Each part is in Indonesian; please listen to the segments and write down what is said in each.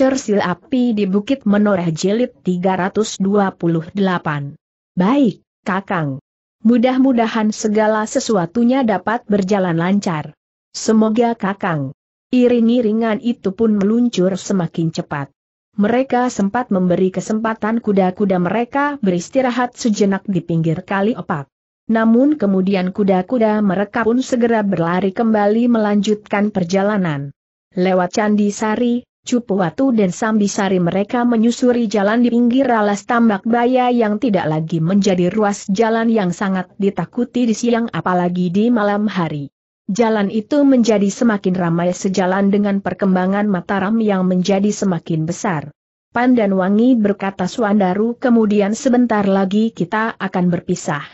Cersil api di Bukit Menoreh Jelit 328. Baik, Kakang. Mudah-mudahan segala sesuatunya dapat berjalan lancar. Semoga Kakang. Iring-iringan itu pun meluncur semakin cepat. Mereka sempat memberi kesempatan kuda-kuda mereka beristirahat sejenak di pinggir kali opak. Namun kemudian kuda-kuda mereka pun segera berlari kembali melanjutkan perjalanan. Lewat Candi Sari, Cupuatu dan Sambisari mereka menyusuri jalan di pinggir alas tambak baya yang tidak lagi menjadi ruas jalan yang sangat ditakuti di siang apalagi di malam hari. Jalan itu menjadi semakin ramai sejalan dengan perkembangan Mataram yang menjadi semakin besar. Pandan Wangi berkata Suandaru kemudian sebentar lagi kita akan berpisah.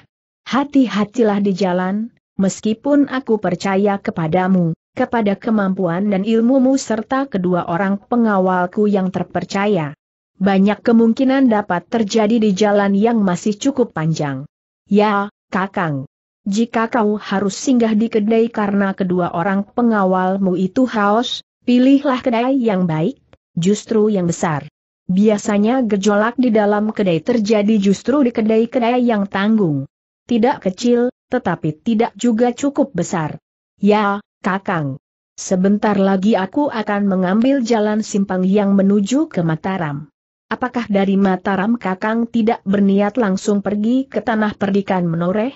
Hati-hatilah di jalan, meskipun aku percaya kepadamu, kepada kemampuan dan ilmumu serta kedua orang pengawalku yang terpercaya. Banyak kemungkinan dapat terjadi di jalan yang masih cukup panjang. Ya, Kakang. Jika kau harus singgah di kedai karena kedua orang pengawalmu itu haus, pilihlah kedai yang baik, justru yang besar. Biasanya gejolak di dalam kedai terjadi justru di kedai-kedai yang tanggung. Tidak kecil, tetapi tidak juga cukup besar. Ya, Kakang. Sebentar lagi aku akan mengambil jalan simpang yang menuju ke Mataram. Apakah dari Mataram Kakang tidak berniat langsung pergi ke tanah perdikan menoreh?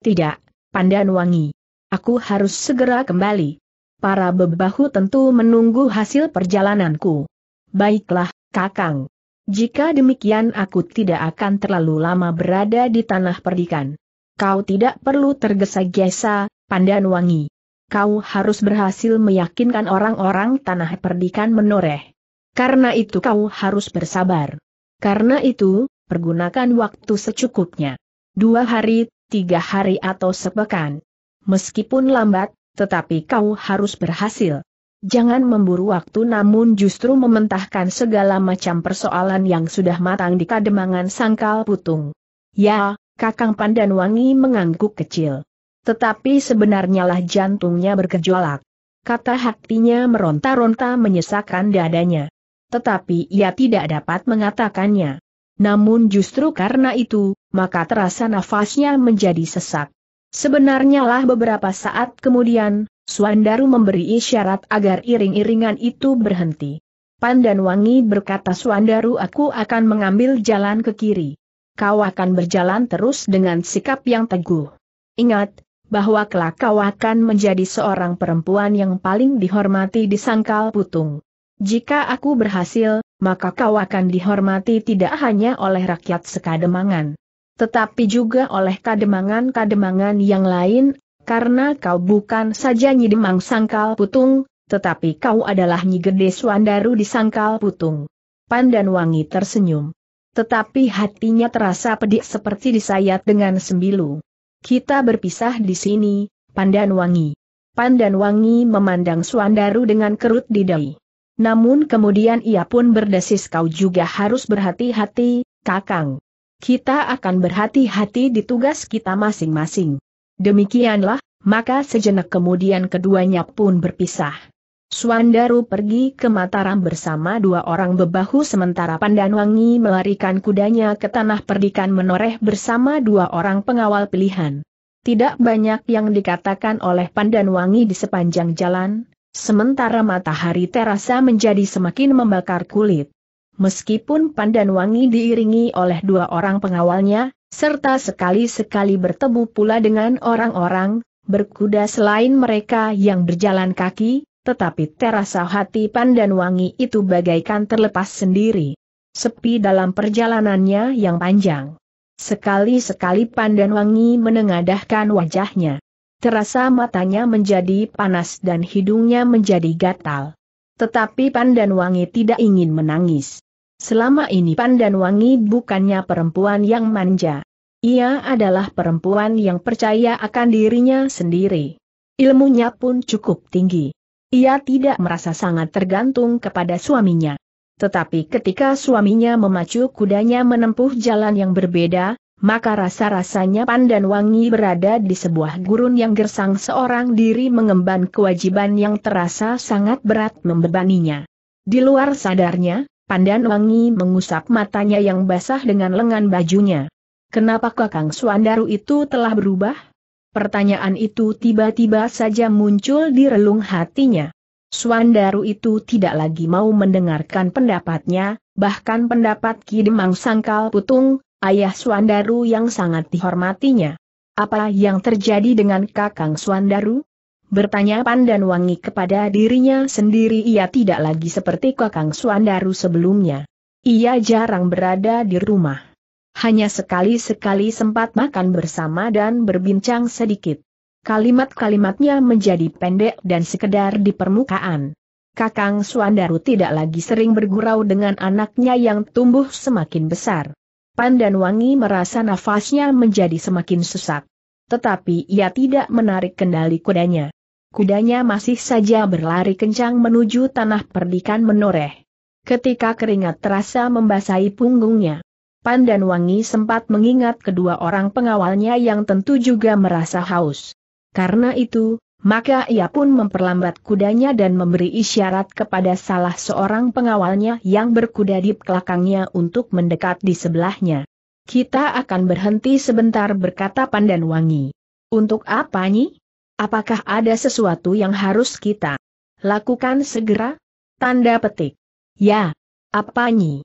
Tidak, Pandan Wangi. Aku harus segera kembali. Para bebahu tentu menunggu hasil perjalananku. Baiklah, Kakang. Jika demikian aku tidak akan terlalu lama berada di tanah perdikan. Kau tidak perlu tergesa-gesa, Pandan Wangi kau harus berhasil meyakinkan orang-orang tanah perdikan menoreh. Karena itu kau harus bersabar. Karena itu, pergunakan waktu secukupnya. Dua hari, tiga hari atau sepekan. Meskipun lambat, tetapi kau harus berhasil. Jangan memburu waktu namun justru mementahkan segala macam persoalan yang sudah matang di kademangan sangkal putung. Ya, Kakang Pandan Wangi mengangguk kecil. Tetapi sebenarnya lah jantungnya bergejolak. Kata hatinya meronta-ronta menyesakan dadanya. Tetapi ia tidak dapat mengatakannya. Namun justru karena itu, maka terasa nafasnya menjadi sesak. Sebenarnya lah beberapa saat kemudian, Suandaru memberi isyarat agar iring-iringan itu berhenti. Pandan Wangi berkata Suandaru aku akan mengambil jalan ke kiri. Kau akan berjalan terus dengan sikap yang teguh. Ingat, bahwa kelak kau akan menjadi seorang perempuan yang paling dihormati di sangkal putung. Jika aku berhasil, maka kau akan dihormati tidak hanya oleh rakyat sekademangan, tetapi juga oleh kademangan-kademangan yang lain, karena kau bukan saja Nyidemang Sangkal Putung, tetapi kau adalah Nyi Gede Swandaru di Sangkal Putung. Pandan Wangi tersenyum. Tetapi hatinya terasa pedih seperti disayat dengan sembilu. Kita berpisah di sini, Pandan Wangi. Pandan Wangi memandang Suandaru dengan kerut di dahi. Namun kemudian ia pun berdesis kau juga harus berhati-hati, Kakang. Kita akan berhati-hati di tugas kita masing-masing. Demikianlah, maka sejenak kemudian keduanya pun berpisah. Suandaru pergi ke Mataram bersama dua orang bebahu sementara Pandanwangi melarikan kudanya ke tanah perdikan menoreh bersama dua orang pengawal pilihan. Tidak banyak yang dikatakan oleh Pandanwangi di sepanjang jalan, sementara matahari terasa menjadi semakin membakar kulit. Meskipun Pandanwangi diiringi oleh dua orang pengawalnya, serta sekali-sekali bertemu pula dengan orang-orang, berkuda selain mereka yang berjalan kaki, tetapi terasa hati pandan Wangi itu bagaikan terlepas sendiri. Sepi dalam perjalanannya yang panjang. Sekali-sekali pandan Wangi menengadahkan wajahnya. Terasa matanya menjadi panas dan hidungnya menjadi gatal. Tetapi pandan Wangi tidak ingin menangis. Selama ini pandan Wangi bukannya perempuan yang manja. Ia adalah perempuan yang percaya akan dirinya sendiri. Ilmunya pun cukup tinggi. Ia tidak merasa sangat tergantung kepada suaminya. Tetapi ketika suaminya memacu kudanya menempuh jalan yang berbeda, maka rasa-rasanya Pandan Wangi berada di sebuah gurun yang gersang seorang diri mengemban kewajiban yang terasa sangat berat membebaninya. Di luar sadarnya, Pandan Wangi mengusap matanya yang basah dengan lengan bajunya. Kenapa Kakang Suandaru itu telah berubah? Pertanyaan itu tiba-tiba saja muncul di relung hatinya. Suandaru itu tidak lagi mau mendengarkan pendapatnya, bahkan pendapat Kidemang Sangkal Putung, ayah Suandaru yang sangat dihormatinya. Apa yang terjadi dengan Kakang Suandaru? Bertanya Pandan Wangi kepada dirinya sendiri ia tidak lagi seperti Kakang Suandaru sebelumnya. Ia jarang berada di rumah. Hanya sekali-sekali sempat makan bersama dan berbincang sedikit. Kalimat-kalimatnya menjadi pendek dan sekedar di permukaan. Kakang Suandaru tidak lagi sering bergurau dengan anaknya yang tumbuh semakin besar. Pandan Wangi merasa nafasnya menjadi semakin sesak. Tetapi ia tidak menarik kendali kudanya. Kudanya masih saja berlari kencang menuju tanah perdikan menoreh. Ketika keringat terasa membasahi punggungnya, Pandan Wangi sempat mengingat kedua orang pengawalnya yang tentu juga merasa haus. Karena itu, maka ia pun memperlambat kudanya dan memberi isyarat kepada salah seorang pengawalnya yang berkuda di belakangnya untuk mendekat di sebelahnya. Kita akan berhenti sebentar berkata Pandan Wangi. Untuk apa Nyi? Apakah ada sesuatu yang harus kita lakukan segera? Tanda petik. Ya. Apa Nyi?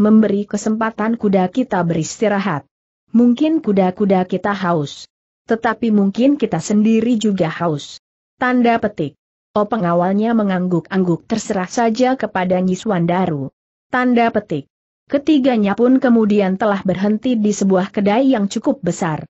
memberi kesempatan kuda kita beristirahat. Mungkin kuda-kuda kita haus. Tetapi mungkin kita sendiri juga haus. Tanda petik. Oh pengawalnya mengangguk-angguk terserah saja kepada Nyiswandaru. Tanda petik. Ketiganya pun kemudian telah berhenti di sebuah kedai yang cukup besar.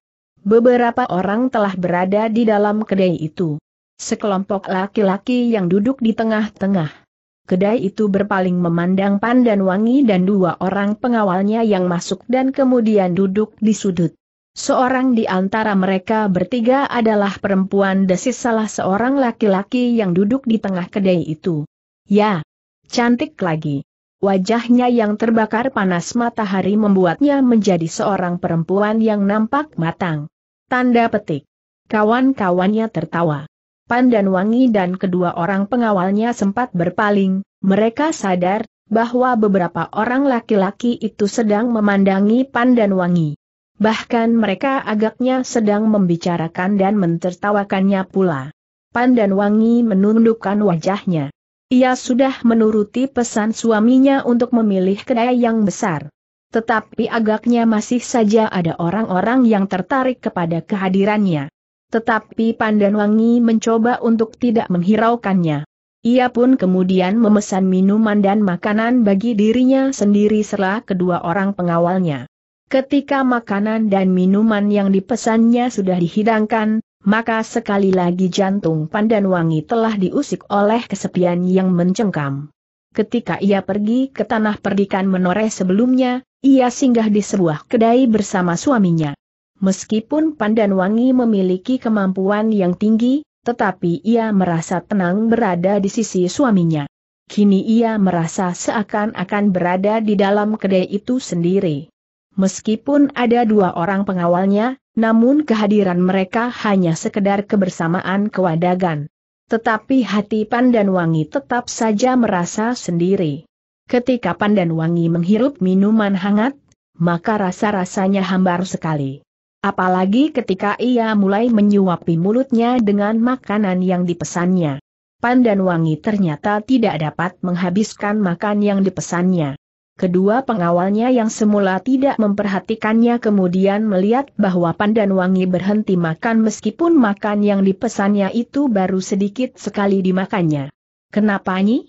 Beberapa orang telah berada di dalam kedai itu. Sekelompok laki-laki yang duduk di tengah-tengah. Kedai itu berpaling memandang Pandan Wangi dan dua orang pengawalnya yang masuk dan kemudian duduk di sudut. Seorang di antara mereka bertiga adalah perempuan desis salah seorang laki-laki yang duduk di tengah kedai itu. Ya, cantik lagi. Wajahnya yang terbakar panas matahari membuatnya menjadi seorang perempuan yang nampak matang. Tanda petik. Kawan-kawannya tertawa. Pandan Wangi dan kedua orang pengawalnya sempat berpaling, mereka sadar bahwa beberapa orang laki-laki itu sedang memandangi Pandan Wangi. Bahkan mereka agaknya sedang membicarakan dan mentertawakannya pula. Pandan Wangi menundukkan wajahnya. Ia sudah menuruti pesan suaminya untuk memilih kedai yang besar. Tetapi agaknya masih saja ada orang-orang yang tertarik kepada kehadirannya. Tetapi Pandan Wangi mencoba untuk tidak menghiraukannya. Ia pun kemudian memesan minuman dan makanan bagi dirinya sendiri serta kedua orang pengawalnya. Ketika makanan dan minuman yang dipesannya sudah dihidangkan, maka sekali lagi jantung Pandan Wangi telah diusik oleh kesepian yang mencengkam. Ketika ia pergi ke tanah perdikan menoreh sebelumnya, ia singgah di sebuah kedai bersama suaminya. Meskipun Pandan Wangi memiliki kemampuan yang tinggi, tetapi ia merasa tenang berada di sisi suaminya. Kini ia merasa seakan-akan berada di dalam kedai itu sendiri. Meskipun ada dua orang pengawalnya, namun kehadiran mereka hanya sekedar kebersamaan kewadagan. Tetapi hati Pandan Wangi tetap saja merasa sendiri. Ketika Pandan Wangi menghirup minuman hangat, maka rasa-rasanya hambar sekali. Apalagi ketika ia mulai menyuapi mulutnya dengan makanan yang dipesannya. Pandan Wangi ternyata tidak dapat menghabiskan makan yang dipesannya. Kedua pengawalnya yang semula tidak memperhatikannya kemudian melihat bahwa Pandan Wangi berhenti makan meskipun makan yang dipesannya itu baru sedikit sekali dimakannya. Kenapa Nyi?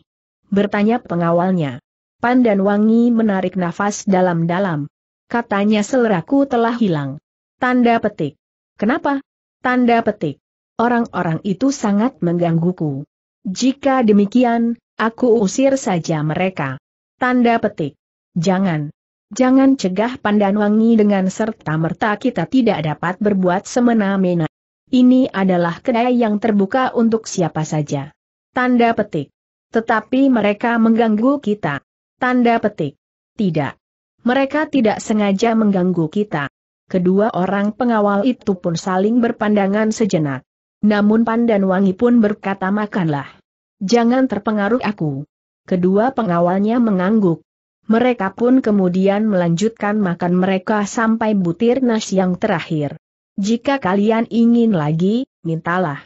Bertanya pengawalnya. Pandan Wangi menarik nafas dalam-dalam. Katanya seleraku telah hilang. Tanda petik. Kenapa? Tanda petik. Orang-orang itu sangat menggangguku. Jika demikian, aku usir saja mereka. Tanda petik. Jangan. Jangan cegah pandan wangi dengan serta-merta kita tidak dapat berbuat semena-mena. Ini adalah kedai yang terbuka untuk siapa saja. Tanda petik. Tetapi mereka mengganggu kita. Tanda petik. Tidak. Mereka tidak sengaja mengganggu kita. Kedua orang pengawal itu pun saling berpandangan sejenak. Namun Pandan Wangi pun berkata makanlah. Jangan terpengaruh aku. Kedua pengawalnya mengangguk. Mereka pun kemudian melanjutkan makan mereka sampai butir nasi yang terakhir. Jika kalian ingin lagi, mintalah.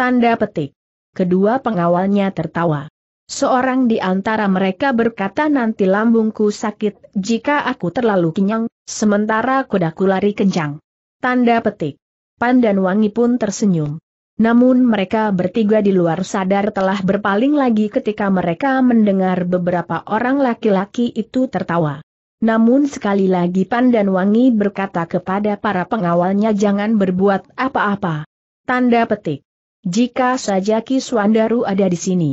Tanda petik. Kedua pengawalnya tertawa. Seorang di antara mereka berkata nanti lambungku sakit jika aku terlalu kenyang, sementara kudaku lari kencang. Tanda petik. Pandan Wangi pun tersenyum. Namun mereka bertiga di luar sadar telah berpaling lagi ketika mereka mendengar beberapa orang laki-laki itu tertawa. Namun sekali lagi Pandan Wangi berkata kepada para pengawalnya jangan berbuat apa-apa. Tanda petik. Jika saja Kiswandaru ada di sini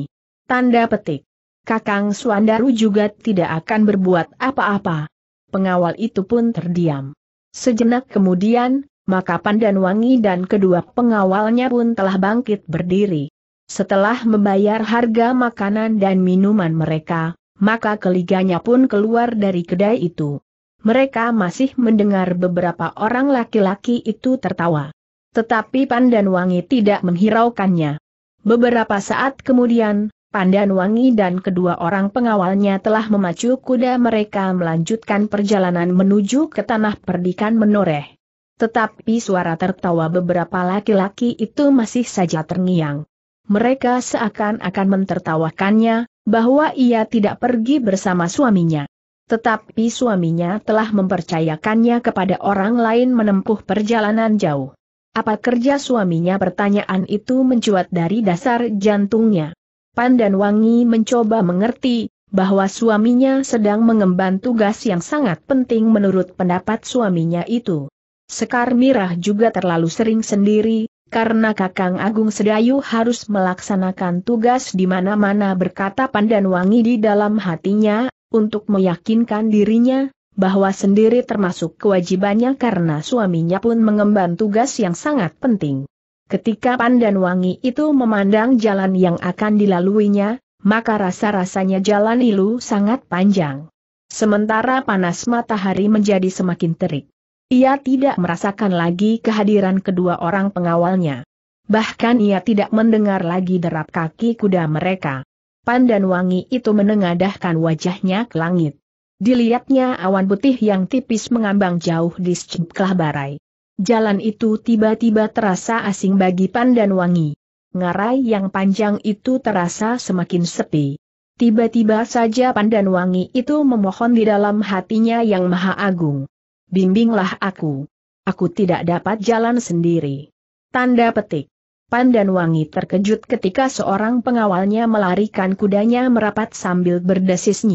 Tanda petik. Kakang Suandaru juga tidak akan berbuat apa-apa. Pengawal itu pun terdiam. Sejenak kemudian, maka Pandan Wangi dan kedua pengawalnya pun telah bangkit berdiri. Setelah membayar harga makanan dan minuman mereka, maka keliganya pun keluar dari kedai itu. Mereka masih mendengar beberapa orang laki-laki itu tertawa. Tetapi Pandan Wangi tidak menghiraukannya. Beberapa saat kemudian, Pandan Wangi dan kedua orang pengawalnya telah memacu kuda mereka melanjutkan perjalanan menuju ke tanah perdikan menoreh. Tetapi suara tertawa beberapa laki-laki itu masih saja terngiang. Mereka seakan-akan mentertawakannya, bahwa ia tidak pergi bersama suaminya. Tetapi suaminya telah mempercayakannya kepada orang lain menempuh perjalanan jauh. Apa kerja suaminya pertanyaan itu mencuat dari dasar jantungnya. Pandan Wangi mencoba mengerti bahwa suaminya sedang mengemban tugas yang sangat penting menurut pendapat suaminya itu. Sekar Mirah juga terlalu sering sendiri, karena Kakang Agung Sedayu harus melaksanakan tugas di mana-mana berkata Pandan Wangi di dalam hatinya, untuk meyakinkan dirinya, bahwa sendiri termasuk kewajibannya karena suaminya pun mengemban tugas yang sangat penting. Ketika pandan wangi itu memandang jalan yang akan dilaluinya, maka rasa-rasanya jalan ilu sangat panjang. Sementara panas matahari menjadi semakin terik. Ia tidak merasakan lagi kehadiran kedua orang pengawalnya. Bahkan ia tidak mendengar lagi derap kaki kuda mereka. Pandan wangi itu menengadahkan wajahnya ke langit. Dilihatnya awan putih yang tipis mengambang jauh di sejumlah barai jalan itu tiba-tiba terasa asing bagi Pandan Wangi. Ngarai yang panjang itu terasa semakin sepi. Tiba-tiba saja Pandan Wangi itu memohon di dalam hatinya yang maha agung. Bimbinglah aku. Aku tidak dapat jalan sendiri. Tanda petik. Pandan wangi terkejut ketika seorang pengawalnya melarikan kudanya merapat sambil berdesis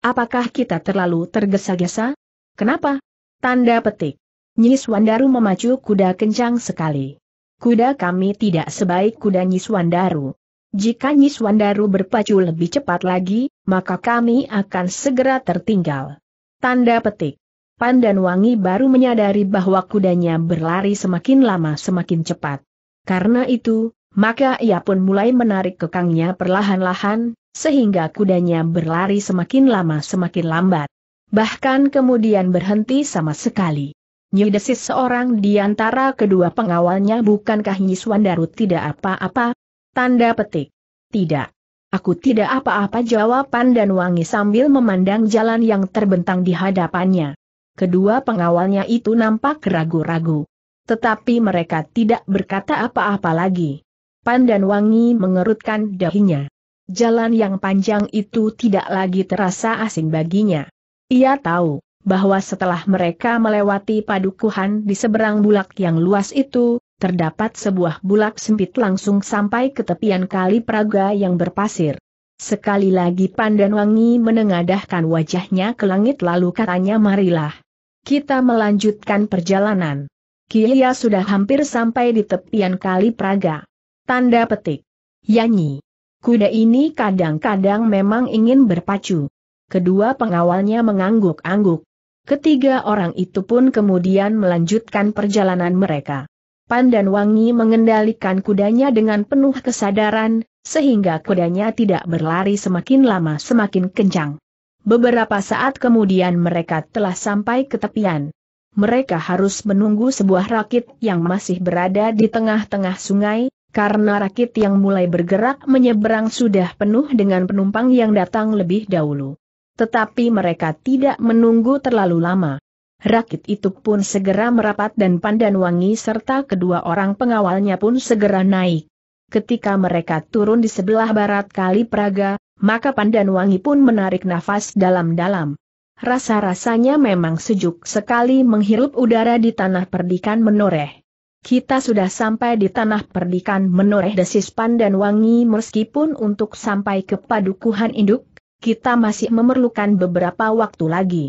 Apakah kita terlalu tergesa-gesa? Kenapa? Tanda petik. Nyiswandaru memacu kuda kencang sekali. Kuda kami tidak sebaik kuda Nyiswandaru. Jika Nyiswandaru berpacu lebih cepat lagi, maka kami akan segera tertinggal. Tanda petik. Pandan Wangi baru menyadari bahwa kudanya berlari semakin lama semakin cepat. Karena itu, maka ia pun mulai menarik kekangnya perlahan-lahan, sehingga kudanya berlari semakin lama semakin lambat. Bahkan kemudian berhenti sama sekali. Desis seorang di antara kedua pengawalnya bukankah Yiswan Darut tidak apa-apa? Tanda petik. Tidak. Aku tidak apa-apa jawaban dan wangi sambil memandang jalan yang terbentang di hadapannya. Kedua pengawalnya itu nampak ragu-ragu. Tetapi mereka tidak berkata apa-apa lagi. Pan dan Wangi mengerutkan dahinya. Jalan yang panjang itu tidak lagi terasa asing baginya. Ia tahu, bahwa setelah mereka melewati padukuhan di seberang bulak yang luas itu, terdapat sebuah bulak sempit langsung sampai ke tepian kali Praga yang berpasir. Sekali lagi Wangi menengadahkan wajahnya ke langit lalu katanya marilah. Kita melanjutkan perjalanan. Kia sudah hampir sampai di tepian kali Praga. Tanda petik. Yanyi. Kuda ini kadang-kadang memang ingin berpacu. Kedua pengawalnya mengangguk-angguk. Ketiga orang itu pun kemudian melanjutkan perjalanan mereka. Pandan Wangi mengendalikan kudanya dengan penuh kesadaran, sehingga kudanya tidak berlari semakin lama semakin kencang. Beberapa saat kemudian mereka telah sampai ke tepian. Mereka harus menunggu sebuah rakit yang masih berada di tengah-tengah sungai, karena rakit yang mulai bergerak menyeberang sudah penuh dengan penumpang yang datang lebih dahulu tetapi mereka tidak menunggu terlalu lama. Rakit itu pun segera merapat dan Pandan Wangi serta kedua orang pengawalnya pun segera naik. Ketika mereka turun di sebelah barat Kali Praga, maka Pandan Wangi pun menarik nafas dalam-dalam. Rasa-rasanya memang sejuk sekali menghirup udara di tanah perdikan menoreh. Kita sudah sampai di tanah perdikan menoreh desis Wangi meskipun untuk sampai ke padukuhan induk, kita masih memerlukan beberapa waktu lagi.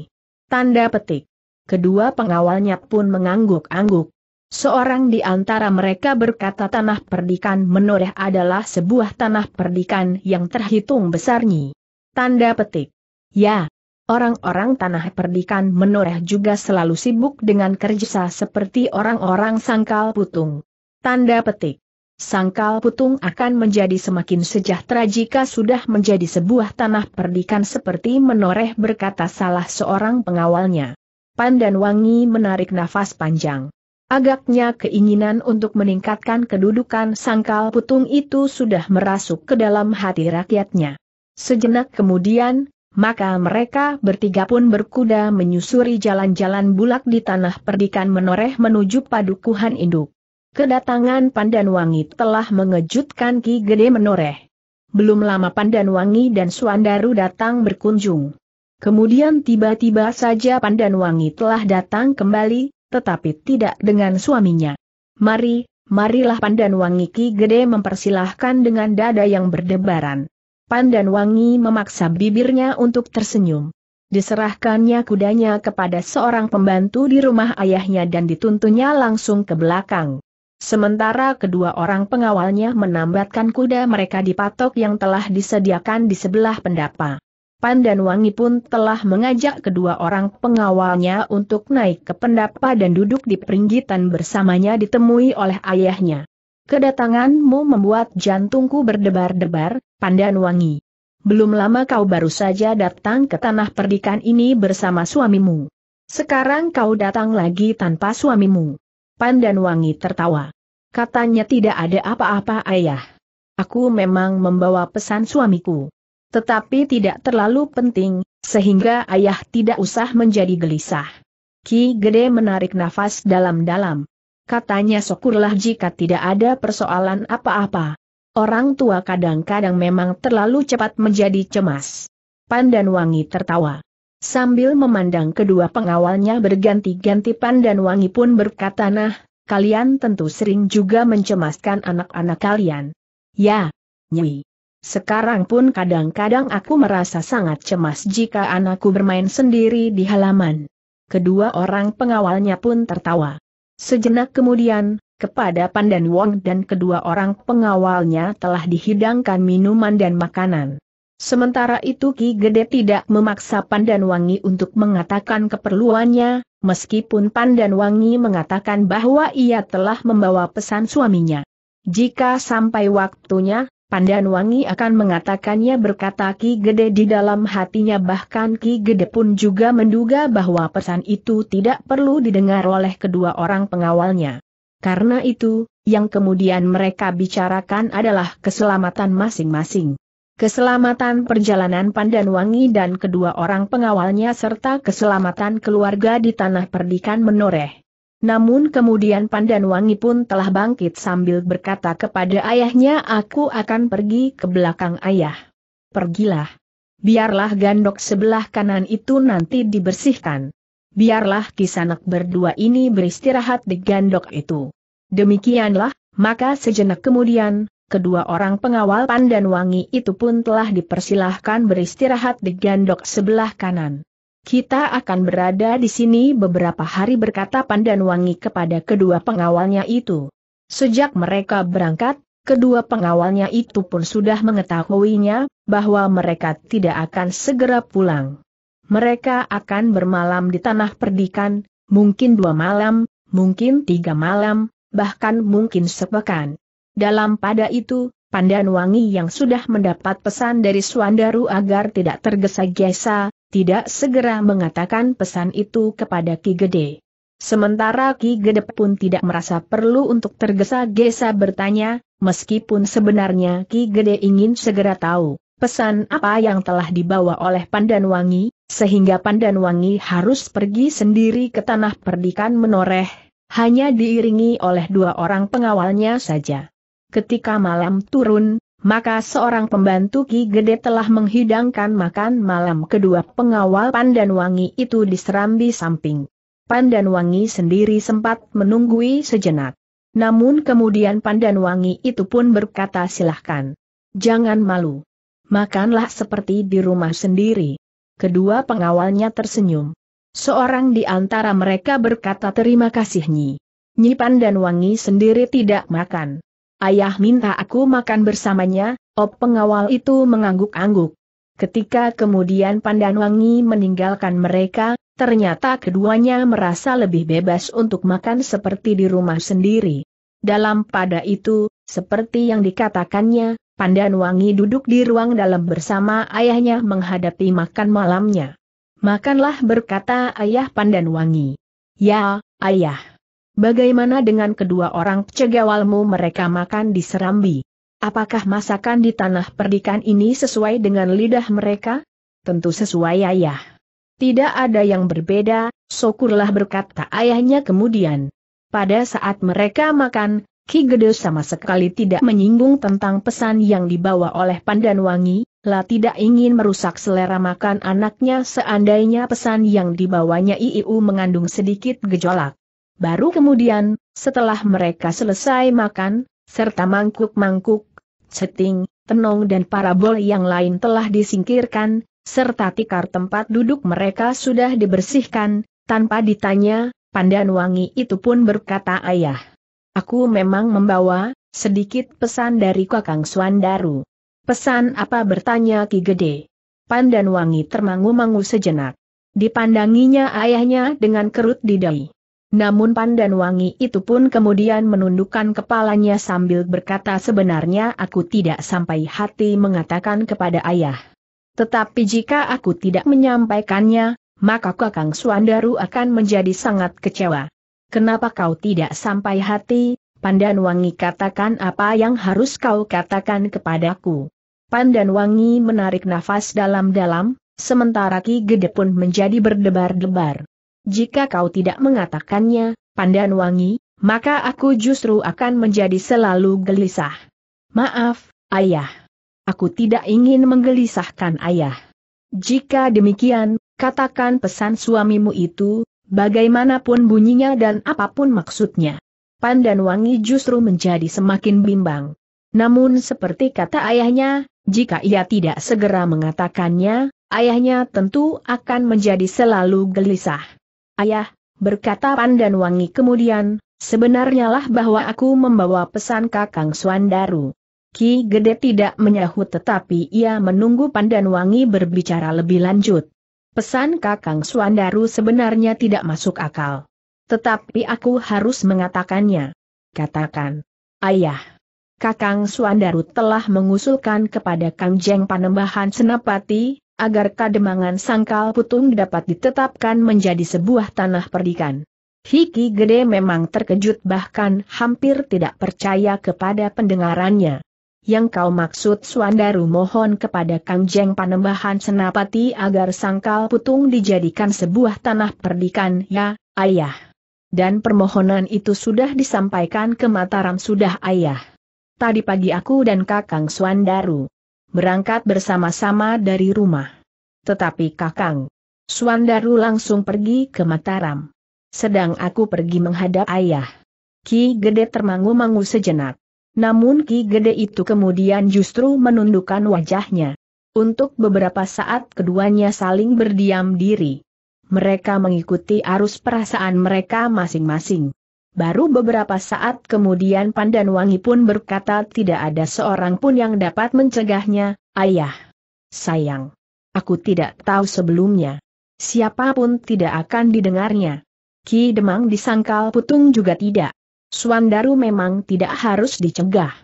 Tanda petik. Kedua pengawalnya pun mengangguk-angguk. Seorang di antara mereka berkata tanah perdikan menoreh adalah sebuah tanah perdikan yang terhitung besarnya. Tanda petik. Ya, orang-orang tanah perdikan menoreh juga selalu sibuk dengan kerja seperti orang-orang sangkal putung. Tanda petik. Sangkal Putung akan menjadi semakin sejahtera jika sudah menjadi sebuah tanah perdikan seperti menoreh berkata salah seorang pengawalnya. Pandan Wangi menarik nafas panjang. Agaknya keinginan untuk meningkatkan kedudukan Sangkal Putung itu sudah merasuk ke dalam hati rakyatnya. Sejenak kemudian, maka mereka bertiga pun berkuda menyusuri jalan-jalan bulak di tanah perdikan menoreh menuju padukuhan induk. Kedatangan Pandan Wangi telah mengejutkan Ki Gede Menoreh. Belum lama Pandan Wangi dan Suandaru datang berkunjung. Kemudian tiba-tiba saja Pandan Wangi telah datang kembali, tetapi tidak dengan suaminya. Mari, marilah Pandan Wangi Ki Gede mempersilahkan dengan dada yang berdebaran. Pandan Wangi memaksa bibirnya untuk tersenyum. Diserahkannya kudanya kepada seorang pembantu di rumah ayahnya dan dituntunnya langsung ke belakang. Sementara kedua orang pengawalnya menambatkan kuda mereka di patok yang telah disediakan di sebelah pendapa. Pan dan Wangi pun telah mengajak kedua orang pengawalnya untuk naik ke pendapa dan duduk di peringgitan bersamanya ditemui oleh ayahnya. Kedatanganmu membuat jantungku berdebar-debar, Pandan Wangi. Belum lama kau baru saja datang ke tanah perdikan ini bersama suamimu. Sekarang kau datang lagi tanpa suamimu. Wangi tertawa. Katanya tidak ada apa-apa ayah. Aku memang membawa pesan suamiku. Tetapi tidak terlalu penting, sehingga ayah tidak usah menjadi gelisah. Ki Gede menarik nafas dalam-dalam. Katanya syukurlah jika tidak ada persoalan apa-apa. Orang tua kadang-kadang memang terlalu cepat menjadi cemas. Wangi tertawa. Sambil memandang kedua pengawalnya berganti-ganti pandan wangi pun berkata nah, kalian tentu sering juga mencemaskan anak-anak kalian. Ya, Nyi. Sekarang pun kadang-kadang aku merasa sangat cemas jika anakku bermain sendiri di halaman. Kedua orang pengawalnya pun tertawa. Sejenak kemudian, kepada Pandan Wong dan kedua orang pengawalnya telah dihidangkan minuman dan makanan. Sementara itu Ki Gede tidak memaksa Pandan Wangi untuk mengatakan keperluannya, meskipun Pandan Wangi mengatakan bahwa ia telah membawa pesan suaminya. Jika sampai waktunya, Pandan Wangi akan mengatakannya berkata Ki Gede di dalam hatinya bahkan Ki Gede pun juga menduga bahwa pesan itu tidak perlu didengar oleh kedua orang pengawalnya. Karena itu, yang kemudian mereka bicarakan adalah keselamatan masing-masing keselamatan perjalanan Pandan Wangi dan kedua orang pengawalnya serta keselamatan keluarga di tanah perdikan menoreh. Namun kemudian Pandan Wangi pun telah bangkit sambil berkata kepada ayahnya aku akan pergi ke belakang ayah. Pergilah. Biarlah gandok sebelah kanan itu nanti dibersihkan. Biarlah kisanak berdua ini beristirahat di gandok itu. Demikianlah, maka sejenak kemudian, kedua orang pengawal pandan wangi itu pun telah dipersilahkan beristirahat di gandok sebelah kanan. Kita akan berada di sini beberapa hari berkata pandan wangi kepada kedua pengawalnya itu. Sejak mereka berangkat, kedua pengawalnya itu pun sudah mengetahuinya, bahwa mereka tidak akan segera pulang. Mereka akan bermalam di tanah perdikan, mungkin dua malam, mungkin tiga malam, bahkan mungkin sepekan. Dalam pada itu, Pandan Wangi yang sudah mendapat pesan dari Suandaru agar tidak tergesa-gesa, tidak segera mengatakan pesan itu kepada Ki Gede. Sementara Ki Gede pun tidak merasa perlu untuk tergesa-gesa bertanya, meskipun sebenarnya Ki Gede ingin segera tahu pesan apa yang telah dibawa oleh Pandan Wangi, sehingga Pandan Wangi harus pergi sendiri ke tanah perdikan menoreh, hanya diiringi oleh dua orang pengawalnya saja ketika malam turun, maka seorang pembantu Ki Gede telah menghidangkan makan malam kedua pengawal pandan wangi itu di serambi samping. Pandan wangi sendiri sempat menunggui sejenak. Namun kemudian pandan wangi itu pun berkata silahkan. Jangan malu. Makanlah seperti di rumah sendiri. Kedua pengawalnya tersenyum. Seorang di antara mereka berkata terima kasih Nyi. Nyi wangi sendiri tidak makan. Ayah minta aku makan bersamanya, op pengawal itu mengangguk-angguk. Ketika kemudian Pandanwangi meninggalkan mereka, ternyata keduanya merasa lebih bebas untuk makan seperti di rumah sendiri. Dalam pada itu, seperti yang dikatakannya, Pandanwangi duduk di ruang dalam bersama ayahnya menghadapi makan malamnya. Makanlah berkata ayah Pandanwangi. Ya, ayah. Bagaimana dengan kedua orang cegawalmu mereka makan di Serambi? Apakah masakan di tanah perdikan ini sesuai dengan lidah mereka? Tentu sesuai ayah. Tidak ada yang berbeda, Sokurlah berkata ayahnya kemudian. Pada saat mereka makan, Ki Gede sama sekali tidak menyinggung tentang pesan yang dibawa oleh Pandan Wangi, lah tidak ingin merusak selera makan anaknya seandainya pesan yang dibawanya IIU mengandung sedikit gejolak. Baru kemudian, setelah mereka selesai makan, serta mangkuk-mangkuk, seting, tenong dan parabol yang lain telah disingkirkan, serta tikar tempat duduk mereka sudah dibersihkan, tanpa ditanya, Pandan Wangi itu pun berkata ayah. Aku memang membawa, sedikit pesan dari Kakang Suandaru. Pesan apa bertanya Ki Gede? Pandan Wangi termangu-mangu sejenak. Dipandanginya ayahnya dengan kerut di dahi. Namun Pandan Wangi itu pun kemudian menundukkan kepalanya sambil berkata sebenarnya aku tidak sampai hati mengatakan kepada ayah. Tetapi jika aku tidak menyampaikannya, maka Kakang Suandaru akan menjadi sangat kecewa. Kenapa kau tidak sampai hati, Pandan Wangi katakan apa yang harus kau katakan kepadaku. Pandan Wangi menarik nafas dalam-dalam, sementara Ki Gede pun menjadi berdebar-debar. Jika kau tidak mengatakannya, Pandan Wangi, maka aku justru akan menjadi selalu gelisah. Maaf, ayah. Aku tidak ingin menggelisahkan ayah. Jika demikian, katakan pesan suamimu itu, bagaimanapun bunyinya dan apapun maksudnya. Pandan Wangi justru menjadi semakin bimbang. Namun seperti kata ayahnya, jika ia tidak segera mengatakannya, ayahnya tentu akan menjadi selalu gelisah. Ayah, berkata Pandan Wangi kemudian, sebenarnya lah bahwa aku membawa pesan Kakang Suandaru. Ki Gede tidak menyahut tetapi ia menunggu Pandan Wangi berbicara lebih lanjut. Pesan Kakang Suandaru sebenarnya tidak masuk akal. Tetapi aku harus mengatakannya. Katakan. Ayah. Kakang Suandaru telah mengusulkan kepada Kang Jeng Panembahan Senapati, agar kademangan sangkal putung dapat ditetapkan menjadi sebuah tanah perdikan. Hiki Gede memang terkejut bahkan hampir tidak percaya kepada pendengarannya. Yang kau maksud Suandaru mohon kepada Kang Jeng Panembahan Senapati agar sangkal putung dijadikan sebuah tanah perdikan ya, ayah. Dan permohonan itu sudah disampaikan ke Mataram sudah ayah. Tadi pagi aku dan Kakang Suandaru berangkat bersama-sama dari rumah. Tetapi Kakang Suandaru langsung pergi ke Mataram. Sedang aku pergi menghadap ayah. Ki Gede termangu-mangu sejenak. Namun Ki Gede itu kemudian justru menundukkan wajahnya. Untuk beberapa saat keduanya saling berdiam diri. Mereka mengikuti arus perasaan mereka masing-masing. Baru beberapa saat kemudian Pandan Wangi pun berkata tidak ada seorang pun yang dapat mencegahnya, ayah. Sayang. Aku tidak tahu sebelumnya. Siapapun tidak akan didengarnya. Ki Demang disangkal putung juga tidak. Suandaru memang tidak harus dicegah.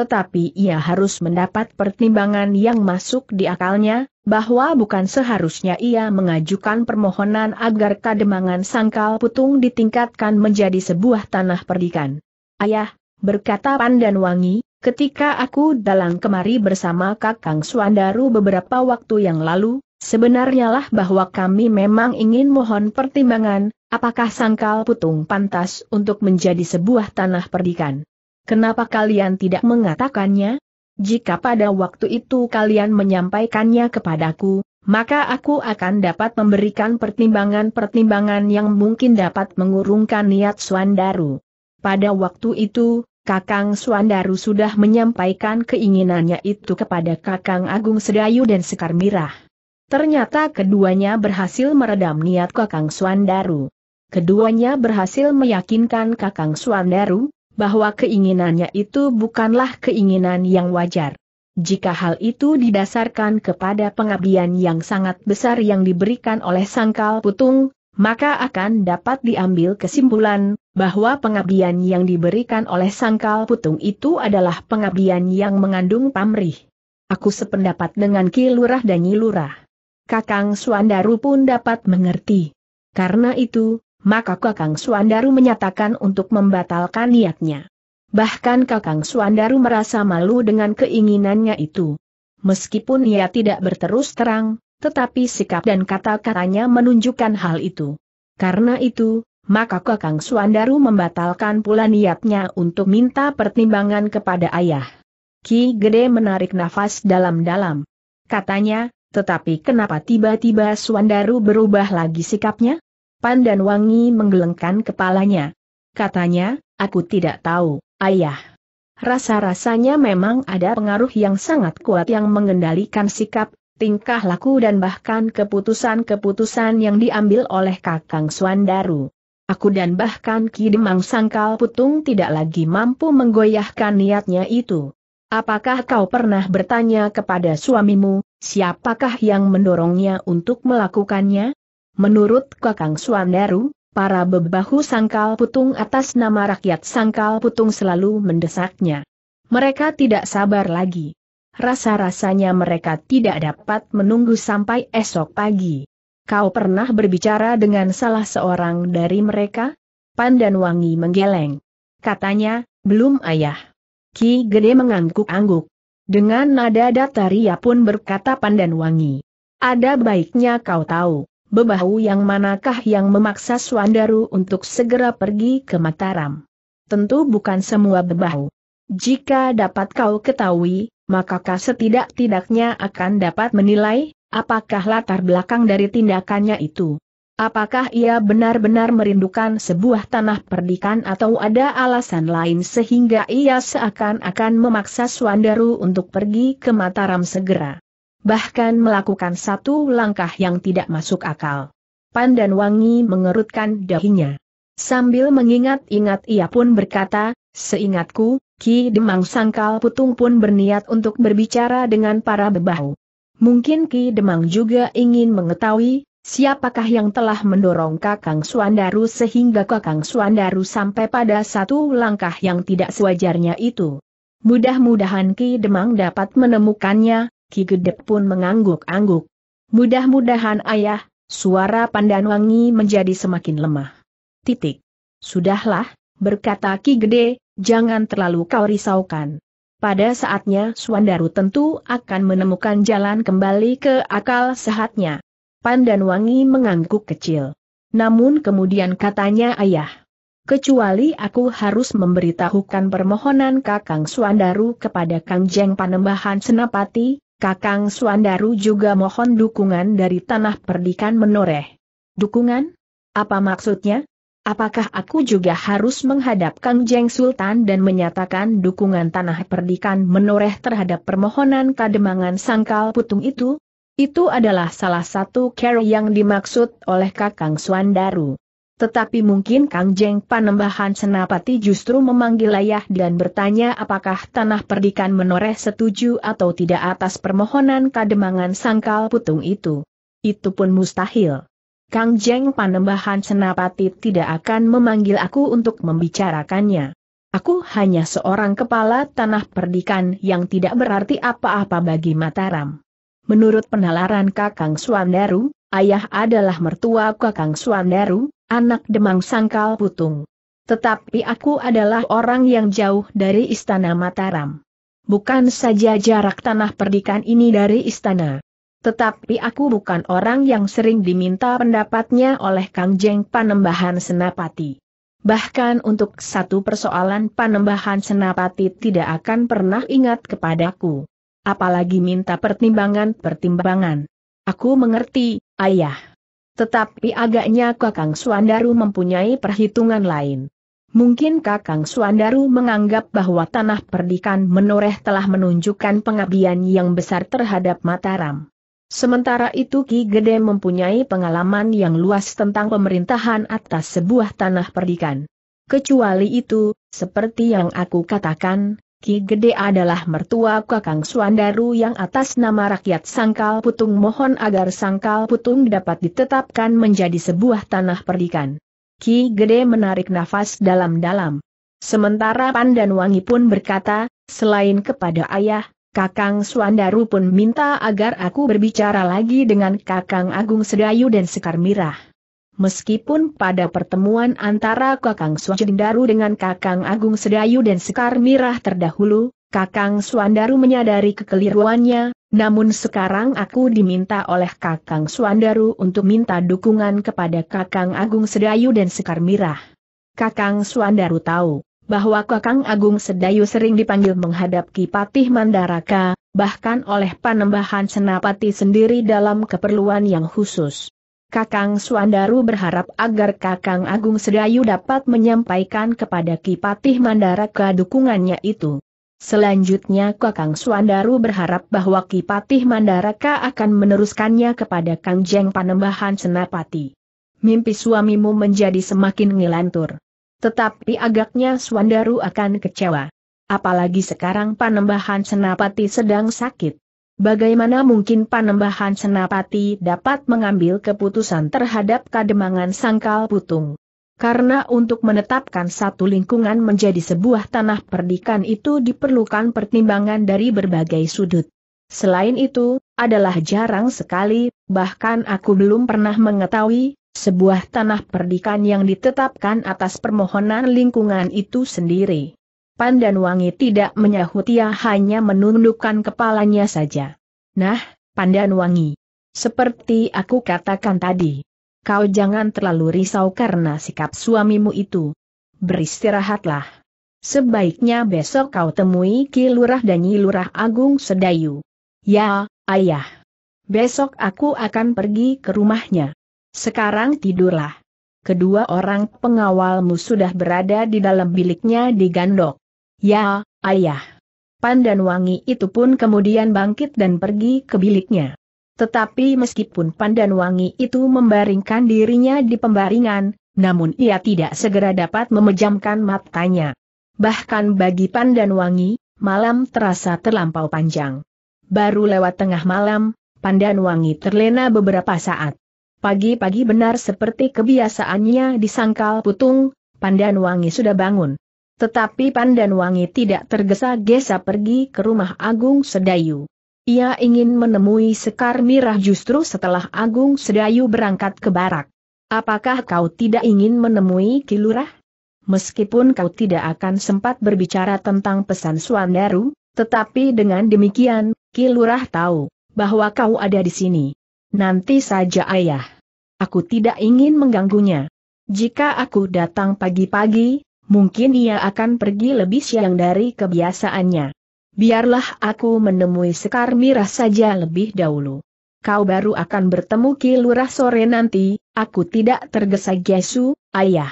Tetapi ia harus mendapat pertimbangan yang masuk di akalnya, bahwa bukan seharusnya ia mengajukan permohonan agar kademangan sangkal putung ditingkatkan menjadi sebuah tanah perdikan. Ayah, berkata Pandan Wangi, ketika aku dalang kemari bersama Kakang Suandaru beberapa waktu yang lalu, sebenarnya lah bahwa kami memang ingin mohon pertimbangan, apakah sangkal putung pantas untuk menjadi sebuah tanah perdikan. Kenapa kalian tidak mengatakannya? Jika pada waktu itu kalian menyampaikannya kepadaku, maka aku akan dapat memberikan pertimbangan-pertimbangan yang mungkin dapat mengurungkan niat Suandaru. Pada waktu itu, Kakang Suandaru sudah menyampaikan keinginannya itu kepada Kakang Agung Sedayu dan Sekar Mirah. Ternyata keduanya berhasil meredam niat Kakang Suandaru. Keduanya berhasil meyakinkan Kakang Suandaru, bahwa keinginannya itu bukanlah keinginan yang wajar. Jika hal itu didasarkan kepada pengabdian yang sangat besar yang diberikan oleh Sangkal Putung, maka akan dapat diambil kesimpulan bahwa pengabdian yang diberikan oleh Sangkal Putung itu adalah pengabdian yang mengandung pamrih. Aku sependapat dengan Ki Lurah dan Nyi Lurah. Kakang Suandaru pun dapat mengerti. Karena itu, maka Kakang Suandaru menyatakan untuk membatalkan niatnya. Bahkan Kakang Suandaru merasa malu dengan keinginannya itu. Meskipun ia tidak berterus terang, tetapi sikap dan kata-katanya menunjukkan hal itu. Karena itu, maka Kakang Suandaru membatalkan pula niatnya untuk minta pertimbangan kepada ayah. Ki Gede menarik nafas dalam-dalam. Katanya, tetapi kenapa tiba-tiba Suandaru berubah lagi sikapnya? Pandan Wangi menggelengkan kepalanya. Katanya, aku tidak tahu, ayah. Rasa-rasanya memang ada pengaruh yang sangat kuat yang mengendalikan sikap, tingkah laku dan bahkan keputusan-keputusan yang diambil oleh Kakang Swandaru. Aku dan bahkan Ki Demang Sangkal Putung tidak lagi mampu menggoyahkan niatnya itu. Apakah kau pernah bertanya kepada suamimu, siapakah yang mendorongnya untuk melakukannya? Menurut Kakang Suandaru, para bebahu sangkal putung atas nama rakyat sangkal putung selalu mendesaknya. Mereka tidak sabar lagi. Rasa-rasanya mereka tidak dapat menunggu sampai esok pagi. Kau pernah berbicara dengan salah seorang dari mereka? Pandan Wangi menggeleng. Katanya, belum ayah. Ki Gede mengangguk-angguk. Dengan nada datar ia pun berkata Pandan Wangi. Ada baiknya kau tahu bebahu yang manakah yang memaksa Suandaru untuk segera pergi ke Mataram? Tentu bukan semua bebahu. Jika dapat kau ketahui, maka kau setidak-tidaknya akan dapat menilai, apakah latar belakang dari tindakannya itu. Apakah ia benar-benar merindukan sebuah tanah perdikan atau ada alasan lain sehingga ia seakan-akan memaksa Suandaru untuk pergi ke Mataram segera? bahkan melakukan satu langkah yang tidak masuk akal. Pandan Wangi mengerutkan dahinya. Sambil mengingat-ingat ia pun berkata, seingatku, Ki Demang Sangkal Putung pun berniat untuk berbicara dengan para bebahu. Mungkin Ki Demang juga ingin mengetahui, siapakah yang telah mendorong Kakang Suandaru sehingga Kakang Suandaru sampai pada satu langkah yang tidak sewajarnya itu. Mudah-mudahan Ki Demang dapat menemukannya, Ki Gede pun mengangguk-angguk. Mudah-mudahan ayah, suara pandan wangi menjadi semakin lemah. Titik. Sudahlah, berkata Ki Gede, jangan terlalu kau risaukan. Pada saatnya Suandaru tentu akan menemukan jalan kembali ke akal sehatnya. Pandan wangi mengangguk kecil. Namun kemudian katanya ayah. Kecuali aku harus memberitahukan permohonan Kakang Suandaru kepada Kang Jeng Panembahan Senapati, Kakang Suandaru juga mohon dukungan dari tanah perdikan menoreh. Dukungan? Apa maksudnya? Apakah aku juga harus menghadap Kang Jeng Sultan dan menyatakan dukungan tanah perdikan menoreh terhadap permohonan kademangan sangkal putung itu? Itu adalah salah satu care yang dimaksud oleh Kakang Suandaru. Tetapi mungkin Kang Jeng Panembahan Senapati justru memanggil ayah dan bertanya apakah tanah perdikan menoreh setuju atau tidak atas permohonan kademangan sangkal putung itu. Itu pun mustahil. Kang Jeng Panembahan Senapati tidak akan memanggil aku untuk membicarakannya. Aku hanya seorang kepala tanah perdikan yang tidak berarti apa-apa bagi Mataram. Menurut penalaran Kakang Suandaru, ayah adalah mertua Kakang Suandaru, anak demang sangkal putung. Tetapi aku adalah orang yang jauh dari istana Mataram. Bukan saja jarak tanah perdikan ini dari istana. Tetapi aku bukan orang yang sering diminta pendapatnya oleh Kang Jeng Panembahan Senapati. Bahkan untuk satu persoalan Panembahan Senapati tidak akan pernah ingat kepadaku. Apalagi minta pertimbangan-pertimbangan. Aku mengerti, ayah. Tetapi agaknya Kakang Suandaru mempunyai perhitungan lain. Mungkin Kakang Suandaru menganggap bahwa tanah perdikan menoreh telah menunjukkan pengabdian yang besar terhadap Mataram. Sementara itu Ki Gede mempunyai pengalaman yang luas tentang pemerintahan atas sebuah tanah perdikan. Kecuali itu, seperti yang aku katakan, Ki Gede adalah mertua Kakang Suandaru yang atas nama rakyat Sangkal Putung mohon agar Sangkal Putung dapat ditetapkan menjadi sebuah tanah perdikan. Ki Gede menarik nafas dalam-dalam. Sementara Pandan Wangi pun berkata, selain kepada ayah, Kakang Suandaru pun minta agar aku berbicara lagi dengan Kakang Agung Sedayu dan Sekar Mirah. Meskipun pada pertemuan antara Kakang Swandaru dengan Kakang Agung Sedayu dan Sekar Mirah terdahulu, Kakang Swandaru menyadari kekeliruannya, namun sekarang aku diminta oleh Kakang Swandaru untuk minta dukungan kepada Kakang Agung Sedayu dan Sekar Mirah. Kakang Swandaru tahu bahwa Kakang Agung Sedayu sering dipanggil menghadap Patih Mandaraka, bahkan oleh panembahan Senapati sendiri dalam keperluan yang khusus. Kakang Suandaru berharap agar Kakang Agung Sedayu dapat menyampaikan kepada Kipatih Mandara dukungannya itu. Selanjutnya Kakang Suandaru berharap bahwa Kipatih Mandaraka akan meneruskannya kepada Kang Jeng Panembahan Senapati. Mimpi suamimu menjadi semakin ngilantur. Tetapi agaknya Suandaru akan kecewa. Apalagi sekarang Panembahan Senapati sedang sakit. Bagaimana mungkin Panembahan Senapati dapat mengambil keputusan terhadap kademangan sangkal putung? Karena untuk menetapkan satu lingkungan menjadi sebuah tanah perdikan itu diperlukan pertimbangan dari berbagai sudut. Selain itu, adalah jarang sekali, bahkan aku belum pernah mengetahui, sebuah tanah perdikan yang ditetapkan atas permohonan lingkungan itu sendiri. Wangi tidak menyahut ia hanya menundukkan kepalanya saja. Nah, Pandan Wangi, Seperti aku katakan tadi. Kau jangan terlalu risau karena sikap suamimu itu. Beristirahatlah. Sebaiknya besok kau temui Ki dan Nyi Agung Sedayu. Ya, ayah. Besok aku akan pergi ke rumahnya. Sekarang tidurlah. Kedua orang pengawalmu sudah berada di dalam biliknya di gandok. Ya, ayah. Pandan wangi itu pun kemudian bangkit dan pergi ke biliknya. Tetapi meskipun pandan wangi itu membaringkan dirinya di pembaringan, namun ia tidak segera dapat memejamkan matanya. Bahkan bagi pandan wangi, malam terasa terlampau panjang. Baru lewat tengah malam, pandan wangi terlena beberapa saat. Pagi-pagi benar seperti kebiasaannya di sangkal putung, pandan wangi sudah bangun. Tetapi Wangi tidak tergesa-gesa pergi ke rumah Agung Sedayu. Ia ingin menemui Sekar Mirah justru setelah Agung Sedayu berangkat ke barak. Apakah kau tidak ingin menemui Kilurah? Meskipun kau tidak akan sempat berbicara tentang pesan Suandaru, tetapi dengan demikian, Kilurah tahu bahwa kau ada di sini. Nanti saja ayah. Aku tidak ingin mengganggunya. Jika aku datang pagi-pagi, mungkin ia akan pergi lebih siang dari kebiasaannya. Biarlah aku menemui Sekar Mirah saja lebih dahulu. Kau baru akan bertemu Ki Lurah sore nanti, aku tidak tergesa-gesu, ayah.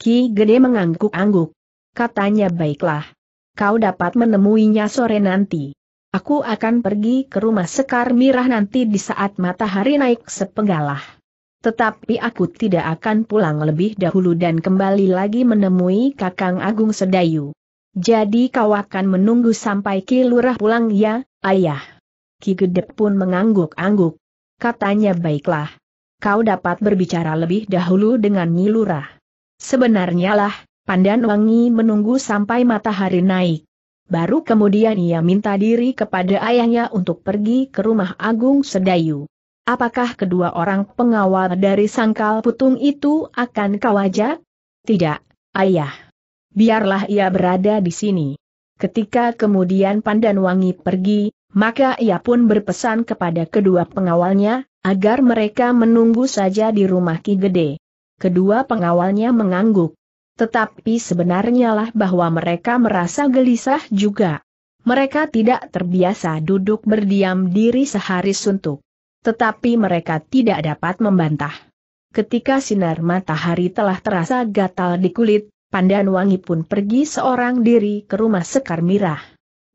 Ki Gede mengangguk-angguk. Katanya baiklah. Kau dapat menemuinya sore nanti. Aku akan pergi ke rumah Sekar Mirah nanti di saat matahari naik sepenggalah. Tetapi aku tidak akan pulang lebih dahulu dan kembali lagi menemui Kakang Agung Sedayu. Jadi kau akan menunggu sampai Ki Lurah pulang ya, ayah. Ki Gede pun mengangguk-angguk. Katanya baiklah. Kau dapat berbicara lebih dahulu dengan Nyi Lurah. Sebenarnya lah, Pandan Wangi menunggu sampai matahari naik. Baru kemudian ia minta diri kepada ayahnya untuk pergi ke rumah Agung Sedayu. Apakah kedua orang pengawal dari sangkal putung itu akan kau ajak? Tidak, ayah. Biarlah ia berada di sini. Ketika kemudian Pandan Wangi pergi, maka ia pun berpesan kepada kedua pengawalnya, agar mereka menunggu saja di rumah Ki Gede. Kedua pengawalnya mengangguk. Tetapi sebenarnya lah bahwa mereka merasa gelisah juga. Mereka tidak terbiasa duduk berdiam diri sehari suntuk. Tetapi mereka tidak dapat membantah. Ketika sinar matahari telah terasa gatal di kulit, Pandan Wangi pun pergi seorang diri ke rumah Sekar Mirah.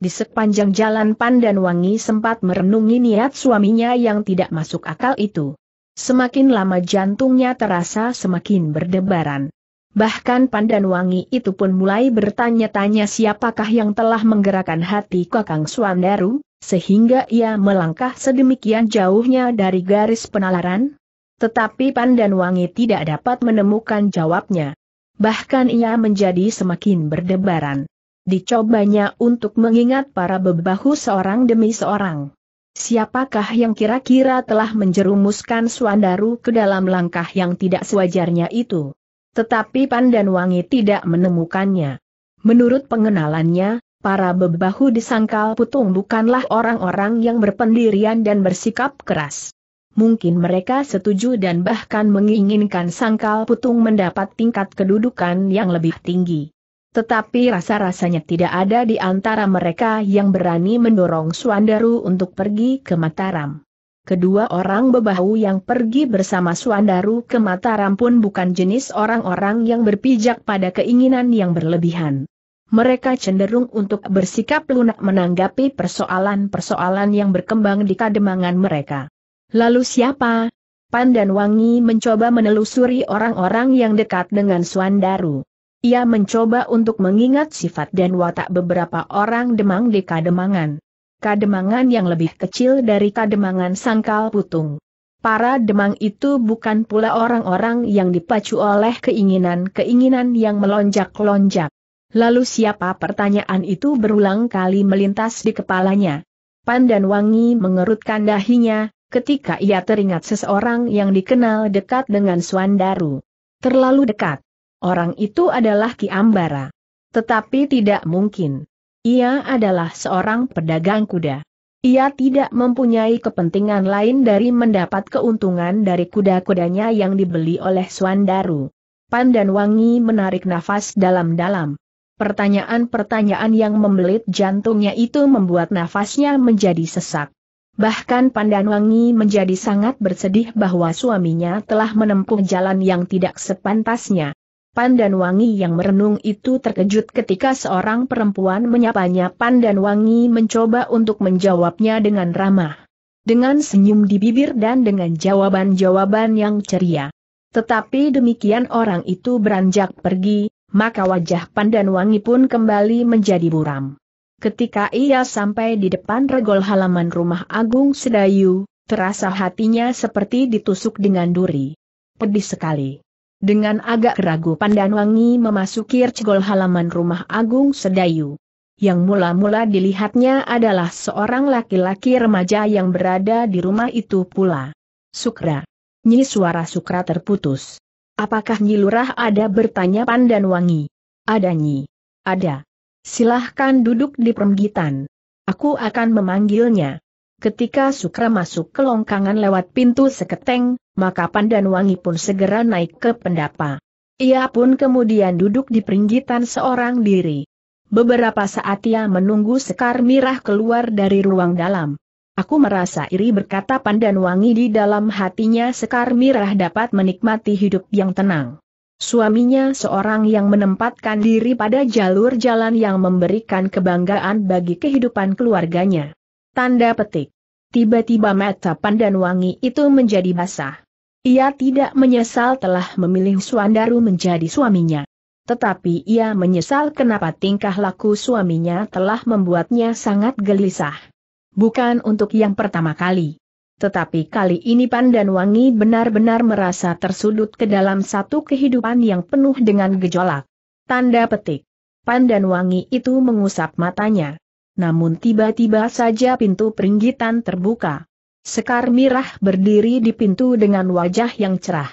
Di sepanjang jalan Pandan Wangi sempat merenungi niat suaminya yang tidak masuk akal itu. Semakin lama jantungnya terasa semakin berdebaran. Bahkan Pandan Wangi itu pun mulai bertanya-tanya siapakah yang telah menggerakkan hati Kakang Suandaru, sehingga ia melangkah sedemikian jauhnya dari garis penalaran? Tetapi Pandan Wangi tidak dapat menemukan jawabnya. Bahkan ia menjadi semakin berdebaran. Dicobanya untuk mengingat para bebahu seorang demi seorang. Siapakah yang kira-kira telah menjerumuskan Suandaru ke dalam langkah yang tidak sewajarnya itu? Tetapi Pandan Wangi tidak menemukannya. Menurut pengenalannya, para bebahu di Sangkal Putung bukanlah orang-orang yang berpendirian dan bersikap keras. Mungkin mereka setuju dan bahkan menginginkan Sangkal Putung mendapat tingkat kedudukan yang lebih tinggi. Tetapi rasa-rasanya tidak ada di antara mereka yang berani mendorong Suandaru untuk pergi ke Mataram. Kedua orang bebahu yang pergi bersama Suandaru ke Mataram pun bukan jenis orang-orang yang berpijak pada keinginan yang berlebihan mereka cenderung untuk bersikap lunak menanggapi persoalan-persoalan yang berkembang di kademangan mereka. Lalu siapa? Pan dan Wangi mencoba menelusuri orang-orang yang dekat dengan Suandaru. Ia mencoba untuk mengingat sifat dan watak beberapa orang demang di kademangan. Kademangan yang lebih kecil dari kademangan sangkal putung. Para demang itu bukan pula orang-orang yang dipacu oleh keinginan-keinginan yang melonjak-lonjak. Lalu siapa pertanyaan itu berulang kali melintas di kepalanya. Pandan Wangi mengerutkan dahinya, ketika ia teringat seseorang yang dikenal dekat dengan Suandaru. Terlalu dekat. Orang itu adalah Ki Ambara. Tetapi tidak mungkin. Ia adalah seorang pedagang kuda. Ia tidak mempunyai kepentingan lain dari mendapat keuntungan dari kuda-kudanya yang dibeli oleh Suandaru. Pandan Wangi menarik nafas dalam-dalam. Pertanyaan-pertanyaan yang membelit jantungnya itu membuat nafasnya menjadi sesak. Bahkan Pandanwangi menjadi sangat bersedih bahwa suaminya telah menempuh jalan yang tidak sepantasnya. Pandanwangi yang merenung itu terkejut ketika seorang perempuan menyapanya Pandanwangi mencoba untuk menjawabnya dengan ramah. Dengan senyum di bibir dan dengan jawaban-jawaban yang ceria. Tetapi demikian orang itu beranjak pergi, maka wajah Pandan Wangi pun kembali menjadi buram. Ketika ia sampai di depan regol halaman rumah Agung Sedayu, terasa hatinya seperti ditusuk dengan duri. Pedih sekali. Dengan agak ragu pandan Wangi memasuki regol halaman rumah Agung Sedayu. Yang mula-mula dilihatnya adalah seorang laki-laki remaja yang berada di rumah itu pula. Sukra. Nyi suara Sukra terputus. Apakah Nyi Lurah ada bertanya Wangi? Ada Nyi. Ada. Silahkan duduk di permgitan. Aku akan memanggilnya. Ketika Sukra masuk ke longkangan lewat pintu seketeng, maka pandan Wangi pun segera naik ke pendapa. Ia pun kemudian duduk di peringgitan seorang diri. Beberapa saat ia menunggu Sekar Mirah keluar dari ruang dalam. Aku merasa iri berkata Pandan Wangi di dalam hatinya Sekar Mirah dapat menikmati hidup yang tenang. Suaminya seorang yang menempatkan diri pada jalur jalan yang memberikan kebanggaan bagi kehidupan keluarganya. Tanda petik. Tiba-tiba mata Pandan Wangi itu menjadi basah. Ia tidak menyesal telah memilih Suandaru menjadi suaminya. Tetapi ia menyesal kenapa tingkah laku suaminya telah membuatnya sangat gelisah bukan untuk yang pertama kali. Tetapi kali ini Pandan Wangi benar-benar merasa tersudut ke dalam satu kehidupan yang penuh dengan gejolak. Tanda petik. Pandan Wangi itu mengusap matanya. Namun tiba-tiba saja pintu peringgitan terbuka. Sekar Mirah berdiri di pintu dengan wajah yang cerah.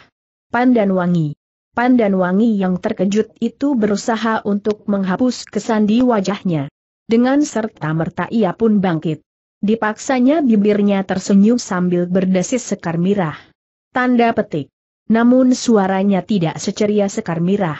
Pandan Wangi, Pandan Wangi yang terkejut itu berusaha untuk menghapus kesan di wajahnya. Dengan serta merta ia pun bangkit. Dipaksanya bibirnya tersenyum sambil berdesis sekar mirah. Tanda petik. Namun suaranya tidak seceria sekar mirah.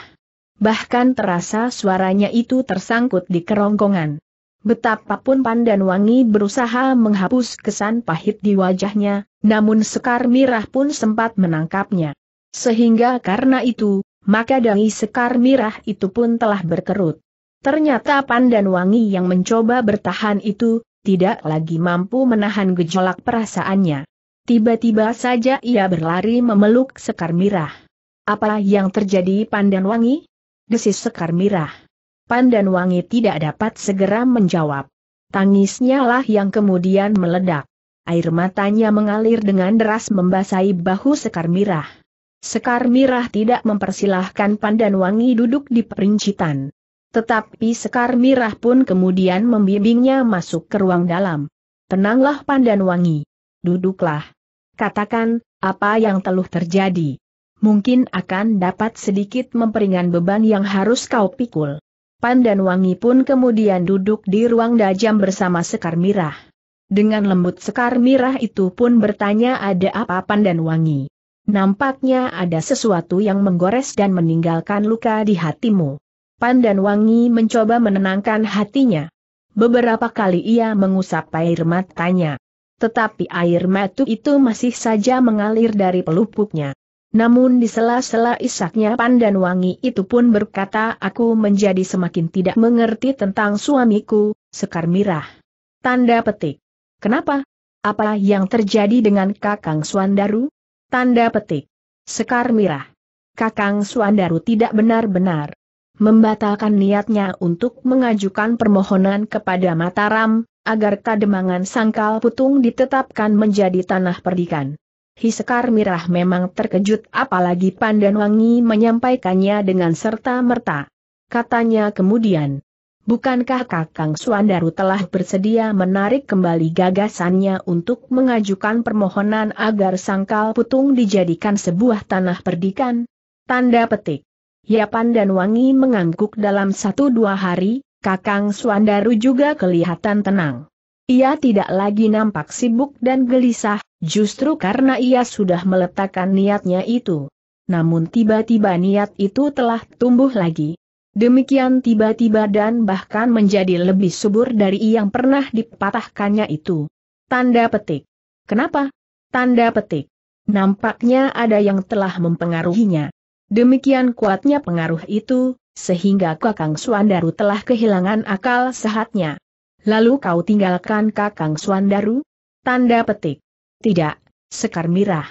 Bahkan terasa suaranya itu tersangkut di kerongkongan. Betapapun Pandan Wangi berusaha menghapus kesan pahit di wajahnya, namun Sekar Mirah pun sempat menangkapnya. Sehingga karena itu, maka dahi Sekar Mirah itu pun telah berkerut. Ternyata Pandan Wangi yang mencoba bertahan itu, tidak lagi mampu menahan gejolak perasaannya. Tiba-tiba saja ia berlari memeluk Sekar Mirah. Apa yang terjadi Pandan Wangi? Desis Sekar Mirah. Pandan Wangi tidak dapat segera menjawab. Tangisnya lah yang kemudian meledak. Air matanya mengalir dengan deras membasahi bahu Sekar Mirah. Sekar Mirah tidak mempersilahkan Pandan Wangi duduk di perincitan. Tetapi Sekar Mirah pun kemudian membimbingnya masuk ke ruang dalam. Tenanglah pandan Wangi, Duduklah. Katakan, apa yang telah terjadi. Mungkin akan dapat sedikit memperingan beban yang harus kau pikul. Pandan Wangi pun kemudian duduk di ruang dajam bersama Sekar Mirah. Dengan lembut Sekar Mirah itu pun bertanya ada apa pandan Wangi. Nampaknya ada sesuatu yang menggores dan meninggalkan luka di hatimu. Pandan Wangi mencoba menenangkan hatinya. Beberapa kali ia mengusap air matanya. Tetapi air mata itu masih saja mengalir dari pelupuknya. Namun di sela-sela isaknya Pandan Wangi itu pun berkata aku menjadi semakin tidak mengerti tentang suamiku, Sekar Mirah. Tanda petik. Kenapa? Apa yang terjadi dengan Kakang Suandaru? Tanda petik. Sekar Mirah. Kakang Suandaru tidak benar-benar membatalkan niatnya untuk mengajukan permohonan kepada Mataram, agar kademangan sangkal putung ditetapkan menjadi tanah perdikan. Hisekar Mirah memang terkejut apalagi Pandanwangi menyampaikannya dengan serta-merta. Katanya kemudian, bukankah Kakang Suandaru telah bersedia menarik kembali gagasannya untuk mengajukan permohonan agar sangkal putung dijadikan sebuah tanah perdikan? Tanda petik. Yapan dan Wangi mengangguk dalam satu dua hari, Kakang Suandaru juga kelihatan tenang. Ia tidak lagi nampak sibuk dan gelisah, justru karena ia sudah meletakkan niatnya itu. Namun tiba-tiba niat itu telah tumbuh lagi. Demikian tiba-tiba dan bahkan menjadi lebih subur dari yang pernah dipatahkannya itu. Tanda petik. Kenapa? Tanda petik. Nampaknya ada yang telah mempengaruhinya. Demikian kuatnya pengaruh itu, sehingga Kakang Suandaru telah kehilangan akal sehatnya. Lalu kau tinggalkan Kakang Suandaru? Tanda petik. Tidak, Sekar Mirah.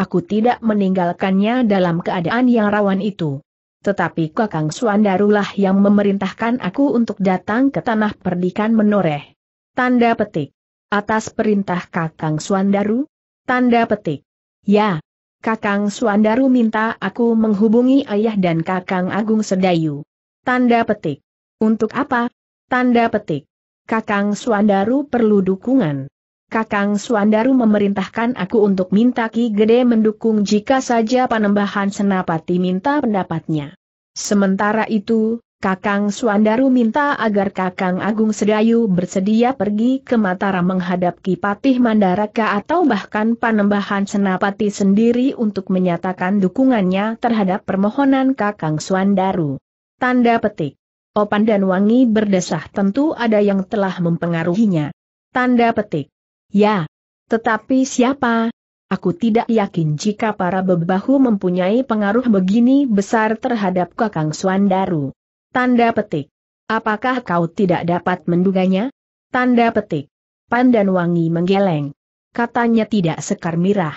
Aku tidak meninggalkannya dalam keadaan yang rawan itu. Tetapi Kakang Suandarulah yang memerintahkan aku untuk datang ke tanah perdikan menoreh. Tanda petik. Atas perintah Kakang Suandaru? Tanda petik. Ya, Kakang Suandaru minta aku menghubungi ayah dan Kakang Agung Sedayu. Tanda petik. Untuk apa? Tanda petik. Kakang Suandaru perlu dukungan. Kakang Suandaru memerintahkan aku untuk minta Ki Gede mendukung jika saja Panembahan Senapati minta pendapatnya. Sementara itu, Kakang Suandaru minta agar Kakang Agung Sedayu bersedia pergi ke Mataram menghadap Kipatih Mandaraka atau bahkan Panembahan Senapati sendiri untuk menyatakan dukungannya terhadap permohonan Kakang Suandaru. Tanda petik. Opan dan Wangi berdesah tentu ada yang telah mempengaruhinya. Tanda petik. Ya. Tetapi siapa? Aku tidak yakin jika para bebahu mempunyai pengaruh begini besar terhadap Kakang Suandaru. Tanda petik. Apakah kau tidak dapat menduganya? Tanda petik. Pandan Wangi menggeleng. Katanya tidak sekar mirah.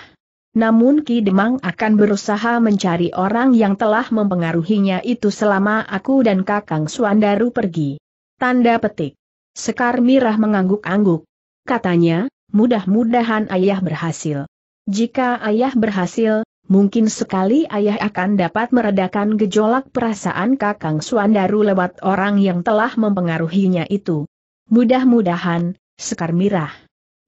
Namun Ki Demang akan berusaha mencari orang yang telah mempengaruhinya itu selama aku dan Kakang Suandaru pergi. Tanda petik. Sekar Mirah mengangguk-angguk. Katanya, mudah-mudahan ayah berhasil. Jika ayah berhasil, mungkin sekali ayah akan dapat meredakan gejolak perasaan Kakang Suandaru lewat orang yang telah mempengaruhinya itu. Mudah-mudahan, Sekar Mirah.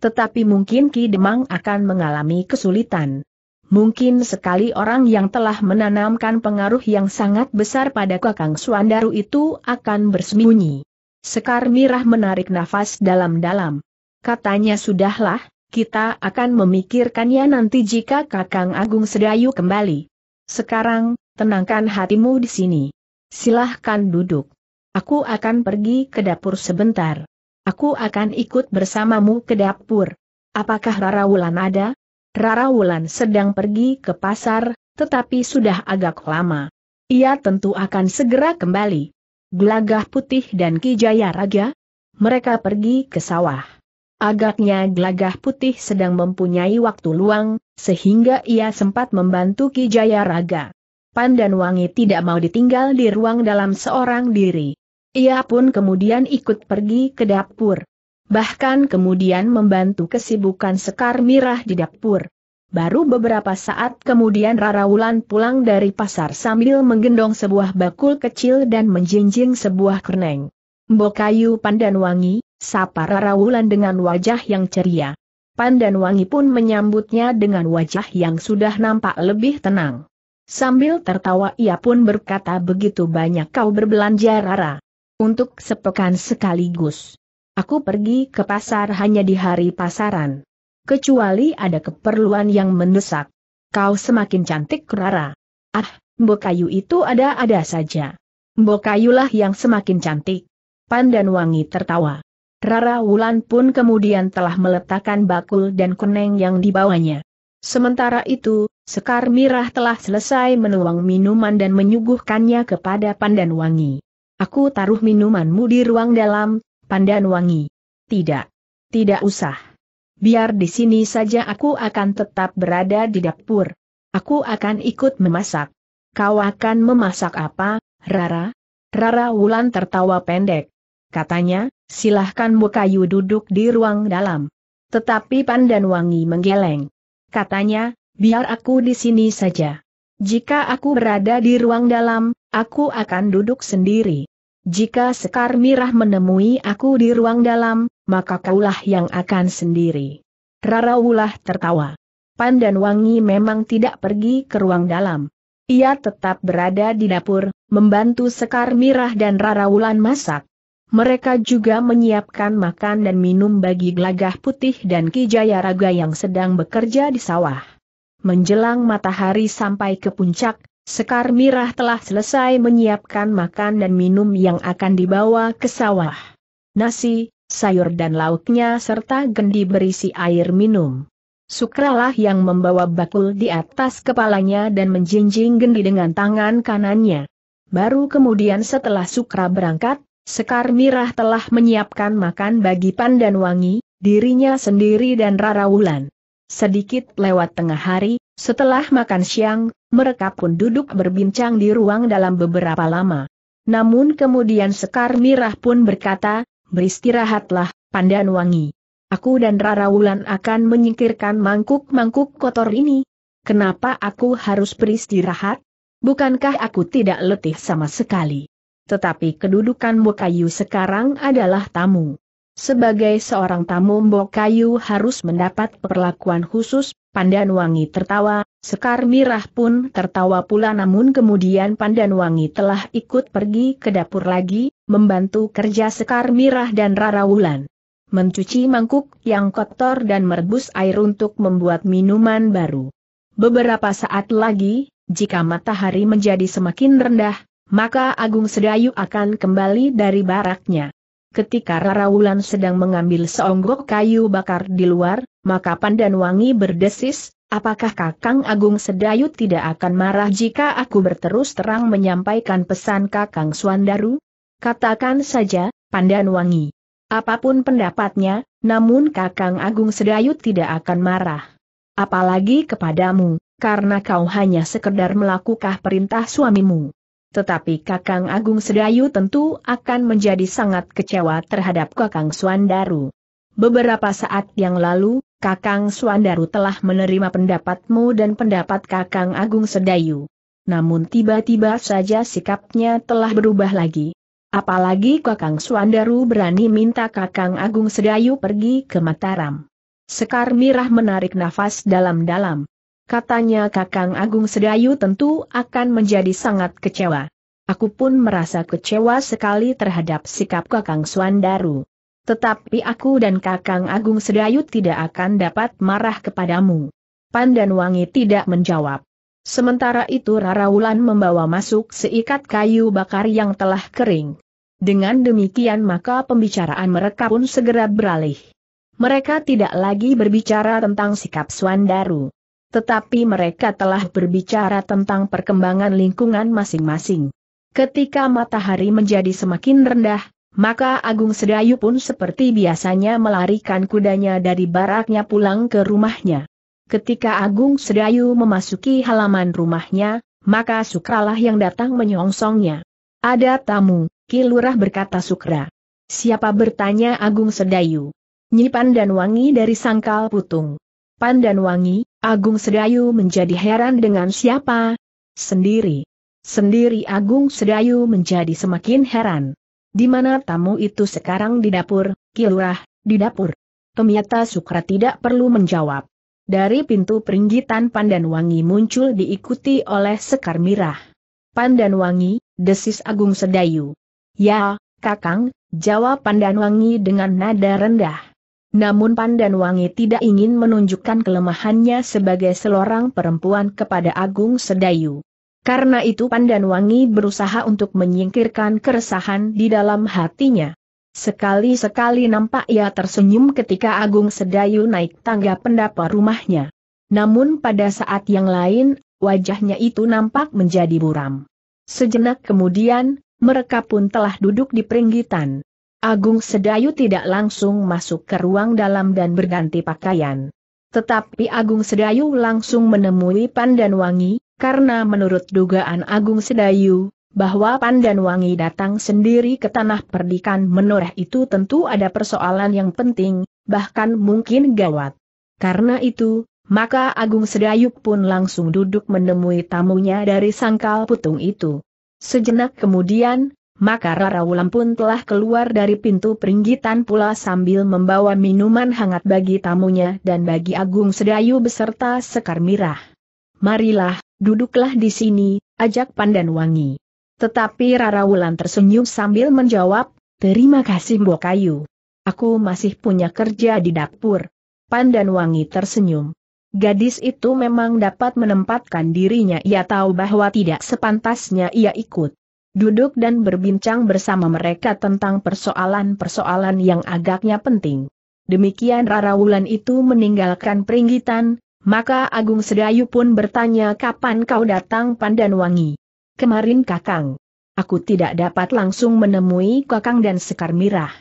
Tetapi mungkin Ki Demang akan mengalami kesulitan. Mungkin sekali orang yang telah menanamkan pengaruh yang sangat besar pada Kakang Suandaru itu akan bersembunyi. Sekar Mirah menarik nafas dalam-dalam. Katanya sudahlah, kita akan memikirkannya nanti jika Kakang Agung Sedayu kembali. Sekarang, tenangkan hatimu di sini. Silahkan duduk. Aku akan pergi ke dapur sebentar. Aku akan ikut bersamamu ke dapur. Apakah Rara Wulan ada? Rara Wulan sedang pergi ke pasar, tetapi sudah agak lama. Ia tentu akan segera kembali. Gelagah Putih dan Kijaya Raga? Mereka pergi ke sawah. Agaknya gelagah putih sedang mempunyai waktu luang, sehingga ia sempat membantu Ki Jaya Raga. Wangi tidak mau ditinggal di ruang dalam seorang diri. Ia pun kemudian ikut pergi ke dapur. Bahkan kemudian membantu kesibukan Sekar Mirah di dapur. Baru beberapa saat kemudian Rara Wulan pulang dari pasar sambil menggendong sebuah bakul kecil dan menjinjing sebuah kerneng. Pandan Wangi sapa Rara Wulan dengan wajah yang ceria. Pandan Wangi pun menyambutnya dengan wajah yang sudah nampak lebih tenang. Sambil tertawa ia pun berkata begitu banyak kau berbelanja Rara. Untuk sepekan sekaligus. Aku pergi ke pasar hanya di hari pasaran. Kecuali ada keperluan yang mendesak. Kau semakin cantik Rara. Ah, Kayu itu ada-ada saja. Kayulah yang semakin cantik. Pandan Wangi tertawa. Rara Wulan pun kemudian telah meletakkan bakul dan koneng yang dibawanya. Sementara itu, Sekar Mirah telah selesai menuang minuman dan menyuguhkannya kepada Pandan Wangi. Aku taruh minumanmu di ruang dalam, Pandan Wangi. Tidak. Tidak usah. Biar di sini saja aku akan tetap berada di dapur. Aku akan ikut memasak. Kau akan memasak apa, Rara? Rara Wulan tertawa pendek. Katanya, silahkan Bu Kayu duduk di ruang dalam. Tetapi Wangi menggeleng. Katanya, biar aku di sini saja. Jika aku berada di ruang dalam, aku akan duduk sendiri. Jika Sekar Mirah menemui aku di ruang dalam, maka kaulah yang akan sendiri. Rarawulah tertawa. Wangi memang tidak pergi ke ruang dalam. Ia tetap berada di dapur, membantu Sekar Mirah dan Rara Wulan masak. Mereka juga menyiapkan makan dan minum bagi Gelagah Putih dan Kijaya Raga yang sedang bekerja di sawah. Menjelang matahari sampai ke puncak, Sekar Mirah telah selesai menyiapkan makan dan minum yang akan dibawa ke sawah. Nasi, sayur dan lauknya serta gendi berisi air minum. Sukralah yang membawa bakul di atas kepalanya dan menjinjing gendi dengan tangan kanannya. Baru kemudian setelah Sukra berangkat, Sekar Mirah telah menyiapkan makan bagi Pandan Wangi, dirinya sendiri dan Rara Wulan. Sedikit lewat tengah hari, setelah makan siang, mereka pun duduk berbincang di ruang dalam beberapa lama. Namun kemudian Sekar Mirah pun berkata, beristirahatlah, Pandan Wangi. Aku dan Rara Wulan akan menyingkirkan mangkuk-mangkuk kotor ini. Kenapa aku harus beristirahat? Bukankah aku tidak letih sama sekali? Tetapi kedudukan Bokayu sekarang adalah tamu. Sebagai seorang tamu Bokayu harus mendapat perlakuan khusus, Pandan Wangi tertawa, Sekar Mirah pun tertawa pula namun kemudian Pandan Wangi telah ikut pergi ke dapur lagi, membantu kerja Sekar Mirah dan Rara Wulan. Mencuci mangkuk yang kotor dan merebus air untuk membuat minuman baru. Beberapa saat lagi, jika matahari menjadi semakin rendah, maka Agung Sedayu akan kembali dari baraknya. Ketika Rara Wulan sedang mengambil seonggok kayu bakar di luar, maka Pandan Wangi berdesis, apakah Kakang Agung Sedayu tidak akan marah jika aku berterus terang menyampaikan pesan Kakang Suandaru? Katakan saja, Pandan Wangi. Apapun pendapatnya, namun Kakang Agung Sedayu tidak akan marah. Apalagi kepadamu, karena kau hanya sekedar melakukan perintah suamimu. Tetapi Kakang Agung Sedayu tentu akan menjadi sangat kecewa terhadap Kakang Suandaru. Beberapa saat yang lalu, Kakang Suandaru telah menerima pendapatmu dan pendapat Kakang Agung Sedayu. Namun tiba-tiba saja sikapnya telah berubah lagi. Apalagi Kakang Suandaru berani minta Kakang Agung Sedayu pergi ke Mataram. Sekar Mirah menarik nafas dalam-dalam katanya Kakang Agung Sedayu tentu akan menjadi sangat kecewa. Aku pun merasa kecewa sekali terhadap sikap Kakang Suandaru. Tetapi aku dan Kakang Agung Sedayu tidak akan dapat marah kepadamu. Pandan Wangi tidak menjawab. Sementara itu Rara Wulan membawa masuk seikat kayu bakar yang telah kering. Dengan demikian maka pembicaraan mereka pun segera beralih. Mereka tidak lagi berbicara tentang sikap Suandaru. Tetapi mereka telah berbicara tentang perkembangan lingkungan masing-masing. Ketika matahari menjadi semakin rendah, maka Agung Sedayu pun seperti biasanya melarikan kudanya dari baraknya pulang ke rumahnya. Ketika Agung Sedayu memasuki halaman rumahnya, maka Sukralah yang datang menyongsongnya. Ada tamu, Kilurah berkata Sukra. Siapa bertanya Agung Sedayu? Nyi Wangi dari Sangkal Putung. Wangi? Agung Sedayu menjadi heran dengan siapa? Sendiri. Sendiri Agung Sedayu menjadi semakin heran. Di mana tamu itu sekarang di dapur, kilurah, di dapur. Ternyata Sukra tidak perlu menjawab. Dari pintu peringgitan Pandan Wangi muncul diikuti oleh Sekar Mirah. Pandan Wangi, desis Agung Sedayu. Ya, Kakang, jawab Pandan Wangi dengan nada rendah. Namun Pandan Wangi tidak ingin menunjukkan kelemahannya sebagai seorang perempuan kepada Agung Sedayu. Karena itu Pandan Wangi berusaha untuk menyingkirkan keresahan di dalam hatinya. Sekali-sekali nampak ia tersenyum ketika Agung Sedayu naik tangga pendapa rumahnya. Namun pada saat yang lain, wajahnya itu nampak menjadi buram. Sejenak kemudian, mereka pun telah duduk di peringgitan. Agung Sedayu tidak langsung masuk ke ruang dalam dan berganti pakaian. Tetapi Agung Sedayu langsung menemui Pandan Wangi, karena menurut dugaan Agung Sedayu, bahwa Pandan Wangi datang sendiri ke tanah perdikan menoreh itu tentu ada persoalan yang penting, bahkan mungkin gawat. Karena itu, maka Agung Sedayu pun langsung duduk menemui tamunya dari sangkal putung itu. Sejenak kemudian, maka Rara Wulan pun telah keluar dari pintu peringgitan pula sambil membawa minuman hangat bagi tamunya dan bagi Agung Sedayu beserta Sekar Mirah. Marilah, duduklah di sini, ajak Pandan Wangi. Tetapi Rara Wulan tersenyum sambil menjawab, terima kasih Mbok Kayu. Aku masih punya kerja di dapur. Pandan Wangi tersenyum. Gadis itu memang dapat menempatkan dirinya ia tahu bahwa tidak sepantasnya ia ikut duduk dan berbincang bersama mereka tentang persoalan-persoalan yang agaknya penting. Demikian Rara Wulan itu meninggalkan peringgitan, maka Agung Sedayu pun bertanya kapan kau datang Pandanwangi. Kemarin Kakang. Aku tidak dapat langsung menemui Kakang dan Sekar Mirah.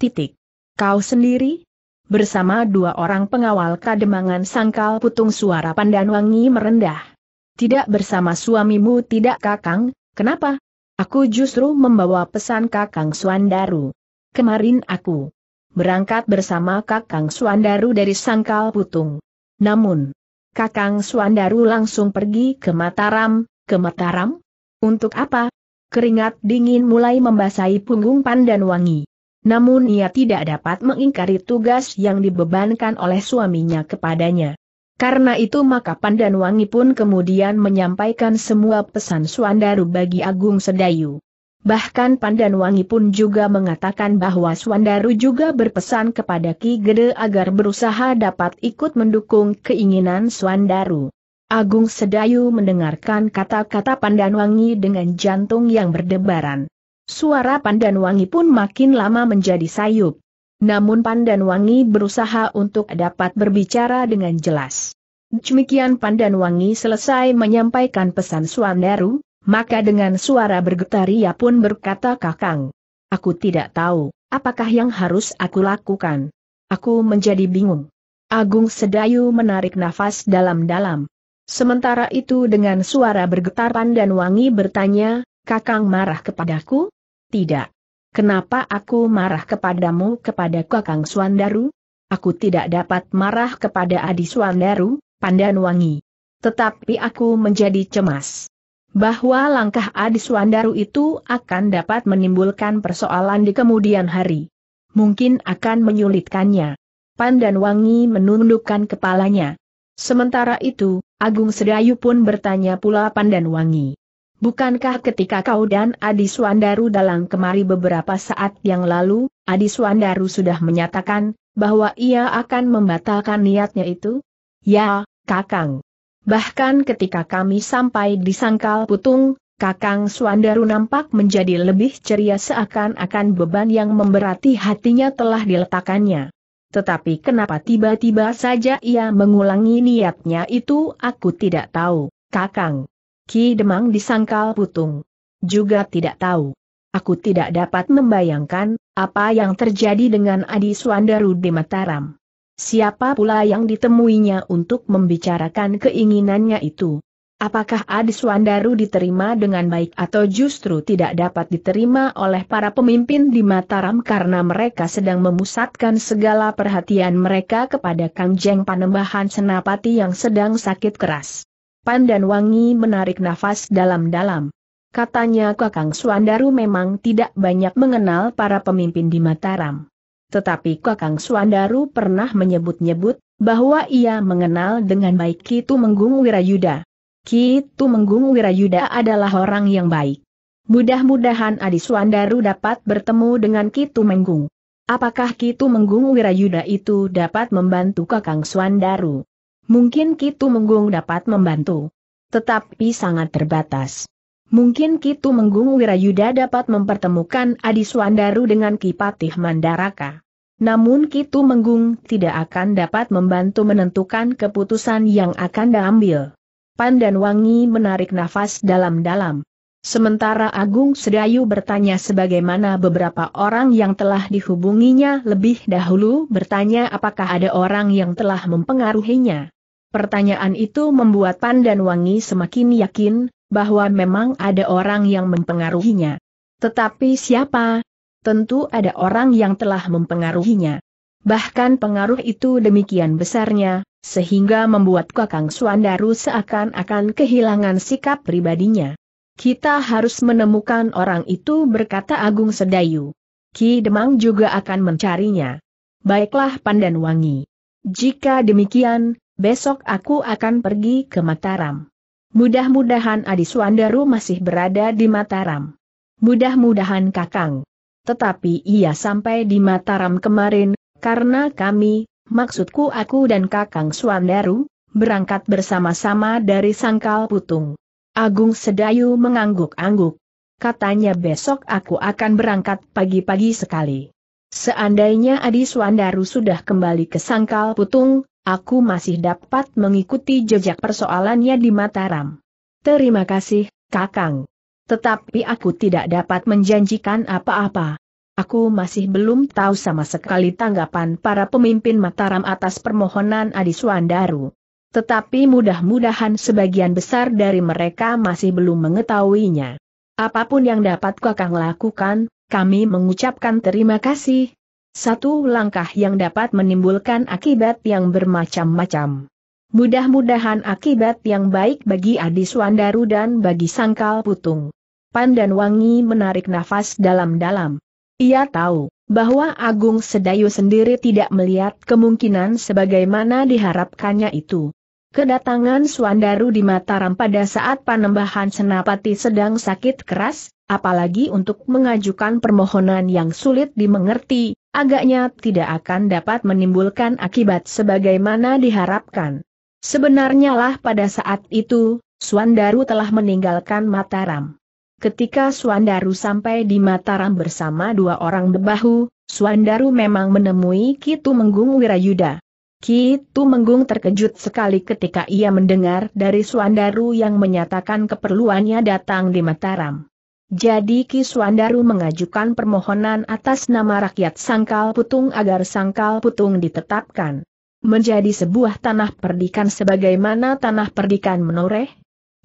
Titik. Kau sendiri? Bersama dua orang pengawal kademangan sangkal putung suara Pandanwangi merendah. Tidak bersama suamimu tidak Kakang, kenapa? Aku justru membawa pesan Kakang Suandaru. Kemarin aku berangkat bersama Kakang Suandaru dari Sangkal Putung. Namun, Kakang Suandaru langsung pergi ke Mataram, ke Mataram? Untuk apa? Keringat dingin mulai membasahi punggung Pandan Wangi. Namun ia tidak dapat mengingkari tugas yang dibebankan oleh suaminya kepadanya. Karena itu maka Pandan Wangi pun kemudian menyampaikan semua pesan Suandaru bagi Agung Sedayu. Bahkan Pandan Wangi pun juga mengatakan bahwa Suandaru juga berpesan kepada Ki Gede agar berusaha dapat ikut mendukung keinginan Suandaru. Agung Sedayu mendengarkan kata-kata Pandan Wangi dengan jantung yang berdebaran. Suara Pandan Wangi pun makin lama menjadi sayup. Namun Pandan Wangi berusaha untuk dapat berbicara dengan jelas. Demikian Pandan Wangi selesai menyampaikan pesan Suaneru, maka dengan suara bergetar ia pun berkata kakang. Aku tidak tahu, apakah yang harus aku lakukan. Aku menjadi bingung. Agung Sedayu menarik nafas dalam-dalam. Sementara itu dengan suara bergetar Pandan Wangi bertanya, kakang marah kepadaku? Tidak. Kenapa aku marah kepadamu kepada Kakang Suandaru? Aku tidak dapat marah kepada Adi Suandaru, Wangi. Tetapi aku menjadi cemas. Bahwa langkah Adi Suandaru itu akan dapat menimbulkan persoalan di kemudian hari. Mungkin akan menyulitkannya. Wangi menundukkan kepalanya. Sementara itu, Agung Sedayu pun bertanya pula Wangi. Bukankah ketika kau dan Adi Suandaru dalang kemari beberapa saat yang lalu, Adi Suandaru sudah menyatakan, bahwa ia akan membatalkan niatnya itu? Ya, Kakang. Bahkan ketika kami sampai di Sangkal Putung, Kakang Suandaru nampak menjadi lebih ceria seakan-akan beban yang memberati hatinya telah diletakkannya. Tetapi kenapa tiba-tiba saja ia mengulangi niatnya itu aku tidak tahu, Kakang. Ki Demang disangkal putung. Juga tidak tahu. Aku tidak dapat membayangkan, apa yang terjadi dengan Adi Suandaru di Mataram. Siapa pula yang ditemuinya untuk membicarakan keinginannya itu? Apakah Adi Suandaru diterima dengan baik atau justru tidak dapat diterima oleh para pemimpin di Mataram karena mereka sedang memusatkan segala perhatian mereka kepada Kang Jeng Panembahan Senapati yang sedang sakit keras? dan Wangi menarik nafas dalam-dalam. Katanya Kakang Suandaru memang tidak banyak mengenal para pemimpin di Mataram. Tetapi Kakang Suandaru pernah menyebut-nyebut, bahwa ia mengenal dengan baik Kitu Menggung Wirayuda. Kitu Menggung Wirayuda adalah orang yang baik. Mudah-mudahan Adi Suandaru dapat bertemu dengan Kitu Menggung. Apakah Kitu Menggung Wirayuda itu dapat membantu Kakang Suandaru? Mungkin Kitu Menggung dapat membantu. Tetapi sangat terbatas. Mungkin Kitu Menggung Wirayuda dapat mempertemukan Adi Swandaru dengan Kipatih Mandaraka. Namun Kitu Menggung tidak akan dapat membantu menentukan keputusan yang akan diambil. Pandan Wangi menarik nafas dalam-dalam. Sementara Agung Sedayu bertanya sebagaimana beberapa orang yang telah dihubunginya lebih dahulu bertanya apakah ada orang yang telah mempengaruhinya. Pertanyaan itu membuat Pandan Wangi semakin yakin, bahwa memang ada orang yang mempengaruhinya. Tetapi siapa? Tentu ada orang yang telah mempengaruhinya. Bahkan pengaruh itu demikian besarnya, sehingga membuat Kakang Suandaru seakan-akan kehilangan sikap pribadinya. Kita harus menemukan orang itu berkata Agung Sedayu. Ki Demang juga akan mencarinya. Baiklah Pandan Wangi. Jika demikian, besok aku akan pergi ke Mataram. Mudah-mudahan Adi Suandaru masih berada di Mataram. Mudah-mudahan Kakang. Tetapi ia sampai di Mataram kemarin, karena kami, maksudku aku dan Kakang Swandaru, berangkat bersama-sama dari Sangkal Putung. Agung Sedayu mengangguk-angguk. Katanya besok aku akan berangkat pagi-pagi sekali. Seandainya Adi Swandaru sudah kembali ke Sangkal Putung, aku masih dapat mengikuti jejak persoalannya di Mataram. Terima kasih, Kakang. Tetapi aku tidak dapat menjanjikan apa-apa. Aku masih belum tahu sama sekali tanggapan para pemimpin Mataram atas permohonan Adi Suandaru. Tetapi mudah-mudahan sebagian besar dari mereka masih belum mengetahuinya. Apapun yang dapat Kakang lakukan, kami mengucapkan terima kasih, satu langkah yang dapat menimbulkan akibat yang bermacam-macam. Mudah-mudahan akibat yang baik bagi Adi Swandaru dan bagi Sangkal Putung. Pan dan Wangi menarik nafas dalam-dalam. Ia tahu bahwa Agung Sedayu sendiri tidak melihat kemungkinan sebagaimana diharapkannya itu. Kedatangan Swandaru di Mataram pada saat panembahan Senapati sedang sakit keras, apalagi untuk mengajukan permohonan yang sulit dimengerti, agaknya tidak akan dapat menimbulkan akibat sebagaimana diharapkan. Sebenarnya lah pada saat itu, Suandaru telah meninggalkan Mataram. Ketika Suandaru sampai di Mataram bersama dua orang bebahu, Suandaru memang menemui Kitu Menggung Wirayuda. Kitu Menggung terkejut sekali ketika ia mendengar dari Suandaru yang menyatakan keperluannya datang di Mataram. Jadi Ki Kiswandaru mengajukan permohonan atas nama rakyat Sangkal Putung agar Sangkal Putung ditetapkan menjadi sebuah tanah perdikan sebagaimana tanah perdikan menoreh.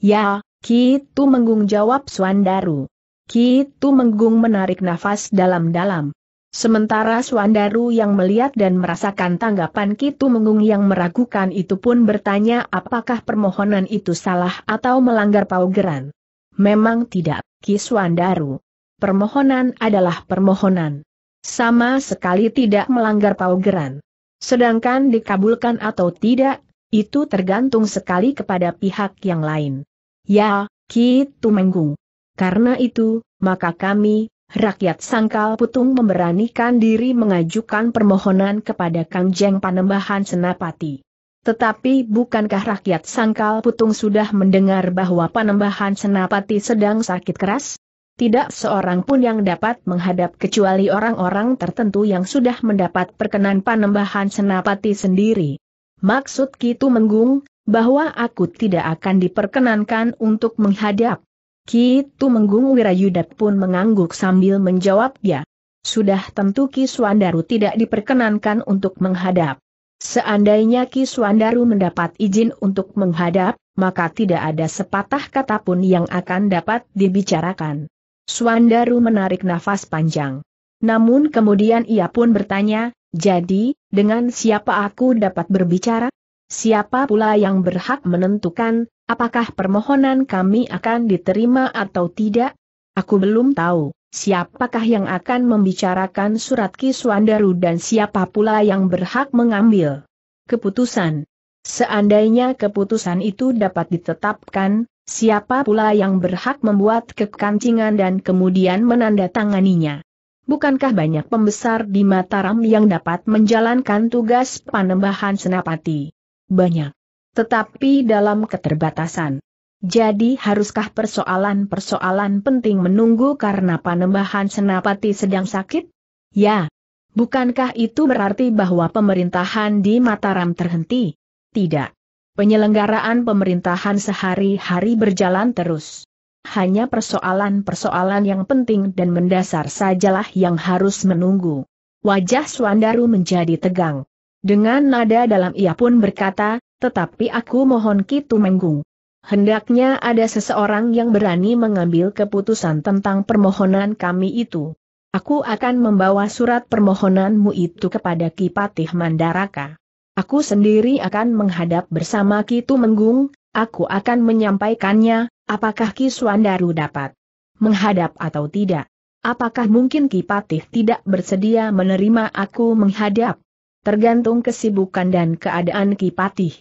Ya, Ki Kitu Menggung jawab Swandaru. Kitu Menggung menarik nafas dalam-dalam. Sementara Swandaru yang melihat dan merasakan tanggapan Kitu Menggung yang meragukan itu pun bertanya apakah permohonan itu salah atau melanggar paugeran. Memang tidak. Kiswandaru. Permohonan adalah permohonan. Sama sekali tidak melanggar paugeran. Sedangkan dikabulkan atau tidak, itu tergantung sekali kepada pihak yang lain. Ya, Ki Tumenggung. Karena itu, maka kami, rakyat Sangkal Putung memberanikan diri mengajukan permohonan kepada Kang Jeng Panembahan Senapati. Tetapi bukankah rakyat sangkal putung sudah mendengar bahwa panembahan senapati sedang sakit keras? Tidak seorang pun yang dapat menghadap kecuali orang-orang tertentu yang sudah mendapat perkenan panembahan senapati sendiri. Maksud Kitu Menggung, bahwa aku tidak akan diperkenankan untuk menghadap. Kitu Menggung Wirayudat pun mengangguk sambil menjawab ya. Sudah tentu Ki Suandaru tidak diperkenankan untuk menghadap. Seandainya Kiswandaru mendapat izin untuk menghadap, maka tidak ada sepatah kata pun yang akan dapat dibicarakan. Swandaru menarik nafas panjang. Namun kemudian ia pun bertanya, jadi, dengan siapa aku dapat berbicara? Siapa pula yang berhak menentukan, apakah permohonan kami akan diterima atau tidak? Aku belum tahu. Siapakah yang akan membicarakan surat Kiswandaru dan siapa pula yang berhak mengambil keputusan? Seandainya keputusan itu dapat ditetapkan, siapa pula yang berhak membuat kekancingan dan kemudian menandatanganinya? Bukankah banyak pembesar di Mataram yang dapat menjalankan tugas panembahan senapati? Banyak. Tetapi dalam keterbatasan jadi haruskah persoalan-persoalan penting menunggu karena panembahan senapati sedang sakit? Ya. Bukankah itu berarti bahwa pemerintahan di Mataram terhenti? Tidak. Penyelenggaraan pemerintahan sehari-hari berjalan terus. Hanya persoalan-persoalan yang penting dan mendasar sajalah yang harus menunggu. Wajah Suandaru menjadi tegang. Dengan nada dalam ia pun berkata, tetapi aku mohon Kitu Menggung. Hendaknya ada seseorang yang berani mengambil keputusan tentang permohonan kami itu. Aku akan membawa surat permohonanmu itu kepada Kipatih Mandaraka. Aku sendiri akan menghadap bersama Ki Tumenggung, aku akan menyampaikannya, apakah Ki Suandaru dapat menghadap atau tidak. Apakah mungkin Kipatih tidak bersedia menerima aku menghadap? Tergantung kesibukan dan keadaan Kipatih.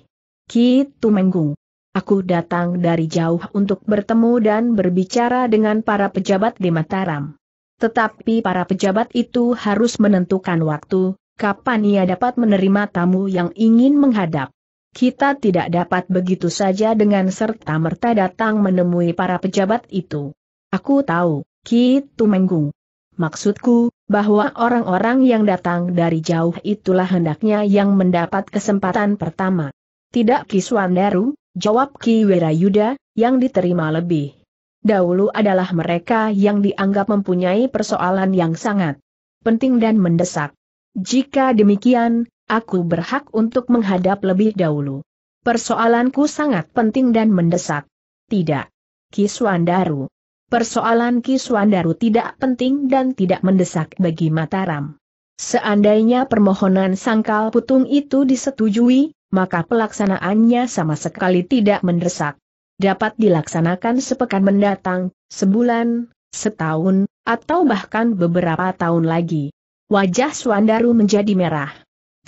Ki Tumenggung Aku datang dari jauh untuk bertemu dan berbicara dengan para pejabat di Mataram. Tetapi para pejabat itu harus menentukan waktu, kapan ia dapat menerima tamu yang ingin menghadap. Kita tidak dapat begitu saja dengan serta-merta datang menemui para pejabat itu. Aku tahu, Ki Tumenggung. Maksudku, bahwa orang-orang yang datang dari jauh itulah hendaknya yang mendapat kesempatan pertama. Tidak Kiswandaru, jawab Wera Yuda, yang diterima lebih. Dahulu adalah mereka yang dianggap mempunyai persoalan yang sangat penting dan mendesak. Jika demikian, aku berhak untuk menghadap lebih dahulu. Persoalanku sangat penting dan mendesak. Tidak. Ki Kiswandaru. Persoalan Ki Kiswandaru tidak penting dan tidak mendesak bagi Mataram. Seandainya permohonan sangkal putung itu disetujui, maka pelaksanaannya sama sekali tidak mendesak. Dapat dilaksanakan sepekan mendatang, sebulan, setahun, atau bahkan beberapa tahun lagi. Wajah Suandaru menjadi merah.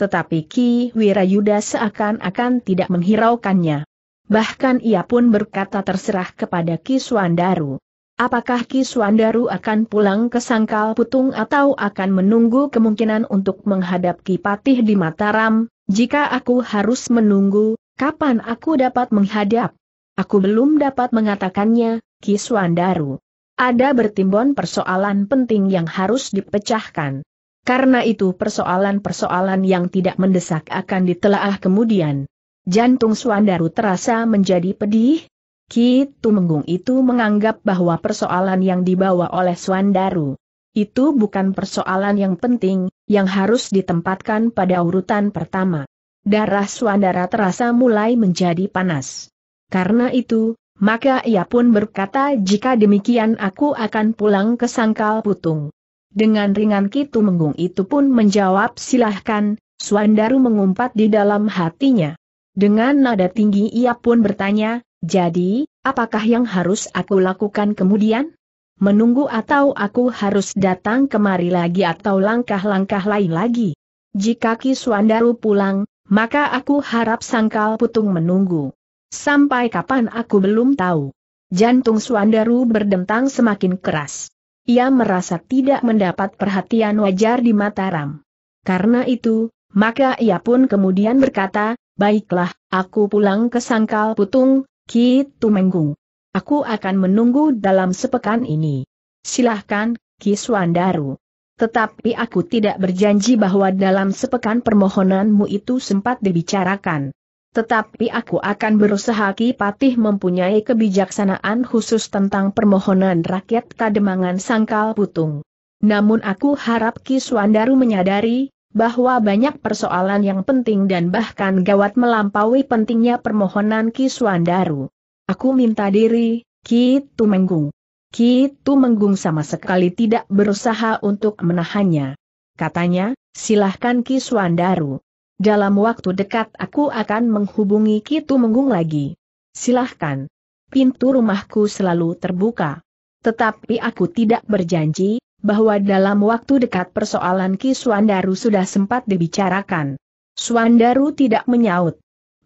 Tetapi Ki Wirayuda seakan-akan tidak menghiraukannya. Bahkan ia pun berkata terserah kepada Ki Suandaru. Apakah Ki Kiswandaru akan pulang ke Sangkal Putung atau akan menunggu kemungkinan untuk menghadap Patih di Mataram? Jika aku harus menunggu, kapan aku dapat menghadap? Aku belum dapat mengatakannya, Ki Kiswandaru. Ada bertimbun persoalan penting yang harus dipecahkan. Karena itu persoalan-persoalan yang tidak mendesak akan ditelaah kemudian. Jantung Swandaru terasa menjadi pedih, Ki Tumenggung itu menganggap bahwa persoalan yang dibawa oleh Swandaru itu bukan persoalan yang penting, yang harus ditempatkan pada urutan pertama. Darah Swandara terasa mulai menjadi panas. Karena itu, maka ia pun berkata jika demikian aku akan pulang ke Sangkal Putung. Dengan ringan Ki Tumenggung itu pun menjawab silahkan, Swandaru mengumpat di dalam hatinya. Dengan nada tinggi ia pun bertanya, jadi, apakah yang harus aku lakukan kemudian? Menunggu atau aku harus datang kemari lagi atau langkah-langkah lain lagi? Jika Ki Kiswandaru pulang, maka aku harap sangkal putung menunggu. Sampai kapan aku belum tahu. Jantung Swandaru berdentang semakin keras. Ia merasa tidak mendapat perhatian wajar di Mataram. Karena itu, maka ia pun kemudian berkata, Baiklah, aku pulang ke Sangkal Putung, Ki Tumenggung. Aku akan menunggu dalam sepekan ini. Silahkan, Ki Suandaru. Tetapi aku tidak berjanji bahwa dalam sepekan permohonanmu itu sempat dibicarakan. Tetapi aku akan berusaha Ki Patih mempunyai kebijaksanaan khusus tentang permohonan rakyat Kademangan Sangkal Putung. Namun aku harap Ki Suandaru menyadari, bahwa banyak persoalan yang penting dan bahkan gawat melampaui pentingnya permohonan Ki Suandaru. Aku minta diri, Ki Tumenggung. Ki Tumenggung sama sekali tidak berusaha untuk menahannya. Katanya, silahkan Ki Suandaru. Dalam waktu dekat aku akan menghubungi Ki Tumenggung lagi. Silahkan. Pintu rumahku selalu terbuka. Tetapi aku tidak berjanji, bahwa dalam waktu dekat persoalan Ki Suandaru sudah sempat dibicarakan. Suandaru tidak menyaut.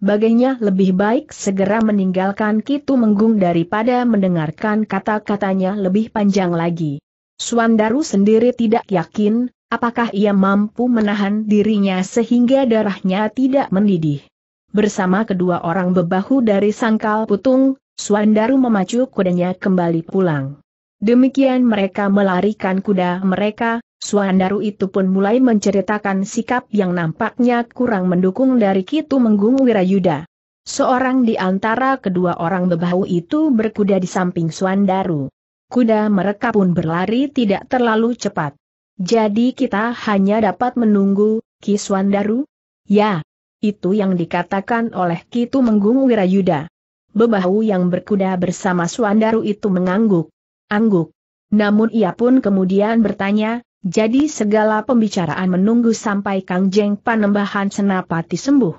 Baginya lebih baik segera meninggalkan Kitu Menggung daripada mendengarkan kata-katanya lebih panjang lagi. Suandaru sendiri tidak yakin, apakah ia mampu menahan dirinya sehingga darahnya tidak mendidih. Bersama kedua orang bebahu dari sangkal putung, Suandaru memacu kudanya kembali pulang. Demikian mereka melarikan kuda mereka, Suandaru itu pun mulai menceritakan sikap yang nampaknya kurang mendukung dari Kitu Menggung Wirayuda. Seorang di antara kedua orang bebahu itu berkuda di samping Suandaru. Kuda mereka pun berlari tidak terlalu cepat. Jadi kita hanya dapat menunggu, Ki Suandaru? Ya, itu yang dikatakan oleh Kitu Menggung Wirayuda. Bebahu yang berkuda bersama Suandaru itu mengangguk angguk. Namun ia pun kemudian bertanya, jadi segala pembicaraan menunggu sampai Kang Jeng panembahan senapati sembuh.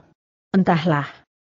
Entahlah.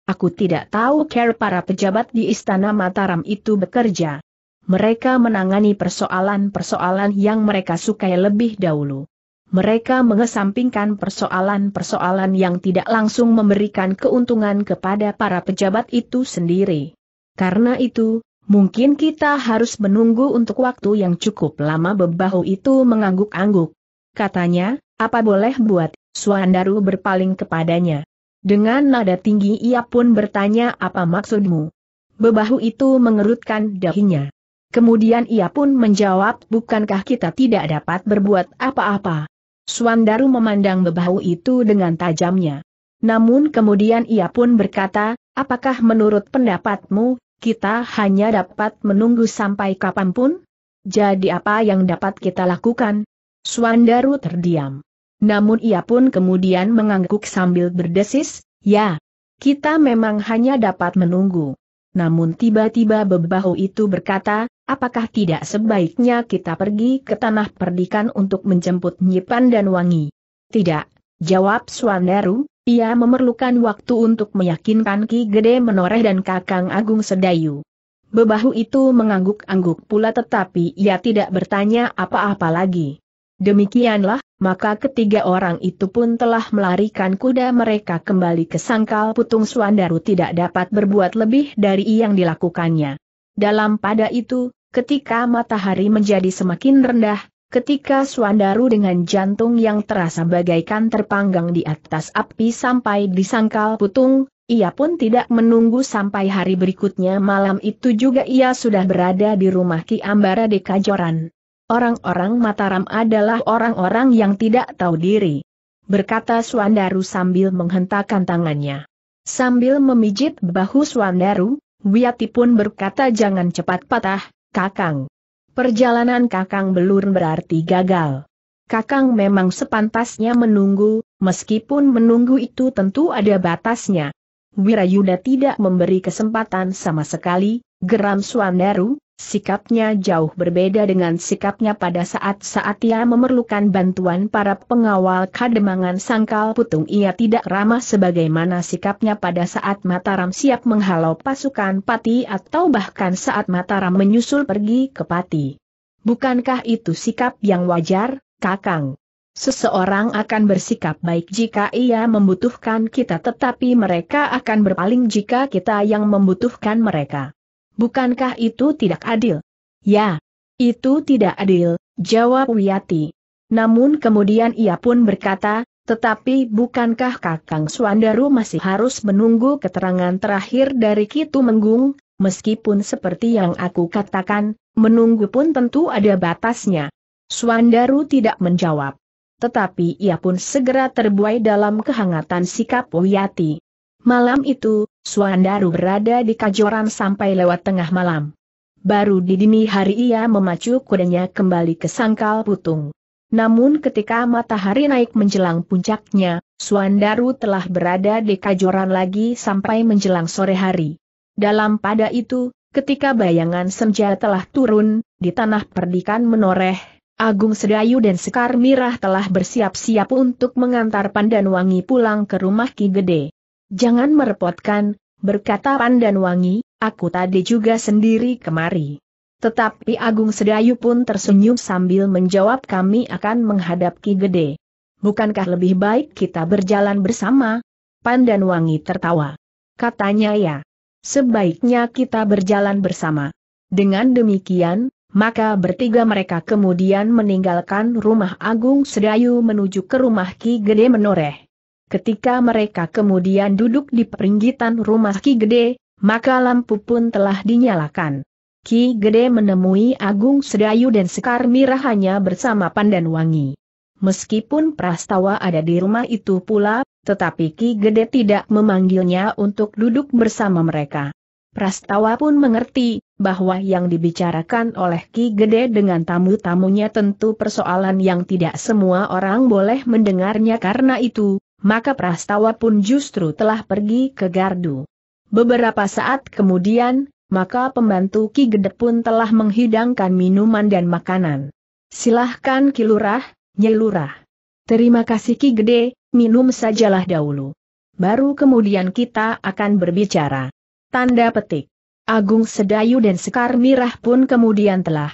Aku tidak tahu care para pejabat di Istana Mataram itu bekerja. Mereka menangani persoalan-persoalan yang mereka sukai lebih dahulu. Mereka mengesampingkan persoalan-persoalan yang tidak langsung memberikan keuntungan kepada para pejabat itu sendiri. Karena itu, Mungkin kita harus menunggu untuk waktu yang cukup lama bebahu itu mengangguk-angguk. Katanya, apa boleh buat, Suandaru berpaling kepadanya. Dengan nada tinggi ia pun bertanya apa maksudmu. Bebahu itu mengerutkan dahinya. Kemudian ia pun menjawab bukankah kita tidak dapat berbuat apa-apa. Suandaru memandang bebahu itu dengan tajamnya. Namun kemudian ia pun berkata, apakah menurut pendapatmu, kita hanya dapat menunggu sampai kapanpun? Jadi apa yang dapat kita lakukan? Suandaru terdiam. Namun ia pun kemudian mengangguk sambil berdesis, ya, kita memang hanya dapat menunggu. Namun tiba-tiba bebahu itu berkata, apakah tidak sebaiknya kita pergi ke tanah perdikan untuk menjemput Nyipan dan Wangi? Tidak, jawab Suandaru, ia memerlukan waktu untuk meyakinkan Ki Gede Menoreh dan Kakang Agung Sedayu. Bebahu itu mengangguk-angguk pula tetapi ia tidak bertanya apa-apa lagi. Demikianlah, maka ketiga orang itu pun telah melarikan kuda mereka kembali ke sangkal putung Suandaru tidak dapat berbuat lebih dari yang dilakukannya. Dalam pada itu, ketika matahari menjadi semakin rendah, Ketika Suandaru dengan jantung yang terasa bagaikan terpanggang di atas api sampai di sangkal putung, ia pun tidak menunggu sampai hari berikutnya malam itu juga ia sudah berada di rumah Ki Ambara di Kajoran. Orang-orang Mataram adalah orang-orang yang tidak tahu diri. Berkata Suandaru sambil menghentakkan tangannya. Sambil memijit bahu Suandaru, Wiyati pun berkata jangan cepat patah, Kakang. Perjalanan Kakang Belur berarti gagal. Kakang memang sepantasnya menunggu, meskipun menunggu itu tentu ada batasnya. Wirayuda tidak memberi kesempatan sama sekali, geram Suandaru, Sikapnya jauh berbeda dengan sikapnya pada saat-saat ia memerlukan bantuan para pengawal kademangan sangkal putung ia tidak ramah sebagaimana sikapnya pada saat Mataram siap menghalau pasukan pati atau bahkan saat Mataram menyusul pergi ke pati. Bukankah itu sikap yang wajar, Kakang? Seseorang akan bersikap baik jika ia membutuhkan kita tetapi mereka akan berpaling jika kita yang membutuhkan mereka. Bukankah itu tidak adil? Ya, itu tidak adil, jawab Wiyati. Namun kemudian ia pun berkata, tetapi bukankah Kakang Suandaru masih harus menunggu keterangan terakhir dari Kitu Menggung, meskipun seperti yang aku katakan, menunggu pun tentu ada batasnya. Suandaru tidak menjawab. Tetapi ia pun segera terbuai dalam kehangatan sikap Wiyati. Malam itu, Suandaru berada di Kajoran sampai lewat tengah malam. Baru di dini hari ia memacu kudanya kembali ke sangkal putung. Namun ketika matahari naik menjelang puncaknya, Suandaru telah berada di Kajoran lagi sampai menjelang sore hari. Dalam pada itu, ketika bayangan senja telah turun, di tanah perdikan menoreh, Agung Sedayu dan Sekar Mirah telah bersiap-siap untuk mengantar Pandan Wangi pulang ke rumah Ki Gede. Jangan merepotkan, berkata Pandan Wangi. aku tadi juga sendiri kemari. Tetapi Agung Sedayu pun tersenyum sambil menjawab kami akan menghadapi Gede. Bukankah lebih baik kita berjalan bersama? Pandan Wangi tertawa. Katanya ya. Sebaiknya kita berjalan bersama. Dengan demikian, maka bertiga mereka kemudian meninggalkan rumah Agung Sedayu menuju ke rumah Ki Gede Menoreh. Ketika mereka kemudian duduk di peringgitan rumah Ki Gede, maka lampu pun telah dinyalakan. Ki Gede menemui Agung Sedayu dan Sekar hanya bersama Pandan Wangi. Meskipun Prastawa ada di rumah itu pula, tetapi Ki Gede tidak memanggilnya untuk duduk bersama mereka. Prastawa pun mengerti bahwa yang dibicarakan oleh Ki Gede dengan tamu-tamunya tentu persoalan yang tidak semua orang boleh mendengarnya karena itu, maka Prastawa pun justru telah pergi ke gardu. Beberapa saat kemudian, maka pembantu Ki Gede pun telah menghidangkan minuman dan makanan. Silahkan Ki Lurah, Nyelurah. Terima kasih Ki Gede, minum sajalah dahulu. Baru kemudian kita akan berbicara. Tanda petik. Agung Sedayu dan Sekar Mirah pun kemudian telah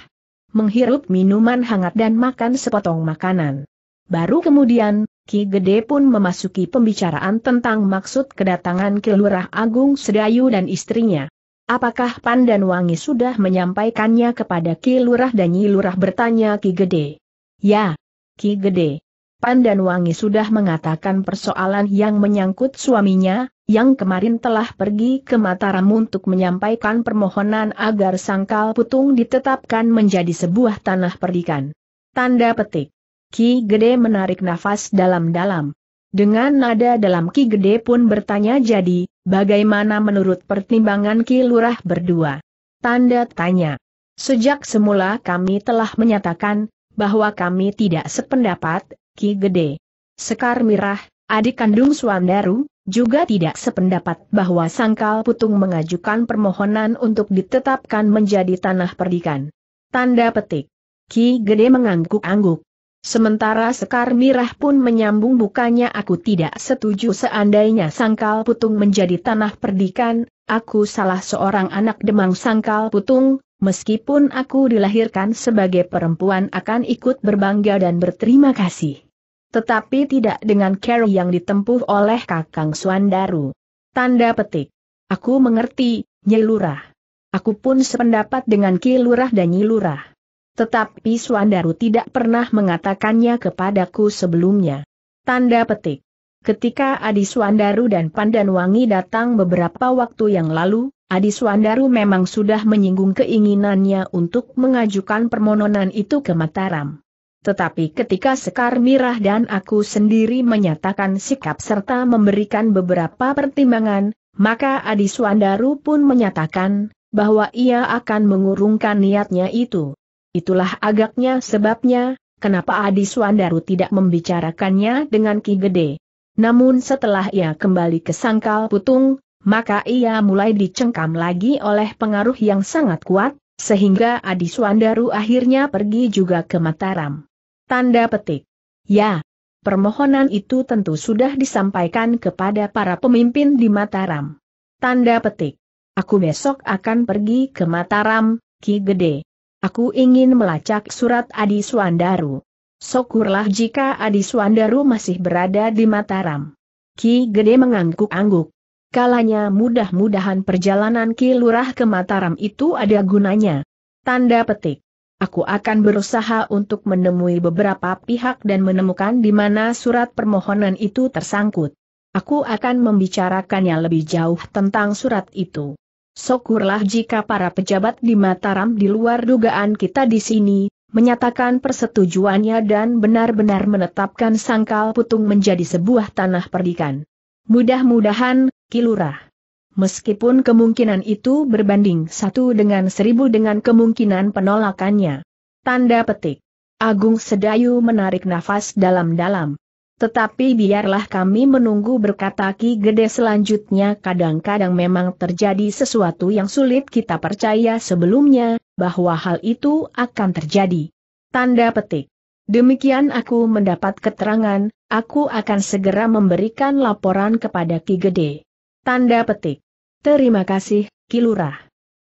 menghirup minuman hangat dan makan sepotong makanan. Baru kemudian, Ki Gede pun memasuki pembicaraan tentang maksud kedatangan Kelurah Agung Sedayu dan istrinya. Apakah Pandan Wangi sudah menyampaikannya kepada Ki Lurah dan Nyi Lurah bertanya Ki Gede? Ya, Ki Gede. Wangi sudah mengatakan persoalan yang menyangkut suaminya, yang kemarin telah pergi ke Mataram untuk menyampaikan permohonan agar Sangkal Putung ditetapkan menjadi sebuah tanah perdikan. Tanda petik. Ki Gede menarik nafas dalam-dalam. Dengan nada dalam Ki Gede pun bertanya jadi, bagaimana menurut pertimbangan Ki Lurah berdua? Tanda tanya. Sejak semula kami telah menyatakan, bahwa kami tidak sependapat, Ki Gede. Sekar Mirah, adik kandung Suandaru, juga tidak sependapat bahwa Sangkal Putung mengajukan permohonan untuk ditetapkan menjadi tanah perdikan. Tanda petik. Ki Gede mengangguk-angguk. Sementara Sekar Mirah pun menyambung bukannya aku tidak setuju seandainya Sangkal Putung menjadi tanah perdikan, aku salah seorang anak demang Sangkal Putung, meskipun aku dilahirkan sebagai perempuan akan ikut berbangga dan berterima kasih. Tetapi tidak dengan cara yang ditempuh oleh Kakang Suandaru. Tanda petik. Aku mengerti, Nyilurah. Aku pun sependapat dengan Ki Lurah dan Nyilurah. Tetapi Suandaru tidak pernah mengatakannya kepadaku sebelumnya. Tanda petik. Ketika Adi Suandaru dan Pandanwangi datang beberapa waktu yang lalu, Adi Suandaru memang sudah menyinggung keinginannya untuk mengajukan permohonan itu ke Mataram. Tetapi ketika Sekar Mirah dan aku sendiri menyatakan sikap serta memberikan beberapa pertimbangan, maka Adi Suandaru pun menyatakan bahwa ia akan mengurungkan niatnya itu. Itulah agaknya sebabnya, kenapa Adi Suandaru tidak membicarakannya dengan Ki Gede. Namun setelah ia kembali ke Sangkal Putung, maka ia mulai dicengkam lagi oleh pengaruh yang sangat kuat, sehingga Adi Suandaru akhirnya pergi juga ke Mataram. Tanda petik. Ya, permohonan itu tentu sudah disampaikan kepada para pemimpin di Mataram. Tanda petik. Aku besok akan pergi ke Mataram, Ki Gede. Aku ingin melacak surat Adi Suandaru. Syukurlah jika Adi Suandaru masih berada di Mataram. Ki Gede mengangguk-angguk. Kalanya mudah-mudahan perjalanan Ki Lurah ke Mataram itu ada gunanya. Tanda petik. Aku akan berusaha untuk menemui beberapa pihak dan menemukan di mana surat permohonan itu tersangkut. Aku akan membicarakannya lebih jauh tentang surat itu. Syukurlah jika para pejabat di Mataram di luar dugaan kita di sini, menyatakan persetujuannya dan benar-benar menetapkan sangkal putung menjadi sebuah tanah perdikan. Mudah-mudahan, Kilurah. Meskipun kemungkinan itu berbanding satu dengan seribu dengan kemungkinan penolakannya. Tanda petik. Agung Sedayu menarik nafas dalam-dalam. Tetapi biarlah kami menunggu berkata Ki Gede selanjutnya kadang-kadang memang terjadi sesuatu yang sulit kita percaya sebelumnya, bahwa hal itu akan terjadi. Tanda petik. Demikian aku mendapat keterangan, aku akan segera memberikan laporan kepada Ki Gede. Tanda petik. Terima kasih, Kilurah.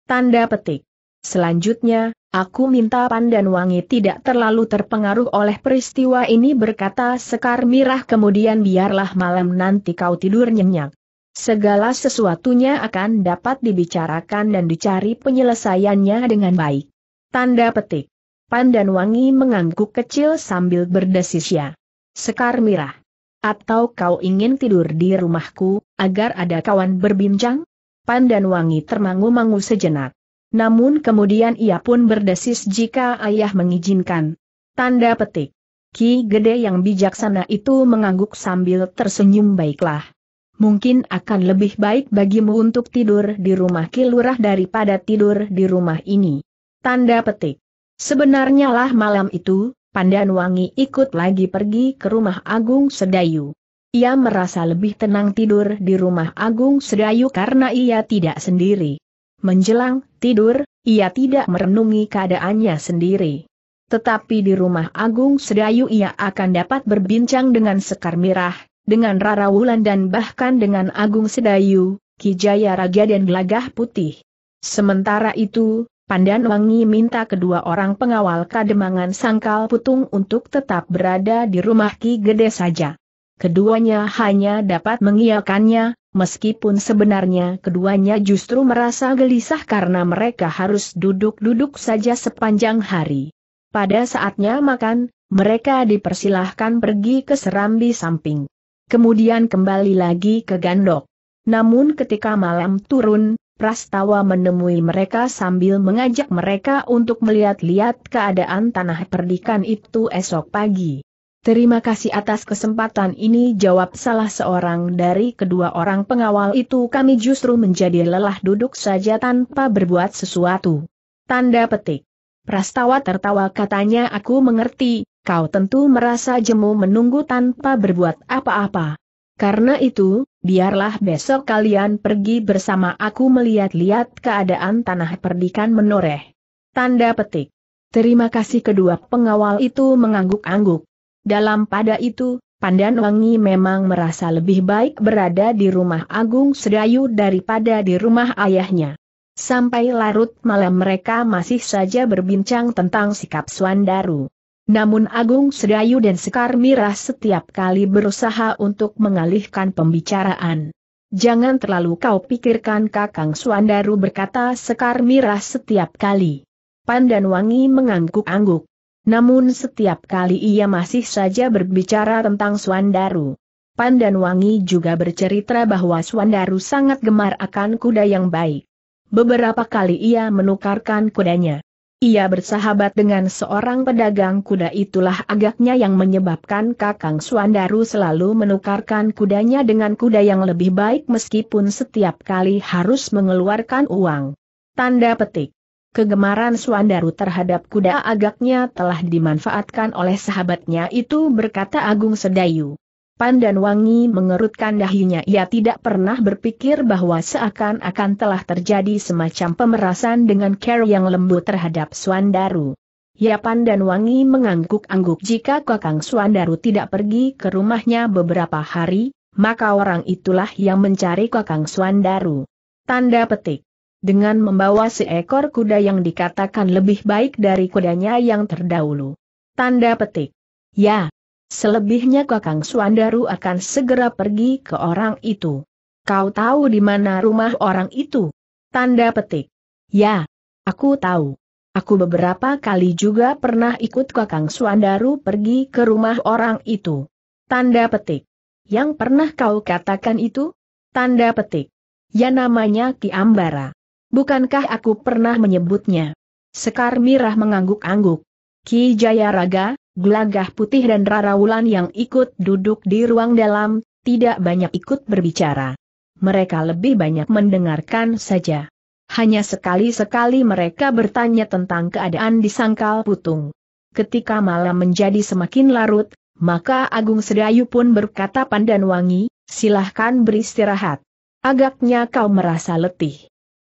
Tanda petik. Selanjutnya, Aku minta pandan Wangi tidak terlalu terpengaruh oleh peristiwa ini berkata Sekar Mirah kemudian biarlah malam nanti kau tidur nyenyak. Segala sesuatunya akan dapat dibicarakan dan dicari penyelesaiannya dengan baik. Tanda petik. Pandan Wangi mengangguk kecil sambil berdesis ya. Sekar Mirah. Atau kau ingin tidur di rumahku, agar ada kawan berbincang? Pandan Wangi termangu-mangu sejenak. Namun kemudian ia pun berdesis jika ayah mengizinkan. Tanda petik. Ki Gede yang bijaksana itu mengangguk sambil tersenyum baiklah. Mungkin akan lebih baik bagimu untuk tidur di rumah kilurah daripada tidur di rumah ini. Tanda petik. Sebenarnya lah malam itu, Pandan Wangi ikut lagi pergi ke rumah Agung Sedayu. Ia merasa lebih tenang tidur di rumah Agung Sedayu karena ia tidak sendiri. Menjelang tidur, ia tidak merenungi keadaannya sendiri. Tetapi di rumah Agung Sedayu ia akan dapat berbincang dengan Sekar Mirah, dengan Rara Wulan dan bahkan dengan Agung Sedayu, Kijaya Raja dan Gelagah Putih. Sementara itu, Pandan Wangi minta kedua orang pengawal kademangan sangkal putung untuk tetap berada di rumah Ki Gede saja. Keduanya hanya dapat mengiyakannya, meskipun sebenarnya keduanya justru merasa gelisah karena mereka harus duduk-duduk saja sepanjang hari. Pada saatnya makan, mereka dipersilahkan pergi ke serambi samping. Kemudian kembali lagi ke gandok. Namun ketika malam turun, Prastawa menemui mereka sambil mengajak mereka untuk melihat-lihat keadaan tanah perdikan itu esok pagi. Terima kasih atas kesempatan ini jawab salah seorang dari kedua orang pengawal itu kami justru menjadi lelah duduk saja tanpa berbuat sesuatu. Tanda petik. Prastawa tertawa katanya aku mengerti, kau tentu merasa jemu menunggu tanpa berbuat apa-apa. Karena itu, biarlah besok kalian pergi bersama aku melihat-lihat keadaan tanah perdikan menoreh. Tanda petik. Terima kasih kedua pengawal itu mengangguk-angguk. Dalam pada itu, Pandan Wangi memang merasa lebih baik berada di rumah Agung Sedayu daripada di rumah ayahnya. Sampai larut malam mereka masih saja berbincang tentang sikap Swandaru. Namun Agung Sedayu dan Sekar Mirah setiap kali berusaha untuk mengalihkan pembicaraan. Jangan terlalu kau pikirkan Kakang Swandaru berkata Sekar Mirah setiap kali. Pandan Wangi mengangguk-angguk. Namun setiap kali ia masih saja berbicara tentang Swandaru. Wangi juga bercerita bahwa Swandaru sangat gemar akan kuda yang baik. Beberapa kali ia menukarkan kudanya. Ia bersahabat dengan seorang pedagang kuda itulah agaknya yang menyebabkan Kakang Swandaru selalu menukarkan kudanya dengan kuda yang lebih baik meskipun setiap kali harus mengeluarkan uang. Tanda petik. Kegemaran Suandaru terhadap kuda agaknya telah dimanfaatkan oleh sahabatnya itu berkata Agung Sedayu. Pandan Wangi mengerutkan dahinya ia tidak pernah berpikir bahwa seakan-akan telah terjadi semacam pemerasan dengan care yang lembut terhadap Suandaru. Ya Pandan Wangi mengangguk-angguk jika Kakang Suandaru tidak pergi ke rumahnya beberapa hari, maka orang itulah yang mencari Kakang Suandaru. Tanda petik dengan membawa seekor kuda yang dikatakan lebih baik dari kudanya yang terdahulu. Tanda petik. Ya. Selebihnya Kakang Suandaru akan segera pergi ke orang itu. Kau tahu di mana rumah orang itu? Tanda petik. Ya. Aku tahu. Aku beberapa kali juga pernah ikut Kakang Suandaru pergi ke rumah orang itu. Tanda petik. Yang pernah kau katakan itu? Tanda petik. Ya namanya Ki Ambara. Bukankah aku pernah menyebutnya? Sekar Mirah mengangguk-angguk. Ki Jayaraga, Gelagah Putih dan Raraulan yang ikut duduk di ruang dalam, tidak banyak ikut berbicara. Mereka lebih banyak mendengarkan saja. Hanya sekali-sekali mereka bertanya tentang keadaan di sangkal putung. Ketika malam menjadi semakin larut, maka Agung Sedayu pun berkata pandan wangi, silahkan beristirahat. Agaknya kau merasa letih.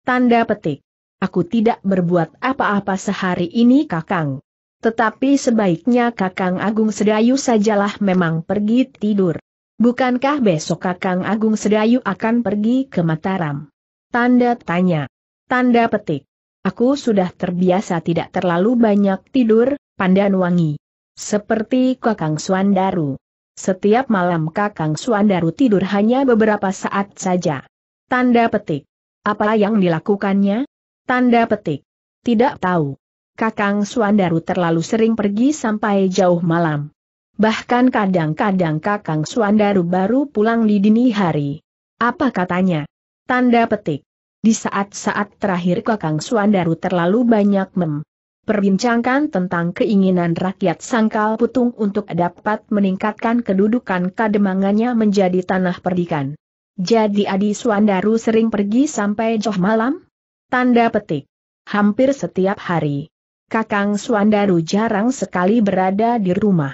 Tanda petik. Aku tidak berbuat apa-apa sehari ini kakang. Tetapi sebaiknya kakang Agung Sedayu sajalah memang pergi tidur. Bukankah besok kakang Agung Sedayu akan pergi ke Mataram? Tanda tanya. Tanda petik. Aku sudah terbiasa tidak terlalu banyak tidur, pandan wangi. Seperti kakang Suandaru. Setiap malam kakang Suandaru tidur hanya beberapa saat saja. Tanda petik. Apa yang dilakukannya? Tanda petik. Tidak tahu. Kakang Suandaru terlalu sering pergi sampai jauh malam. Bahkan kadang-kadang Kakang Suandaru baru pulang di dini hari. Apa katanya? Tanda petik. Di saat-saat terakhir Kakang Suandaru terlalu banyak mem perbincangkan tentang keinginan rakyat Sangkal Putung untuk dapat meningkatkan kedudukan kademangannya menjadi tanah perdikan. Jadi Adi Suandaru sering pergi sampai Joh malam? Tanda petik. Hampir setiap hari. Kakang Suandaru jarang sekali berada di rumah.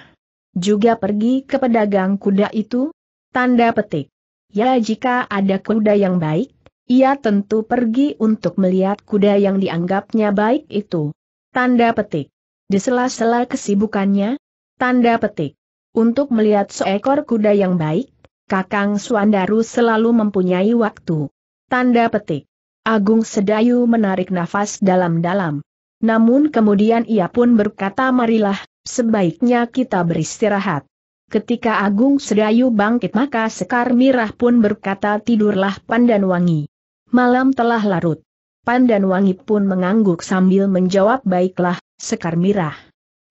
Juga pergi ke pedagang kuda itu? Tanda petik. Ya jika ada kuda yang baik, ia tentu pergi untuk melihat kuda yang dianggapnya baik itu. Tanda petik. Di sela-sela kesibukannya? Tanda petik. Untuk melihat seekor kuda yang baik, Kakang Suandaru selalu mempunyai waktu. Tanda petik. Agung Sedayu menarik nafas dalam-dalam. Namun kemudian ia pun berkata marilah, sebaiknya kita beristirahat. Ketika Agung Sedayu bangkit maka Sekar Mirah pun berkata tidurlah Pandan Wangi. Malam telah larut. Pandan Wangi pun mengangguk sambil menjawab baiklah, Sekar Mirah.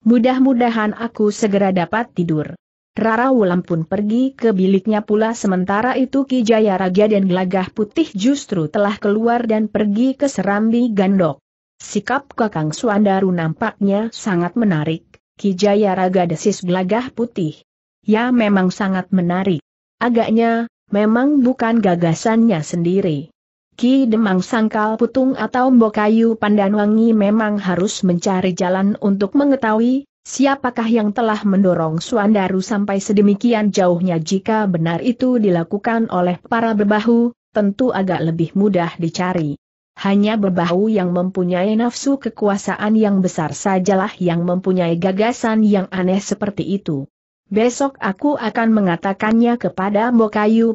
Mudah-mudahan aku segera dapat tidur. Rara Wulan pun pergi ke biliknya pula sementara itu Ki Jaya Raja dan Gelagah Putih justru telah keluar dan pergi ke Serambi Gandok. Sikap Kakang Suandaru nampaknya sangat menarik, Ki Jaya Raga desis Gelagah Putih. Ya memang sangat menarik. Agaknya, memang bukan gagasannya sendiri. Ki Demang Sangkal Putung atau Mbokayu Pandanwangi memang harus mencari jalan untuk mengetahui, Siapakah yang telah mendorong Suandaru sampai sedemikian jauhnya jika benar itu dilakukan oleh para berbahu? tentu agak lebih mudah dicari. Hanya bebahu yang mempunyai nafsu kekuasaan yang besar sajalah yang mempunyai gagasan yang aneh seperti itu. Besok aku akan mengatakannya kepada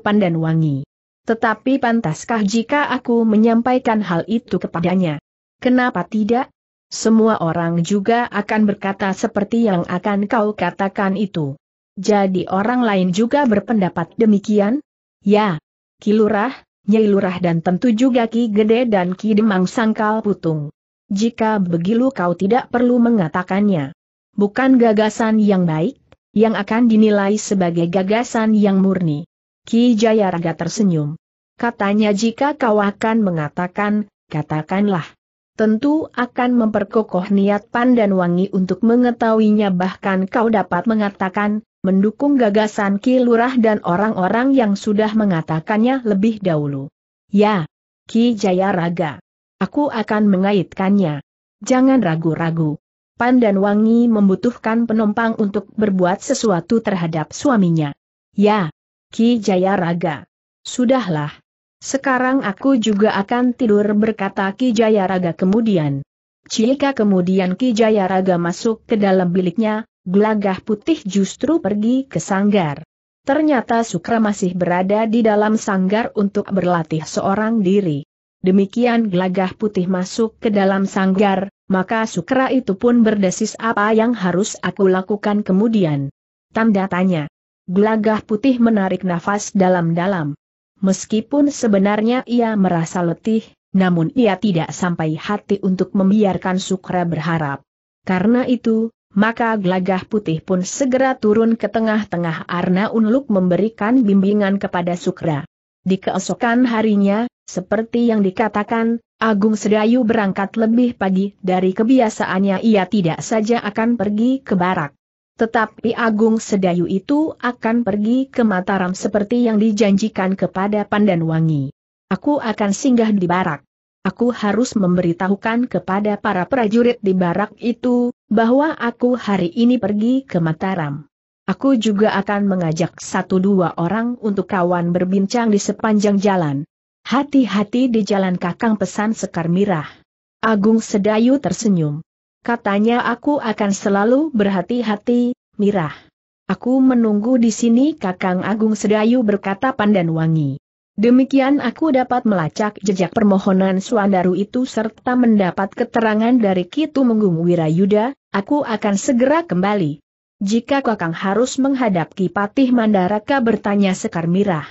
Pandan Wangi. Tetapi pantaskah jika aku menyampaikan hal itu kepadanya? Kenapa tidak? Semua orang juga akan berkata seperti yang akan kau katakan itu. Jadi orang lain juga berpendapat demikian? Ya, Kilurah, Nyai Lurah dan tentu juga Ki Gede dan Ki Demang Sangkal Putung. Jika begitu kau tidak perlu mengatakannya. Bukan gagasan yang baik, yang akan dinilai sebagai gagasan yang murni. Ki Jayaraga tersenyum. Katanya jika kau akan mengatakan, katakanlah tentu akan memperkokoh niat Pandan Wangi untuk mengetahuinya bahkan kau dapat mengatakan, mendukung gagasan Ki Lurah dan orang-orang yang sudah mengatakannya lebih dahulu. Ya, Ki Jaya Raga. Aku akan mengaitkannya. Jangan ragu-ragu. Pan dan Wangi membutuhkan penumpang untuk berbuat sesuatu terhadap suaminya. Ya, Ki Jaya Raga. Sudahlah, sekarang aku juga akan tidur berkata Ki Jayaraga kemudian. Cika kemudian Ki Jayaraga masuk ke dalam biliknya, gelagah putih justru pergi ke sanggar. Ternyata Sukra masih berada di dalam sanggar untuk berlatih seorang diri. Demikian gelagah putih masuk ke dalam sanggar, maka Sukra itu pun berdesis apa yang harus aku lakukan kemudian. Tanda tanya. Gelagah putih menarik nafas dalam-dalam. Meskipun sebenarnya ia merasa letih, namun ia tidak sampai hati untuk membiarkan Sukra berharap. Karena itu, maka gelagah putih pun segera turun ke tengah-tengah Arna Unluk memberikan bimbingan kepada Sukra. Di keesokan harinya, seperti yang dikatakan, Agung Sedayu berangkat lebih pagi dari kebiasaannya ia tidak saja akan pergi ke barak. Tetapi Agung Sedayu itu akan pergi ke Mataram seperti yang dijanjikan kepada Pandanwangi. Aku akan singgah di barak. Aku harus memberitahukan kepada para prajurit di barak itu, bahwa aku hari ini pergi ke Mataram. Aku juga akan mengajak satu dua orang untuk kawan berbincang di sepanjang jalan. Hati-hati di jalan kakang pesan Sekar Mirah. Agung Sedayu tersenyum katanya aku akan selalu berhati-hati, Mirah. Aku menunggu di sini Kakang Agung Sedayu berkata pandan wangi. Demikian aku dapat melacak jejak permohonan Suandaru itu serta mendapat keterangan dari Kitu Menggung Wirayuda, aku akan segera kembali. Jika Kakang harus menghadapi Patih Mandaraka bertanya Sekar Mirah.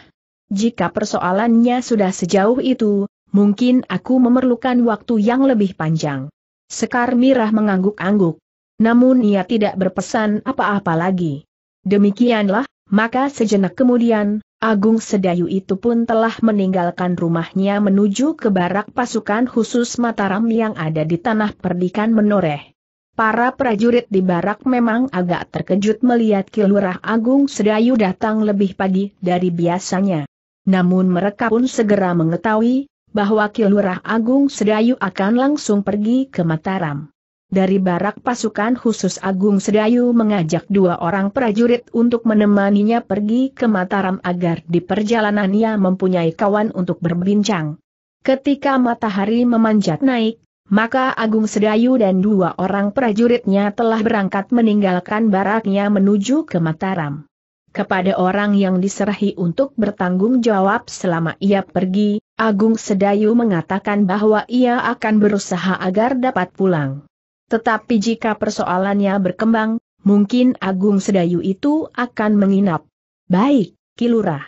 Jika persoalannya sudah sejauh itu, mungkin aku memerlukan waktu yang lebih panjang. Sekar Mirah mengangguk-angguk. Namun ia tidak berpesan apa-apa lagi. Demikianlah, maka sejenak kemudian, Agung Sedayu itu pun telah meninggalkan rumahnya menuju ke barak pasukan khusus Mataram yang ada di tanah perdikan menoreh. Para prajurit di barak memang agak terkejut melihat Kilurah Agung Sedayu datang lebih pagi dari biasanya. Namun mereka pun segera mengetahui, bahwa Kilurah Agung Sedayu akan langsung pergi ke Mataram. Dari barak pasukan khusus Agung Sedayu mengajak dua orang prajurit untuk menemaninya pergi ke Mataram agar di perjalanannya mempunyai kawan untuk berbincang. Ketika matahari memanjat naik, maka Agung Sedayu dan dua orang prajuritnya telah berangkat meninggalkan baraknya menuju ke Mataram kepada orang yang diserahi untuk bertanggung jawab selama ia pergi, Agung Sedayu mengatakan bahwa ia akan berusaha agar dapat pulang. Tetapi jika persoalannya berkembang, mungkin Agung Sedayu itu akan menginap. Baik, Kilurah.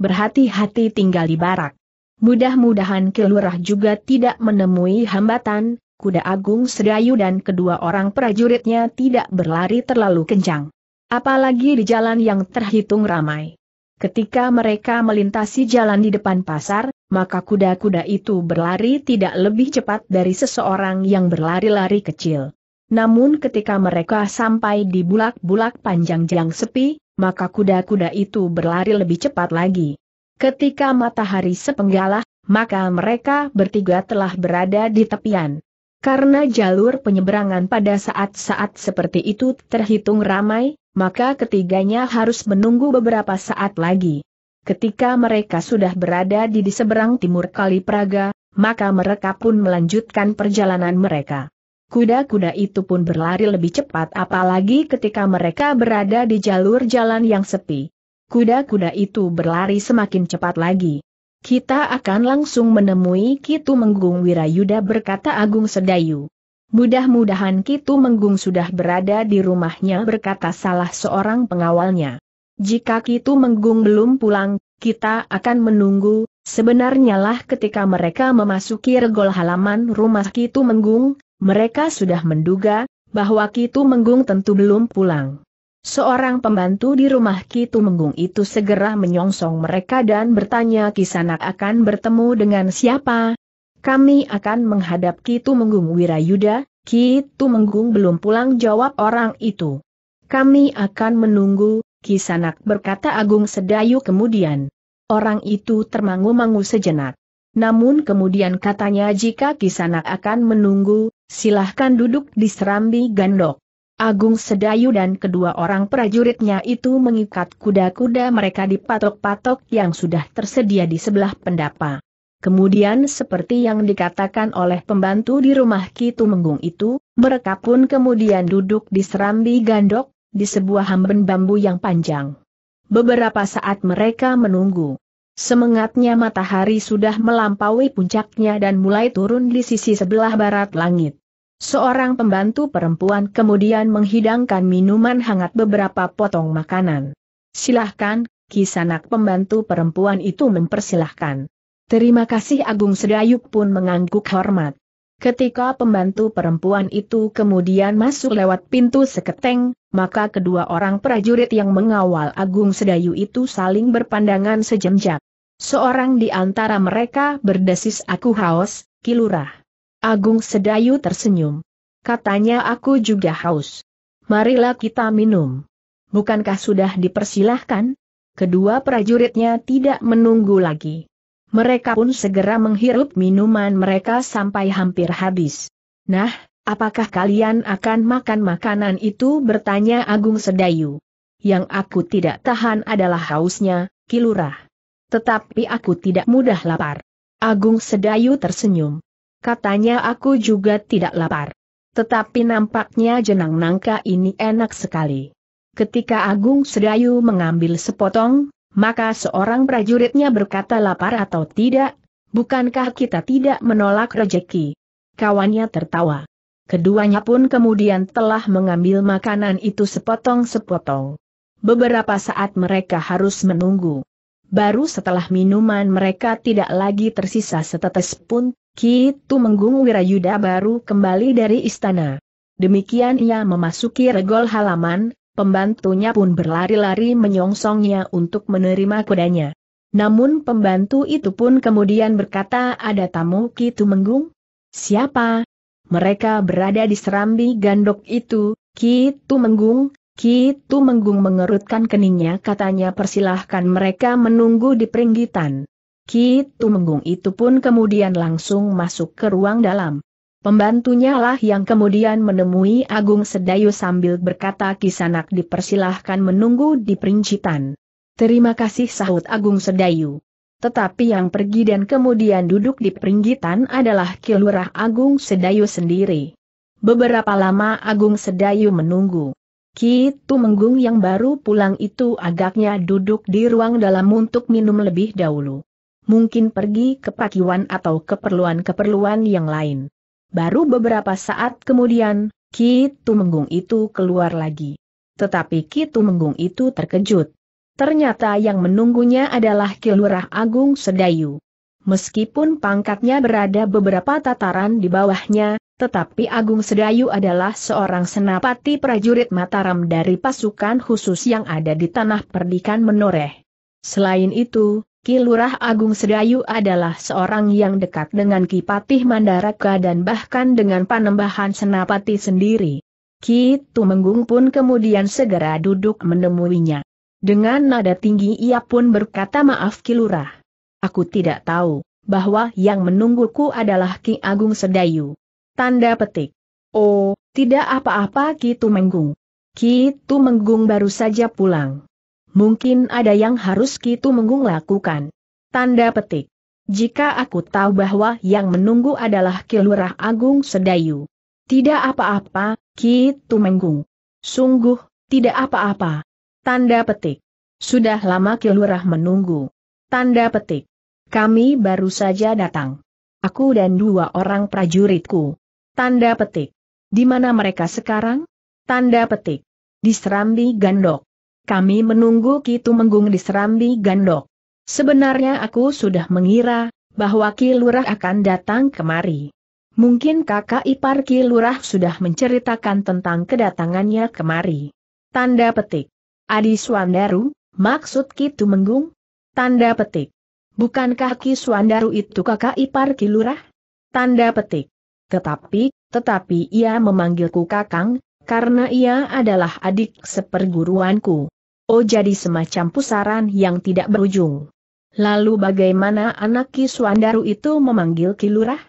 Berhati-hati tinggal di barak. Mudah-mudahan Kilurah juga tidak menemui hambatan, kuda Agung Sedayu dan kedua orang prajuritnya tidak berlari terlalu kencang. Apalagi di jalan yang terhitung ramai. Ketika mereka melintasi jalan di depan pasar, maka kuda-kuda itu berlari tidak lebih cepat dari seseorang yang berlari-lari kecil. Namun ketika mereka sampai di bulak-bulak panjang jalan sepi, maka kuda-kuda itu berlari lebih cepat lagi. Ketika matahari sepenggalah, maka mereka bertiga telah berada di tepian. Karena jalur penyeberangan pada saat-saat seperti itu terhitung ramai, maka ketiganya harus menunggu beberapa saat lagi. Ketika mereka sudah berada di, di seberang timur Kali Praga, maka mereka pun melanjutkan perjalanan mereka. Kuda-kuda itu pun berlari lebih cepat apalagi ketika mereka berada di jalur jalan yang sepi. Kuda-kuda itu berlari semakin cepat lagi. Kita akan langsung menemui Kitu Menggung Wirayuda berkata Agung Sedayu. Mudah-mudahan Kitu Menggung sudah berada di rumahnya berkata salah seorang pengawalnya. Jika Kitu Menggung belum pulang, kita akan menunggu, sebenarnya lah ketika mereka memasuki regol halaman rumah Kitu Menggung, mereka sudah menduga, bahwa Kitu Menggung tentu belum pulang. Seorang pembantu di rumah Kitu Menggung itu segera menyongsong mereka dan bertanya Kisanak akan bertemu dengan siapa, kami akan menghadap Ki Tumenggung Wirayuda, Ki Tumenggung belum pulang jawab orang itu. Kami akan menunggu, Kisanak berkata Agung Sedayu kemudian. Orang itu termangu-mangu sejenak. Namun kemudian katanya jika Kisanak akan menunggu, silahkan duduk di serambi gandok. Agung Sedayu dan kedua orang prajuritnya itu mengikat kuda-kuda mereka di patok-patok yang sudah tersedia di sebelah pendapa. Kemudian seperti yang dikatakan oleh pembantu di rumah Kitu Menggung itu, mereka pun kemudian duduk di serambi gandok, di sebuah hamben bambu yang panjang. Beberapa saat mereka menunggu. Semangatnya matahari sudah melampaui puncaknya dan mulai turun di sisi sebelah barat langit. Seorang pembantu perempuan kemudian menghidangkan minuman hangat beberapa potong makanan. Silahkan, kisanak pembantu perempuan itu mempersilahkan. Terima kasih Agung Sedayuk pun mengangguk hormat. Ketika pembantu perempuan itu kemudian masuk lewat pintu seketeng, maka kedua orang prajurit yang mengawal Agung Sedayu itu saling berpandangan sejenak. Seorang di antara mereka berdesis aku haus, kilurah. Agung Sedayu tersenyum. Katanya aku juga haus. Marilah kita minum. Bukankah sudah dipersilahkan? Kedua prajuritnya tidak menunggu lagi. Mereka pun segera menghirup minuman mereka sampai hampir habis. Nah, apakah kalian akan makan makanan itu bertanya Agung Sedayu. Yang aku tidak tahan adalah hausnya, Kilurah. Tetapi aku tidak mudah lapar. Agung Sedayu tersenyum. Katanya aku juga tidak lapar. Tetapi nampaknya jenang nangka ini enak sekali. Ketika Agung Sedayu mengambil sepotong, maka seorang prajuritnya berkata lapar atau tidak, bukankah kita tidak menolak rejeki? Kawannya tertawa. Keduanya pun kemudian telah mengambil makanan itu sepotong-sepotong. Beberapa saat mereka harus menunggu. Baru setelah minuman mereka tidak lagi tersisa setetes pun, Kitu Menggung Wirayuda baru kembali dari istana. Demikian ia memasuki regol halaman, Pembantunya pun berlari-lari menyongsongnya untuk menerima kudanya. Namun pembantu itu pun kemudian berkata ada tamu Kitu Menggung? Siapa? Mereka berada di serambi gandok itu, Kitu Menggung, Kitu Menggung mengerutkan keningnya katanya persilahkan mereka menunggu di peringgitan. Kitu Menggung itu pun kemudian langsung masuk ke ruang dalam. Pembantunya lah yang kemudian menemui Agung Sedayu sambil berkata Kisanak dipersilahkan menunggu di perincitan. Terima kasih sahut Agung Sedayu. Tetapi yang pergi dan kemudian duduk di peringgitan adalah Kilurah Agung Sedayu sendiri. Beberapa lama Agung Sedayu menunggu. Kitu Menggung yang baru pulang itu agaknya duduk di ruang dalam untuk minum lebih dahulu. Mungkin pergi ke pakiwan atau keperluan-keperluan yang lain. Baru beberapa saat kemudian, Ki Tumenggung itu keluar lagi. Tetapi Ki Tumenggung itu terkejut. Ternyata yang menunggunya adalah Ki Agung Sedayu. Meskipun pangkatnya berada beberapa tataran di bawahnya, tetapi Agung Sedayu adalah seorang senapati prajurit Mataram dari pasukan khusus yang ada di tanah perdikan menoreh. Selain itu, Kilurah Agung Sedayu adalah seorang yang dekat dengan Kipatih Mandaraka dan bahkan dengan panembahan Senapati sendiri. Ki Tumenggung pun kemudian segera duduk menemuinya. Dengan nada tinggi ia pun berkata maaf Kilurah. Aku tidak tahu bahwa yang menungguku adalah Ki Agung Sedayu. Tanda petik. Oh, tidak apa-apa Ki Tumenggung. Ki Tumenggung baru saja pulang mungkin ada yang harus Kitu Menggung lakukan. Tanda petik. Jika aku tahu bahwa yang menunggu adalah Kilurah Agung Sedayu. Tidak apa-apa, Kitu Menggung. Sungguh, tidak apa-apa. Tanda petik. Sudah lama Kilurah menunggu. Tanda petik. Kami baru saja datang. Aku dan dua orang prajuritku. Tanda petik. Di mana mereka sekarang? Tanda petik. Di Serambi Gandok. Kami menunggu Kitu Menggung di Serambi Gandok. Sebenarnya aku sudah mengira, bahwa Ki Lurah akan datang kemari. Mungkin kakak ipar Ki Lurah sudah menceritakan tentang kedatangannya kemari. Tanda petik. Adi Swandaru, maksud Kitu Menggung? Tanda petik. Bukankah Ki Swandaru itu kakak ipar Ki Lurah? Tanda petik. Tetapi, tetapi ia memanggilku kakang, karena ia adalah adik seperguruanku. Oh jadi semacam pusaran yang tidak berujung. Lalu bagaimana anak Ki Kiswandaru itu memanggil Kilurah?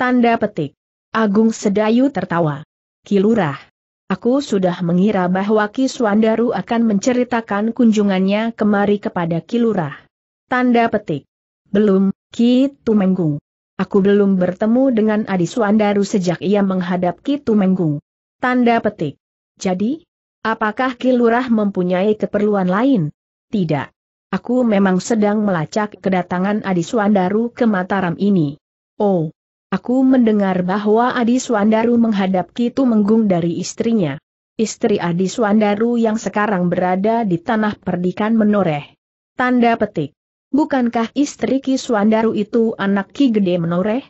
Tanda petik. Agung Sedayu tertawa. Kilurah. Aku sudah mengira bahwa Ki Kiswandaru akan menceritakan kunjungannya kemari kepada Kilurah. Tanda petik. Belum, Ki Tumenggung. Aku belum bertemu dengan Adi Suandaru sejak ia menghadap Ki Tumenggung. Tanda petik. Jadi, Apakah Kilurah mempunyai keperluan lain? Tidak. Aku memang sedang melacak kedatangan Adi Suandaru ke Mataram ini. Oh, aku mendengar bahwa Adi Suandaru menghadap Kitu Menggung dari istrinya. Istri Adi Suandaru yang sekarang berada di tanah perdikan menoreh. Tanda petik. Bukankah istri Ki Suandaru itu anak Ki Gede menoreh?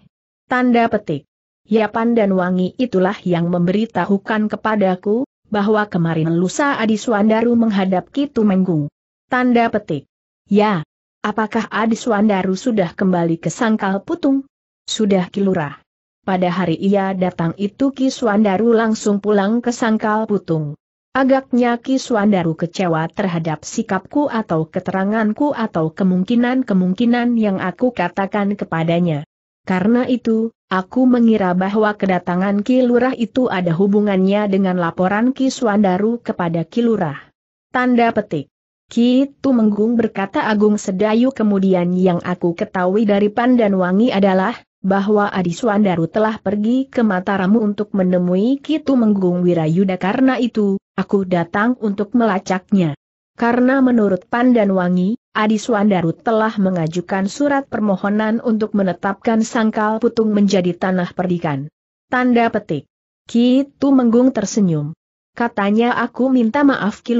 Tanda petik. Yapan dan Wangi itulah yang memberitahukan kepadaku, bahwa kemarin lusa Adi Suandaru menghadap Kitu Menggung. Tanda petik. Ya. Apakah Adi Suandaru sudah kembali ke Sangkal Putung? Sudah kilurah. Pada hari ia datang itu Ki Kiswandaru langsung pulang ke Sangkal Putung. Agaknya Ki Kiswandaru kecewa terhadap sikapku atau keteranganku atau kemungkinan-kemungkinan yang aku katakan kepadanya. Karena itu, Aku mengira bahwa kedatangan Ki Lurah itu ada hubungannya dengan laporan Ki Suandaru kepada Ki Lurah. Tanda petik. Ki Tumenggung berkata Agung Sedayu kemudian yang aku ketahui dari Pandan Wangi adalah, bahwa Adi Suandaru telah pergi ke Mataramu untuk menemui Ki Tumenggung Wirayuda karena itu, aku datang untuk melacaknya. Karena menurut Wangi, Pandan Adi Adiswandaru telah mengajukan surat permohonan untuk menetapkan sangkal putung menjadi tanah perdikan. Tanda petik. Ki Tu Menggung tersenyum. Katanya aku minta maaf Ki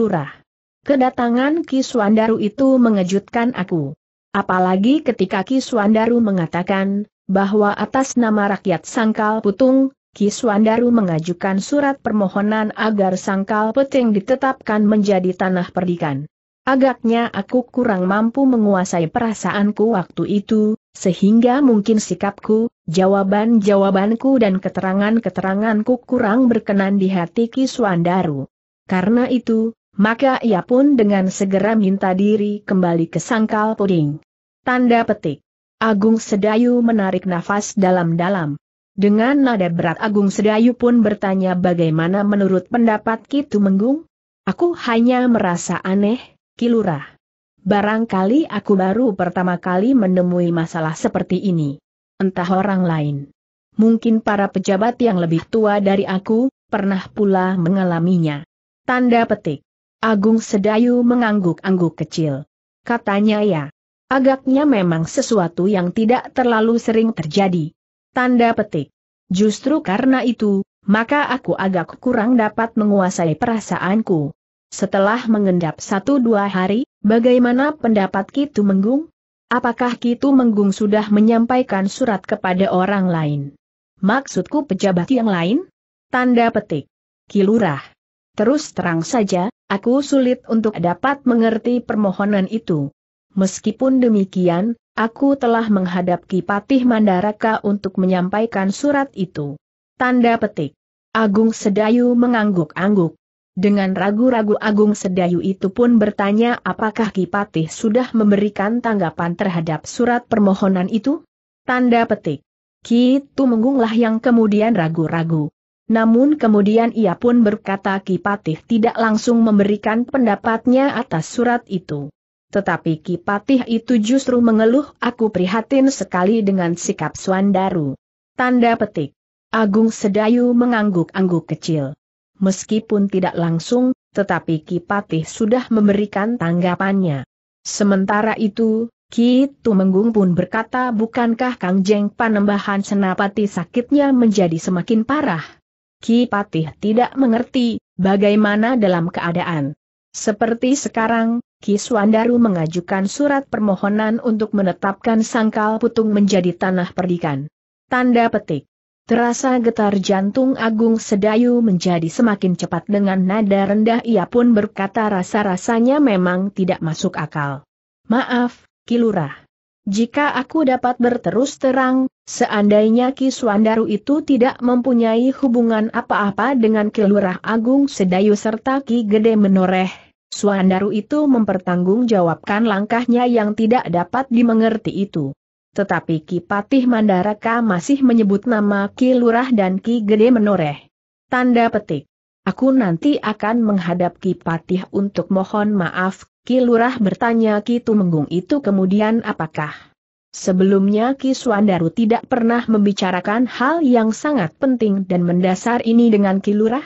Kedatangan Ki Suandaru itu mengejutkan aku. Apalagi ketika Ki Suandaru mengatakan, bahwa atas nama rakyat Sangkal Putung, Kiswandaru mengajukan surat permohonan agar sangkal peting ditetapkan menjadi tanah perdikan. Agaknya aku kurang mampu menguasai perasaanku waktu itu, sehingga mungkin sikapku, jawaban-jawabanku dan keterangan-keteranganku kurang berkenan di hati Kiswandaru. Karena itu, maka ia pun dengan segera minta diri kembali ke sangkal puding. Tanda petik. Agung Sedayu menarik nafas dalam-dalam. Dengan nada berat Agung Sedayu pun bertanya bagaimana menurut pendapat Kitu Menggung? Aku hanya merasa aneh, Kilurah. Barangkali aku baru pertama kali menemui masalah seperti ini. Entah orang lain. Mungkin para pejabat yang lebih tua dari aku, pernah pula mengalaminya. Tanda petik. Agung Sedayu mengangguk-angguk kecil. Katanya ya. Agaknya memang sesuatu yang tidak terlalu sering terjadi. Tanda petik. Justru karena itu, maka aku agak kurang dapat menguasai perasaanku. Setelah mengendap satu dua hari, bagaimana pendapat Kitu Menggung? Apakah Kitu Menggung sudah menyampaikan surat kepada orang lain? Maksudku pejabat yang lain? Tanda petik. Kilurah. Terus terang saja, aku sulit untuk dapat mengerti permohonan itu. Meskipun demikian, Aku telah menghadap Kipatih Mandaraka untuk menyampaikan surat itu. Tanda petik. Agung Sedayu mengangguk-angguk. Dengan ragu-ragu Agung Sedayu itu pun bertanya apakah Kipatih sudah memberikan tanggapan terhadap surat permohonan itu? Tanda petik. Kitu menggunglah yang kemudian ragu-ragu. Namun kemudian ia pun berkata Kipatih tidak langsung memberikan pendapatnya atas surat itu. Tetapi Kipatih itu justru mengeluh aku prihatin sekali dengan sikap Swandaru. Tanda petik. Agung Sedayu mengangguk-angguk kecil. Meskipun tidak langsung, tetapi Kipatih sudah memberikan tanggapannya. Sementara itu, Ki Tumenggung pun berkata bukankah Kang Jeng panembahan senapati sakitnya menjadi semakin parah. Ki Patih tidak mengerti, bagaimana dalam keadaan. Seperti sekarang, Kiswandaru mengajukan surat permohonan untuk menetapkan sangkal putung menjadi tanah perdikan. Tanda petik. Terasa getar jantung Agung Sedayu menjadi semakin cepat dengan nada rendah ia pun berkata rasa-rasanya memang tidak masuk akal. Maaf, Kilurah. Jika aku dapat berterus terang, seandainya Ki Swandaru itu tidak mempunyai hubungan apa-apa dengan Kilurah Agung Sedayu serta Ki Gede Menoreh, Suandaru itu mempertanggungjawabkan langkahnya yang tidak dapat dimengerti itu. Tetapi Ki Patih Mandaraka masih menyebut nama Ki Lurah dan Ki Gede Menoreh. Tanda petik. Aku nanti akan menghadap Ki Patih untuk mohon maaf, Ki Lurah bertanya Ki Tumenggung itu kemudian apakah? Sebelumnya Ki Suandaru tidak pernah membicarakan hal yang sangat penting dan mendasar ini dengan Ki Lurah?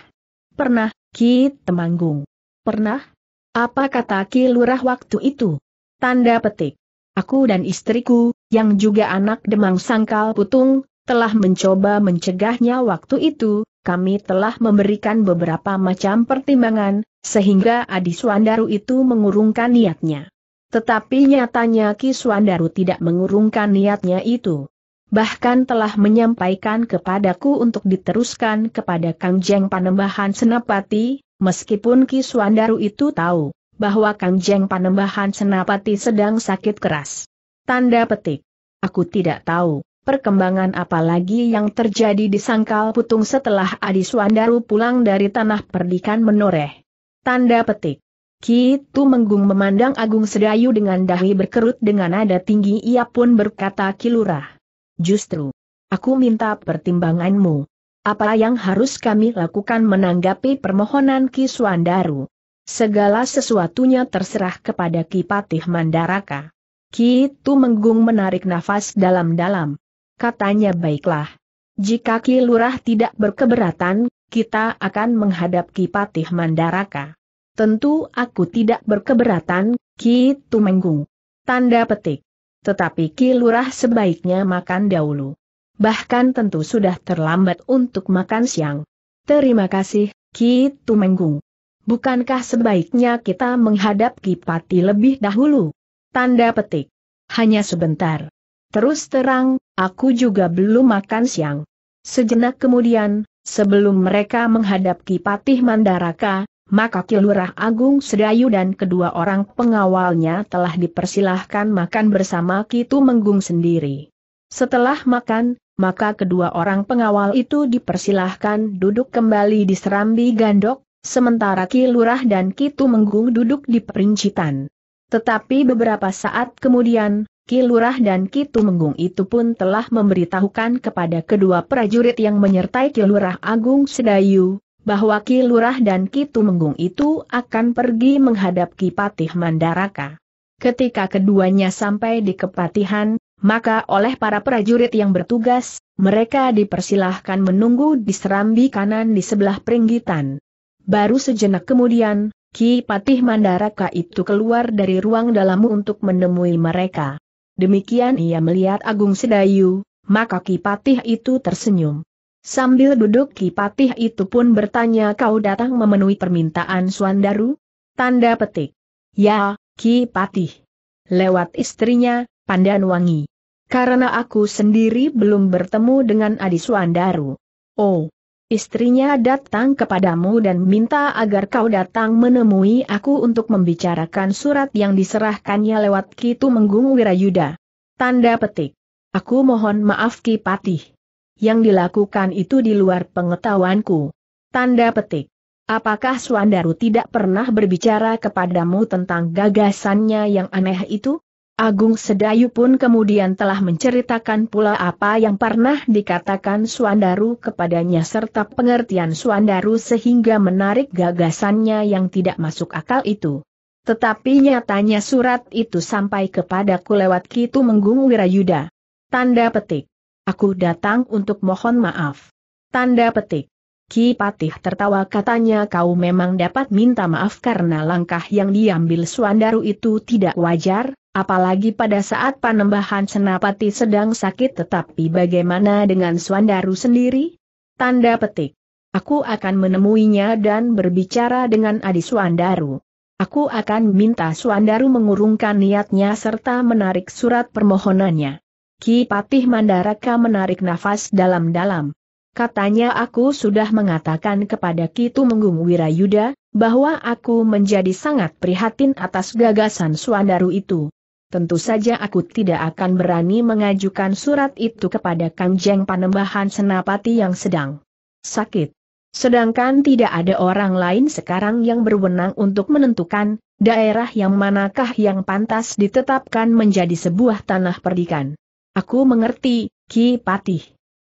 Pernah, Ki Temanggung. Pernah? Apa kata Ki Lurah waktu itu? Tanda petik. Aku dan istriku, yang juga anak demang sangkal putung, telah mencoba mencegahnya waktu itu, kami telah memberikan beberapa macam pertimbangan, sehingga Adi Suandaru itu mengurungkan niatnya. Tetapi nyatanya Ki Suandaru tidak mengurungkan niatnya itu bahkan telah menyampaikan kepadaku untuk diteruskan kepada Kang Jeng Panembahan Senapati, meskipun Ki Kiswandaru itu tahu bahwa Kang Jeng Panembahan Senapati sedang sakit keras. Tanda petik. Aku tidak tahu perkembangan apa lagi yang terjadi di Sangkal Putung setelah Adi Swandaru pulang dari tanah perdikan menoreh. Tanda petik. Kitu Menggung memandang Agung Sedayu dengan dahi berkerut dengan nada tinggi ia pun berkata kilurah. Justru, aku minta pertimbanganmu. Apa yang harus kami lakukan menanggapi permohonan Ki Suandaru? Segala sesuatunya terserah kepada Ki Patih Mandaraka. Ki menggung menarik nafas dalam-dalam. Katanya baiklah. Jika Ki Lurah tidak berkeberatan, kita akan menghadap Ki Patih Mandaraka. Tentu aku tidak berkeberatan, Ki Tumenggung. Tanda petik. Tetapi Ki Lurah sebaiknya makan dahulu bahkan tentu sudah terlambat untuk makan siang. Terima kasih, Ki Tumenggung. Bukankah sebaiknya kita menghadap Kipati lebih dahulu? Tanda petik. Hanya sebentar. Terus terang, aku juga belum makan siang. Sejenak kemudian, sebelum mereka menghadap Patih Mandaraka, maka Kilurah Agung Sedayu dan kedua orang pengawalnya telah dipersilahkan makan bersama Kitu Menggung sendiri. Setelah makan, maka kedua orang pengawal itu dipersilahkan duduk kembali di serambi gandok, sementara Ki Lurah dan Ki Tumenggung duduk di perincitan. Tetapi beberapa saat kemudian, Ki Lurah dan Ki Tumenggung itu pun telah memberitahukan kepada kedua prajurit yang menyertai Ki Lurah Agung Sedayu, bahwa Ki Lurah dan Ki Tumenggung itu akan pergi menghadap Ki Patih Mandaraka. Ketika keduanya sampai di Kepatihan, maka oleh para prajurit yang bertugas, mereka dipersilahkan menunggu di serambi kanan di sebelah peringgitan. Baru sejenak kemudian, Ki Patih Mandaraka itu keluar dari ruang dalam untuk menemui mereka. Demikian ia melihat Agung Sedayu, maka Ki Patih itu tersenyum. Sambil duduk Ki Patih itu pun bertanya kau datang memenuhi permintaan Suandaru? Tanda petik. Ya, Ki Patih. Lewat istrinya, Wangi. Karena aku sendiri belum bertemu dengan Adi Suandaru. Oh, istrinya datang kepadamu dan minta agar kau datang menemui aku untuk membicarakan surat yang diserahkannya lewat Kitu Menggung Wirayuda. Tanda petik. Aku mohon maaf Ki Patih. Yang dilakukan itu di luar pengetahuanku. Tanda petik. Apakah Suandaru tidak pernah berbicara kepadamu tentang gagasannya yang aneh itu? Agung Sedayu pun kemudian telah menceritakan pula apa yang pernah dikatakan Suandaru kepadanya serta pengertian Suandaru sehingga menarik gagasannya yang tidak masuk akal itu. Tetapi nyatanya surat itu sampai kepadaku lewat Kitu Menggung Wirayuda. Tanda petik. Aku datang untuk mohon maaf. Tanda petik. Ki Patih tertawa katanya kau memang dapat minta maaf karena langkah yang diambil Suandaru itu tidak wajar, Apalagi pada saat panembahan Senapati sedang sakit tetapi bagaimana dengan Swandaru sendiri? Tanda petik. Aku akan menemuinya dan berbicara dengan Adi Swandaru. Aku akan minta Swandaru mengurungkan niatnya serta menarik surat permohonannya. Ki Patih Mandaraka menarik nafas dalam-dalam. Katanya aku sudah mengatakan kepada Ki Tumenggung Wirayuda, bahwa aku menjadi sangat prihatin atas gagasan Swandaru itu tentu saja aku tidak akan berani mengajukan surat itu kepada Kangjeng Panembahan Senapati yang sedang sakit. Sedangkan tidak ada orang lain sekarang yang berwenang untuk menentukan daerah yang manakah yang pantas ditetapkan menjadi sebuah tanah perdikan. Aku mengerti, Ki Patih.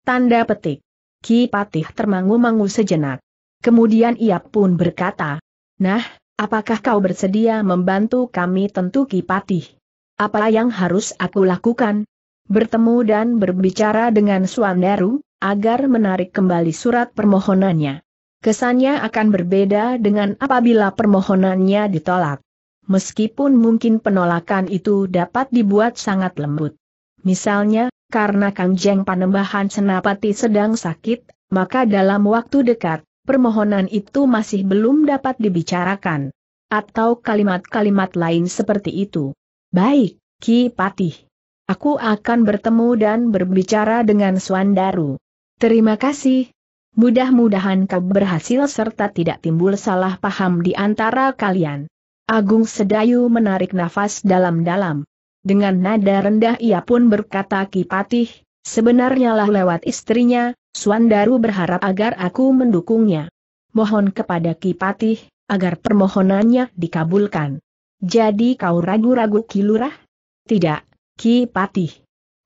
Tanda petik. Ki Patih termangu-mangu sejenak. Kemudian ia pun berkata, Nah, apakah kau bersedia membantu kami tentu Ki Patih? Apa yang harus aku lakukan? Bertemu dan berbicara dengan Suandaru, agar menarik kembali surat permohonannya. Kesannya akan berbeda dengan apabila permohonannya ditolak. Meskipun mungkin penolakan itu dapat dibuat sangat lembut. Misalnya, karena Kang Jeng Panembahan Senapati sedang sakit, maka dalam waktu dekat, permohonan itu masih belum dapat dibicarakan. Atau kalimat-kalimat lain seperti itu. Baik, Ki Patih. Aku akan bertemu dan berbicara dengan Suandaru. Terima kasih. Mudah-mudahan kau berhasil serta tidak timbul salah paham di antara kalian. Agung Sedayu menarik nafas dalam-dalam. Dengan nada rendah ia pun berkata Ki Patih, sebenarnya lah lewat istrinya, Suandaru berharap agar aku mendukungnya. Mohon kepada Ki Patih, agar permohonannya dikabulkan. Jadi kau ragu-ragu Ki Lurah? Tidak, Ki Patih.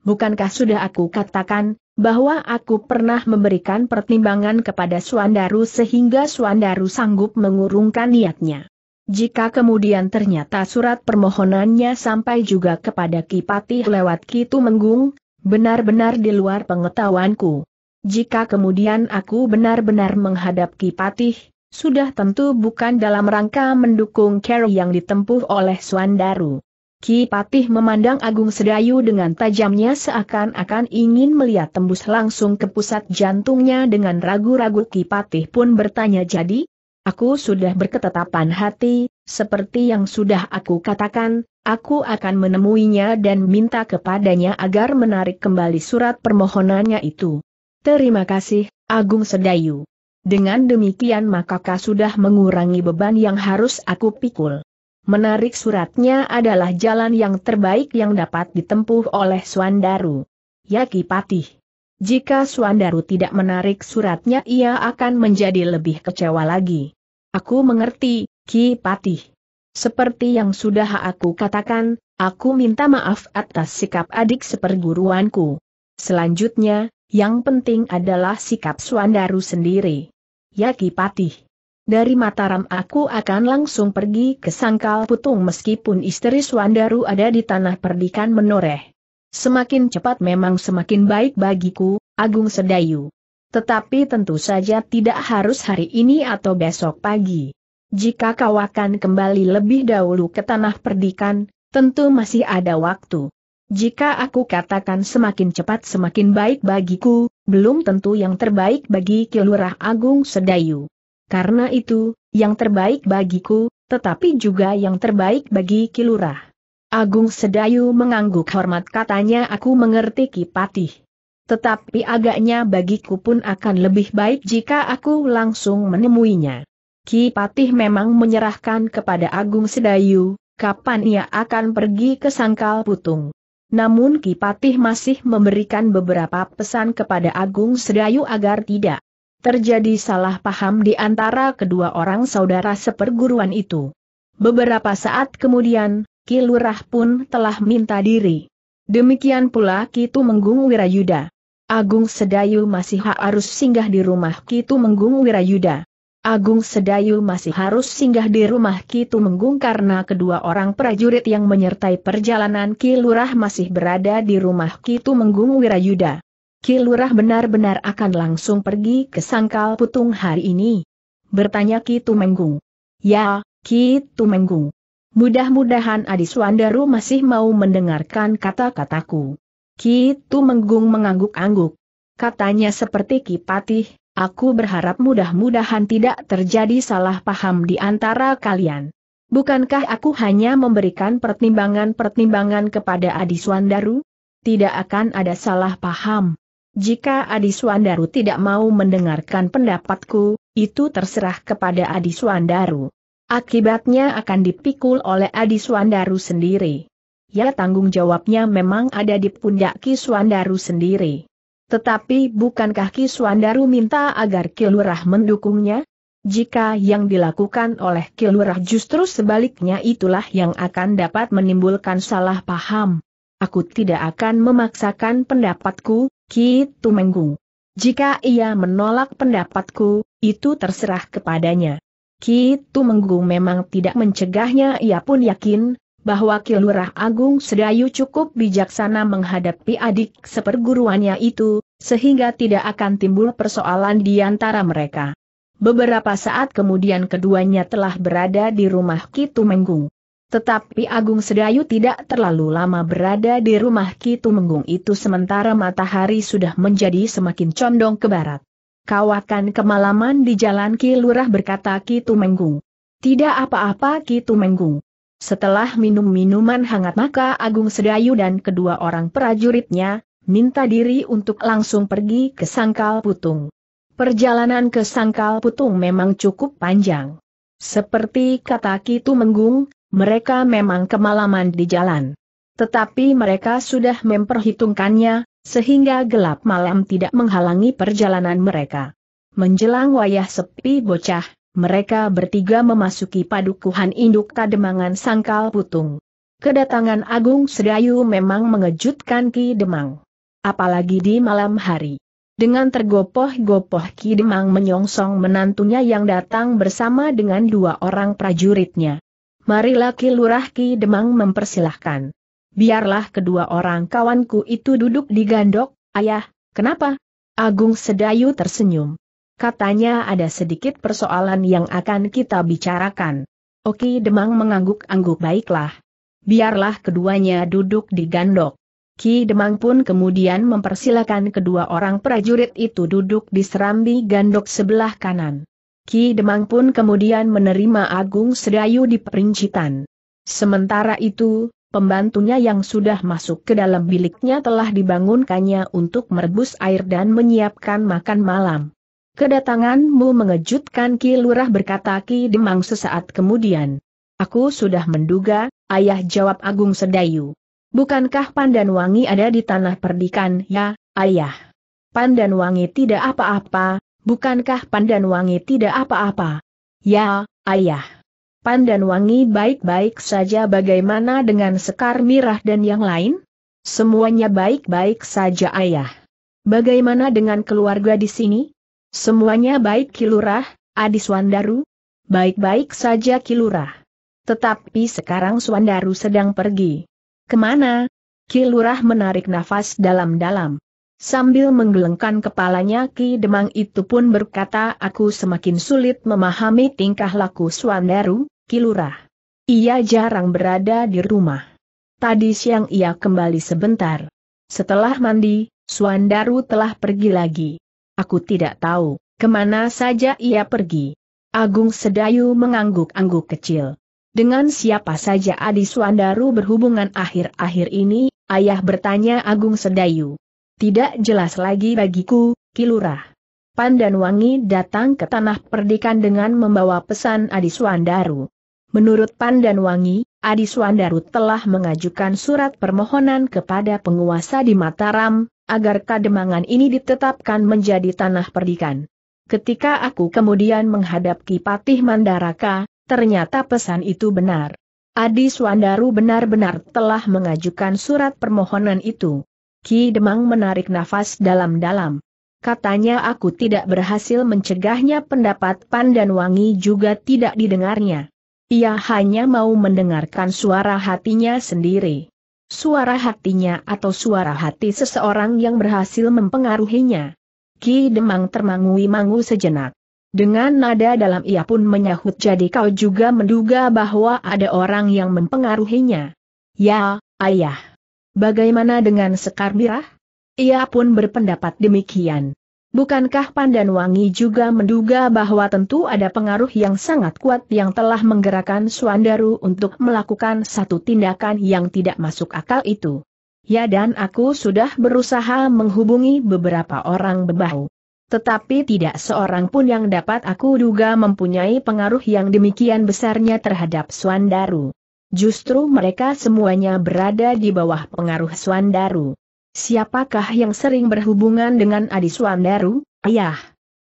Bukankah sudah aku katakan, bahwa aku pernah memberikan pertimbangan kepada Suandaru sehingga Suandaru sanggup mengurungkan niatnya. Jika kemudian ternyata surat permohonannya sampai juga kepada Ki Patih lewat Ki Tumenggung, benar-benar di luar pengetahuanku. Jika kemudian aku benar-benar menghadap Ki Patih sudah tentu bukan dalam rangka mendukung cara yang ditempuh oleh Suandaru. Ki Patih memandang Agung Sedayu dengan tajamnya seakan-akan ingin melihat tembus langsung ke pusat jantungnya dengan ragu-ragu Ki Patih pun bertanya jadi, aku sudah berketetapan hati, seperti yang sudah aku katakan, aku akan menemuinya dan minta kepadanya agar menarik kembali surat permohonannya itu. Terima kasih, Agung Sedayu. Dengan demikian maka kau sudah mengurangi beban yang harus aku pikul. Menarik suratnya adalah jalan yang terbaik yang dapat ditempuh oleh Suandaru. Yaki Patih. Jika Suandaru tidak menarik suratnya ia akan menjadi lebih kecewa lagi. Aku mengerti, Ki Patih. Seperti yang sudah aku katakan, aku minta maaf atas sikap adik seperguruanku. Selanjutnya, yang penting adalah sikap Suandaru sendiri. Yaki Patih. Dari Mataram aku akan langsung pergi ke Sangkal Putung meskipun istri Swandaru ada di tanah perdikan menoreh. Semakin cepat memang semakin baik bagiku, Agung Sedayu. Tetapi tentu saja tidak harus hari ini atau besok pagi. Jika kau akan kembali lebih dahulu ke tanah perdikan, tentu masih ada waktu. Jika aku katakan semakin cepat semakin baik bagiku, belum tentu yang terbaik bagi Kilurah Agung Sedayu. Karena itu, yang terbaik bagiku, tetapi juga yang terbaik bagi Kilurah. Agung Sedayu mengangguk hormat katanya aku mengerti Kipatih. Tetapi agaknya bagiku pun akan lebih baik jika aku langsung menemuinya. Ki Patih memang menyerahkan kepada Agung Sedayu, kapan ia akan pergi ke Sangkal Putung. Namun Kipatih masih memberikan beberapa pesan kepada Agung Sedayu agar tidak terjadi salah paham di antara kedua orang saudara seperguruan itu. Beberapa saat kemudian, Ki Lurah pun telah minta diri. Demikian pula Kitu Menggung Wirayuda. Agung Sedayu masih harus singgah di rumah Kitu Menggung Wirayuda. Agung Sedayu masih harus singgah di rumah Ki Tumenggung karena kedua orang prajurit yang menyertai perjalanan Ki Lurah masih berada di rumah Ki Tumenggung Wirayuda. Ki Lurah benar-benar akan langsung pergi ke Sangkal Putung hari ini. Bertanya Ki Tumenggung. Ya, Ki Tumenggung. Mudah-mudahan Adi Adiswandaru masih mau mendengarkan kata-kataku. Ki Tumenggung mengangguk-angguk. Katanya seperti Ki Patih, Aku berharap mudah-mudahan tidak terjadi salah paham di antara kalian. Bukankah aku hanya memberikan pertimbangan-pertimbangan kepada Adi Swandaru? Tidak akan ada salah paham. Jika Adi Swandaru tidak mau mendengarkan pendapatku, itu terserah kepada Adi Swandaru. Akibatnya akan dipikul oleh Adi Swandaru sendiri. Ya tanggung jawabnya memang ada di pundak Ki Kiswandaru sendiri. Tetapi bukankah Ki Suandaru minta agar Kilurah mendukungnya? Jika yang dilakukan oleh Kilurah justru sebaliknya itulah yang akan dapat menimbulkan salah paham. Aku tidak akan memaksakan pendapatku, Ki Tumenggung. Jika ia menolak pendapatku, itu terserah kepadanya. Ki Tumenggung memang tidak mencegahnya ia pun yakin, bahwa Kilurah Agung Sedayu cukup bijaksana menghadapi adik seperguruannya itu, sehingga tidak akan timbul persoalan di antara mereka. Beberapa saat kemudian keduanya telah berada di rumah Kitu Menggung. Tetapi Agung Sedayu tidak terlalu lama berada di rumah Kitu Menggung itu sementara matahari sudah menjadi semakin condong ke barat. Kau akan kemalaman di jalan Kilurah berkata Kitu Menggung. Tidak apa-apa Kitu Menggung. Setelah minum minuman hangat maka Agung Sedayu dan kedua orang prajuritnya, minta diri untuk langsung pergi ke Sangkal Putung. Perjalanan ke Sangkal Putung memang cukup panjang. Seperti kata Kitu Menggung, mereka memang kemalaman di jalan. Tetapi mereka sudah memperhitungkannya, sehingga gelap malam tidak menghalangi perjalanan mereka. Menjelang wayah sepi bocah, mereka bertiga memasuki padukuhan induk Kademangan Sangkal Putung. Kedatangan Agung Sedayu memang mengejutkan Ki Demang. Apalagi di malam hari. Dengan tergopoh-gopoh Ki Demang menyongsong menantunya yang datang bersama dengan dua orang prajuritnya. Marilah Ki Lurah Ki Demang mempersilahkan. Biarlah kedua orang kawanku itu duduk di gandok, ayah, kenapa? Agung Sedayu tersenyum. Katanya ada sedikit persoalan yang akan kita bicarakan. Oki Demang mengangguk-angguk baiklah. Biarlah keduanya duduk di gandok. Ki Demang pun kemudian mempersilakan kedua orang prajurit itu duduk di serambi gandok sebelah kanan. Ki Demang pun kemudian menerima Agung Sedayu di perincitan. Sementara itu, pembantunya yang sudah masuk ke dalam biliknya telah dibangunkannya untuk merebus air dan menyiapkan makan malam. Kedatanganmu mengejutkan Ki Lurah berkata Ki Demang sesaat kemudian. Aku sudah menduga, ayah jawab Agung Sedayu. Bukankah Pandan Wangi ada di tanah perdikan ya, ayah? Pandan Wangi tidak apa-apa, bukankah Pandan Wangi tidak apa-apa? Ya, ayah. Pandan Wangi baik-baik saja bagaimana dengan Sekar Mirah dan yang lain? Semuanya baik-baik saja ayah. Bagaimana dengan keluarga di sini? Semuanya baik Kilurah, Adi Swandaru? Baik-baik saja Kilurah. Tetapi sekarang Swandaru sedang pergi. Kemana? Kilurah menarik nafas dalam-dalam. Sambil menggelengkan kepalanya Ki Demang itu pun berkata aku semakin sulit memahami tingkah laku Swandaru, Kilurah. Ia jarang berada di rumah. Tadi siang ia kembali sebentar. Setelah mandi, Swandaru telah pergi lagi. Aku tidak tahu, kemana saja ia pergi. Agung Sedayu mengangguk-angguk kecil. Dengan siapa saja Adi Suandaru berhubungan akhir-akhir ini, ayah bertanya Agung Sedayu. Tidak jelas lagi bagiku, Kilurah. Wangi datang ke tanah perdikan dengan membawa pesan Adi Suandaru. Menurut Pandan Wangi, Adi Suandaru telah mengajukan surat permohonan kepada penguasa di Mataram, agar kademangan ini ditetapkan menjadi tanah perdikan. Ketika aku kemudian menghadapi Patih Mandaraka, ternyata pesan itu benar. Adi Swandaru benar-benar telah mengajukan surat permohonan itu. Ki Demang menarik nafas dalam-dalam. Katanya aku tidak berhasil mencegahnya pendapat Wangi juga tidak didengarnya. Ia hanya mau mendengarkan suara hatinya sendiri suara hatinya atau suara hati seseorang yang berhasil mempengaruhinya. Ki Demang termangui-mangu sejenak. Dengan nada dalam ia pun menyahut jadi kau juga menduga bahwa ada orang yang mempengaruhinya. Ya, ayah. Bagaimana dengan Sekar Mirah? Ia pun berpendapat demikian. Bukankah Pandan Wangi juga menduga bahwa tentu ada pengaruh yang sangat kuat yang telah menggerakkan Suandaru untuk melakukan satu tindakan yang tidak masuk akal itu? Ya dan aku sudah berusaha menghubungi beberapa orang bebau, Tetapi tidak seorang pun yang dapat aku duga mempunyai pengaruh yang demikian besarnya terhadap Suandaru. Justru mereka semuanya berada di bawah pengaruh Suandaru. Siapakah yang sering berhubungan dengan Adi Suandaru, ayah?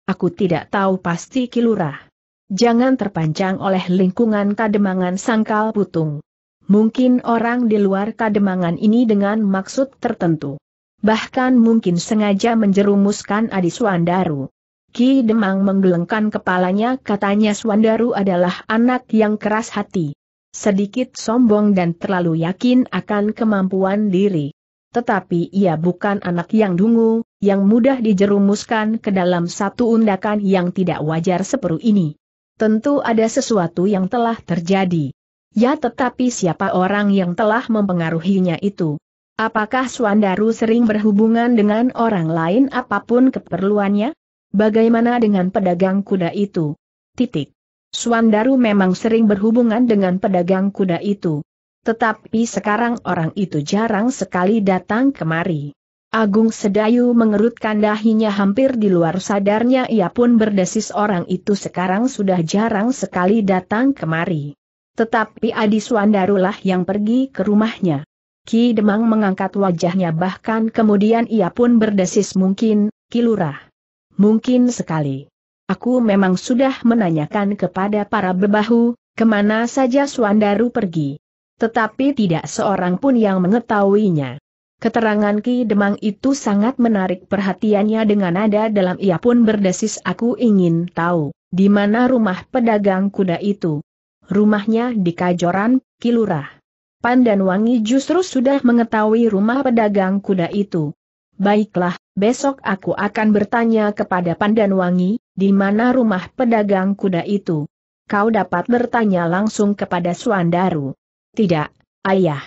Aku tidak tahu pasti Kilurah. Jangan terpanjang oleh lingkungan kademangan sangkal putung. Mungkin orang di luar kademangan ini dengan maksud tertentu. Bahkan mungkin sengaja menjerumuskan Adi Suandaru. Ki Demang menggelengkan kepalanya katanya Swandaru adalah anak yang keras hati. Sedikit sombong dan terlalu yakin akan kemampuan diri tetapi ia bukan anak yang dungu, yang mudah dijerumuskan ke dalam satu undakan yang tidak wajar seperu ini. Tentu ada sesuatu yang telah terjadi. Ya tetapi siapa orang yang telah mempengaruhinya itu? Apakah Suandaru sering berhubungan dengan orang lain apapun keperluannya? Bagaimana dengan pedagang kuda itu? Titik. Suandaru memang sering berhubungan dengan pedagang kuda itu. Tetapi sekarang orang itu jarang sekali datang kemari. Agung Sedayu mengerutkan dahinya hampir di luar sadarnya ia pun berdesis orang itu sekarang sudah jarang sekali datang kemari. Tetapi Adi Suandarulah yang pergi ke rumahnya. Ki Demang mengangkat wajahnya bahkan kemudian ia pun berdesis mungkin, Kilurah. Mungkin sekali. Aku memang sudah menanyakan kepada para bebahu, kemana saja Suandaru pergi. Tetapi tidak seorang pun yang mengetahuinya. Keterangan Ki Demang itu sangat menarik perhatiannya dengan nada dalam ia pun berdesis aku ingin tahu, di mana rumah pedagang kuda itu. Rumahnya di Kajoran, Kilurah. Wangi justru sudah mengetahui rumah pedagang kuda itu. Baiklah, besok aku akan bertanya kepada Pandan Wangi di mana rumah pedagang kuda itu. Kau dapat bertanya langsung kepada Suandaru. Tidak, ayah.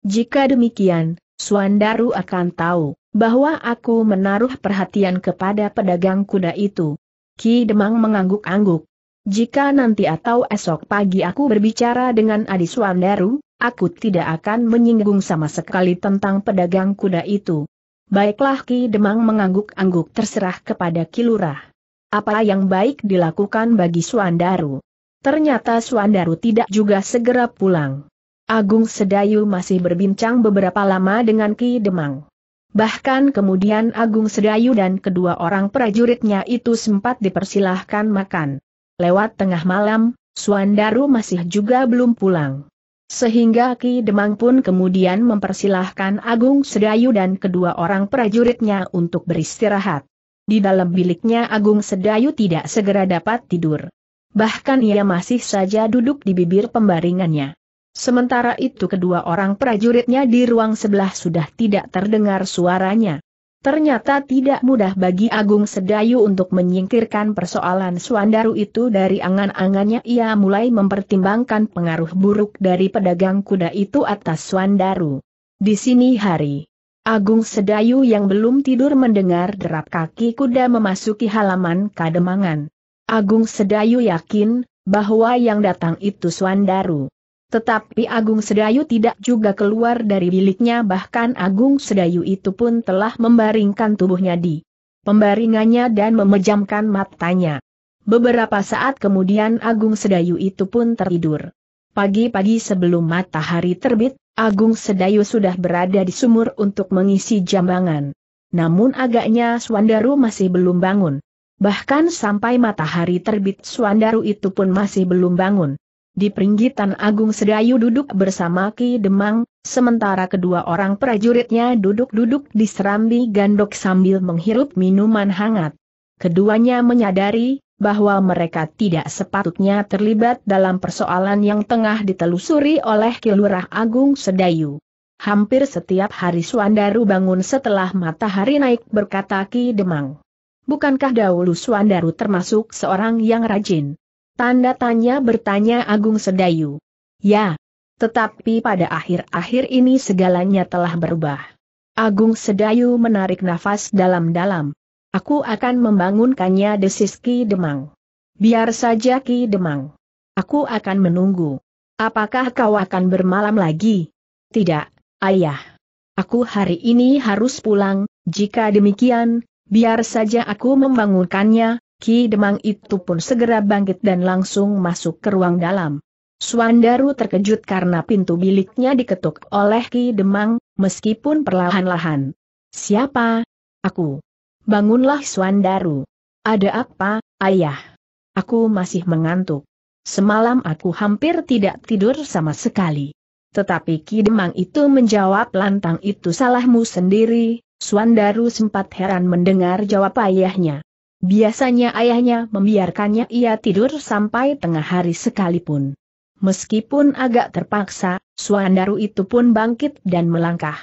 Jika demikian, Suandaru akan tahu bahwa aku menaruh perhatian kepada pedagang kuda itu. Ki Demang mengangguk-angguk. Jika nanti atau esok pagi aku berbicara dengan Adi Suandaru, aku tidak akan menyinggung sama sekali tentang pedagang kuda itu. Baiklah Ki Demang mengangguk-angguk terserah kepada Ki Lurah. Apa yang baik dilakukan bagi Suandaru? Ternyata Suandaru tidak juga segera pulang. Agung Sedayu masih berbincang beberapa lama dengan Ki Demang. Bahkan kemudian Agung Sedayu dan kedua orang prajuritnya itu sempat dipersilahkan makan. Lewat tengah malam, Suandaru masih juga belum pulang. Sehingga Ki Demang pun kemudian mempersilahkan Agung Sedayu dan kedua orang prajuritnya untuk beristirahat. Di dalam biliknya Agung Sedayu tidak segera dapat tidur. Bahkan ia masih saja duduk di bibir pembaringannya. Sementara itu kedua orang prajuritnya di ruang sebelah sudah tidak terdengar suaranya. Ternyata tidak mudah bagi Agung Sedayu untuk menyingkirkan persoalan Suandaru itu dari angan-angannya ia mulai mempertimbangkan pengaruh buruk dari pedagang kuda itu atas Suandaru. Di sini hari, Agung Sedayu yang belum tidur mendengar derap kaki kuda memasuki halaman Kademangan. Agung Sedayu yakin, bahwa yang datang itu Suandaru. Tetapi Agung Sedayu tidak juga keluar dari biliknya bahkan Agung Sedayu itu pun telah membaringkan tubuhnya di pembaringannya dan memejamkan matanya. Beberapa saat kemudian Agung Sedayu itu pun tertidur. Pagi-pagi sebelum matahari terbit, Agung Sedayu sudah berada di sumur untuk mengisi jambangan. Namun agaknya Swandaru masih belum bangun. Bahkan sampai matahari terbit Swandaru itu pun masih belum bangun. Di peringgitan Agung Sedayu duduk bersama Ki Demang, sementara kedua orang prajuritnya duduk-duduk di serambi gandok sambil menghirup minuman hangat. Keduanya menyadari bahwa mereka tidak sepatutnya terlibat dalam persoalan yang tengah ditelusuri oleh Kilurah Agung Sedayu. Hampir setiap hari Suandaru bangun setelah matahari naik berkata Ki Demang. Bukankah dahulu Suandaru termasuk seorang yang rajin? Tanda tanya bertanya Agung Sedayu. Ya. Tetapi pada akhir-akhir ini segalanya telah berubah. Agung Sedayu menarik nafas dalam-dalam. Aku akan membangunkannya desis Ki Demang. Biar saja Ki Demang. Aku akan menunggu. Apakah kau akan bermalam lagi? Tidak, ayah. Aku hari ini harus pulang, jika demikian, biar saja aku membangunkannya, Ki Demang itu pun segera bangkit dan langsung masuk ke ruang dalam. Suandaru terkejut karena pintu biliknya diketuk oleh Ki Demang, meskipun perlahan-lahan. Siapa? Aku. Bangunlah Suandaru. Ada apa, ayah? Aku masih mengantuk. Semalam aku hampir tidak tidur sama sekali. Tetapi Ki Demang itu menjawab lantang itu salahmu sendiri, Suandaru sempat heran mendengar jawab ayahnya. Biasanya ayahnya membiarkannya ia tidur sampai tengah hari sekalipun. Meskipun agak terpaksa, Suandaru itu pun bangkit dan melangkah.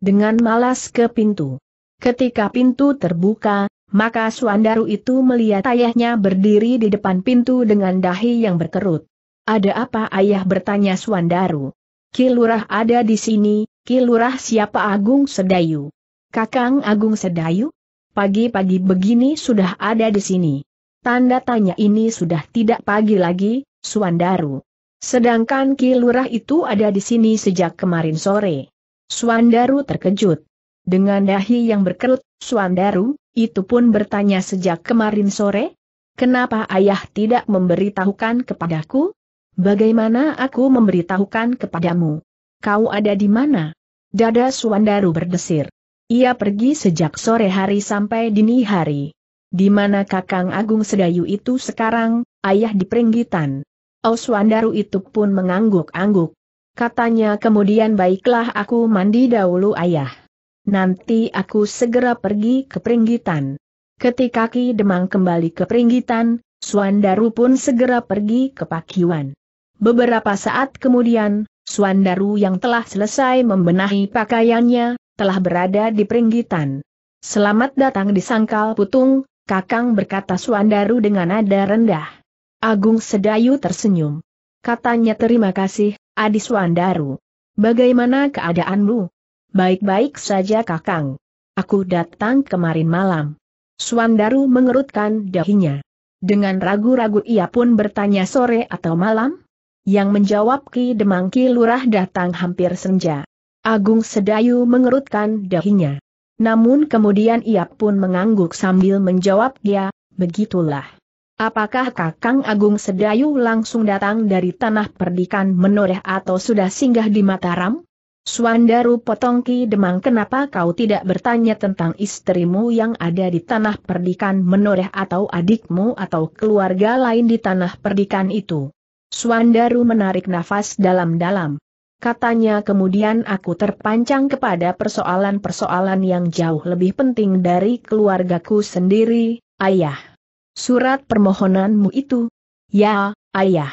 Dengan malas ke pintu. Ketika pintu terbuka, maka Suandaru itu melihat ayahnya berdiri di depan pintu dengan dahi yang berkerut. Ada apa ayah bertanya Suandaru? Kilurah ada di sini, Kilurah siapa Agung Sedayu? Kakang Agung Sedayu? pagi-pagi begini sudah ada di sini. Tanda tanya ini sudah tidak pagi lagi, Suandaru. Sedangkan Ki Lurah itu ada di sini sejak kemarin sore. Suandaru terkejut. Dengan dahi yang berkerut, Suandaru, itu pun bertanya sejak kemarin sore? Kenapa ayah tidak memberitahukan kepadaku? Bagaimana aku memberitahukan kepadamu? Kau ada di mana? Dada Suandaru berdesir. Ia pergi sejak sore hari sampai dini hari. Di mana Kakang Agung Sedayu itu sekarang, ayah di Peringgitan. Auswandaru itu pun mengangguk-angguk. Katanya kemudian baiklah aku mandi dahulu ayah. Nanti aku segera pergi ke Peringgitan. Ketika Ki Demang kembali ke Peringgitan, Swandaru pun segera pergi ke Pakiwan. Beberapa saat kemudian, Swandaru yang telah selesai membenahi pakaiannya, telah berada di peringgitan. Selamat datang di Sangkal Putung, Kakang berkata Suandaru dengan nada rendah. Agung Sedayu tersenyum. Katanya terima kasih, Adi Suandaru. Bagaimana keadaanmu? Baik-baik saja Kakang. Aku datang kemarin malam. Suandaru mengerutkan dahinya. Dengan ragu-ragu ia pun bertanya sore atau malam? Yang menjawab Ki Demangki Lurah datang hampir senja. Agung Sedayu mengerutkan dahinya. Namun kemudian ia pun mengangguk sambil menjawab dia, begitulah. Apakah Kakang Agung Sedayu langsung datang dari tanah perdikan menoreh atau sudah singgah di Mataram? Suandaru Potongki Demang kenapa kau tidak bertanya tentang istrimu yang ada di tanah perdikan menoreh atau adikmu atau keluarga lain di tanah perdikan itu? Suandaru menarik nafas dalam-dalam katanya kemudian aku terpancang kepada persoalan-persoalan yang jauh lebih penting dari keluargaku sendiri, ayah. Surat permohonanmu itu? Ya, ayah.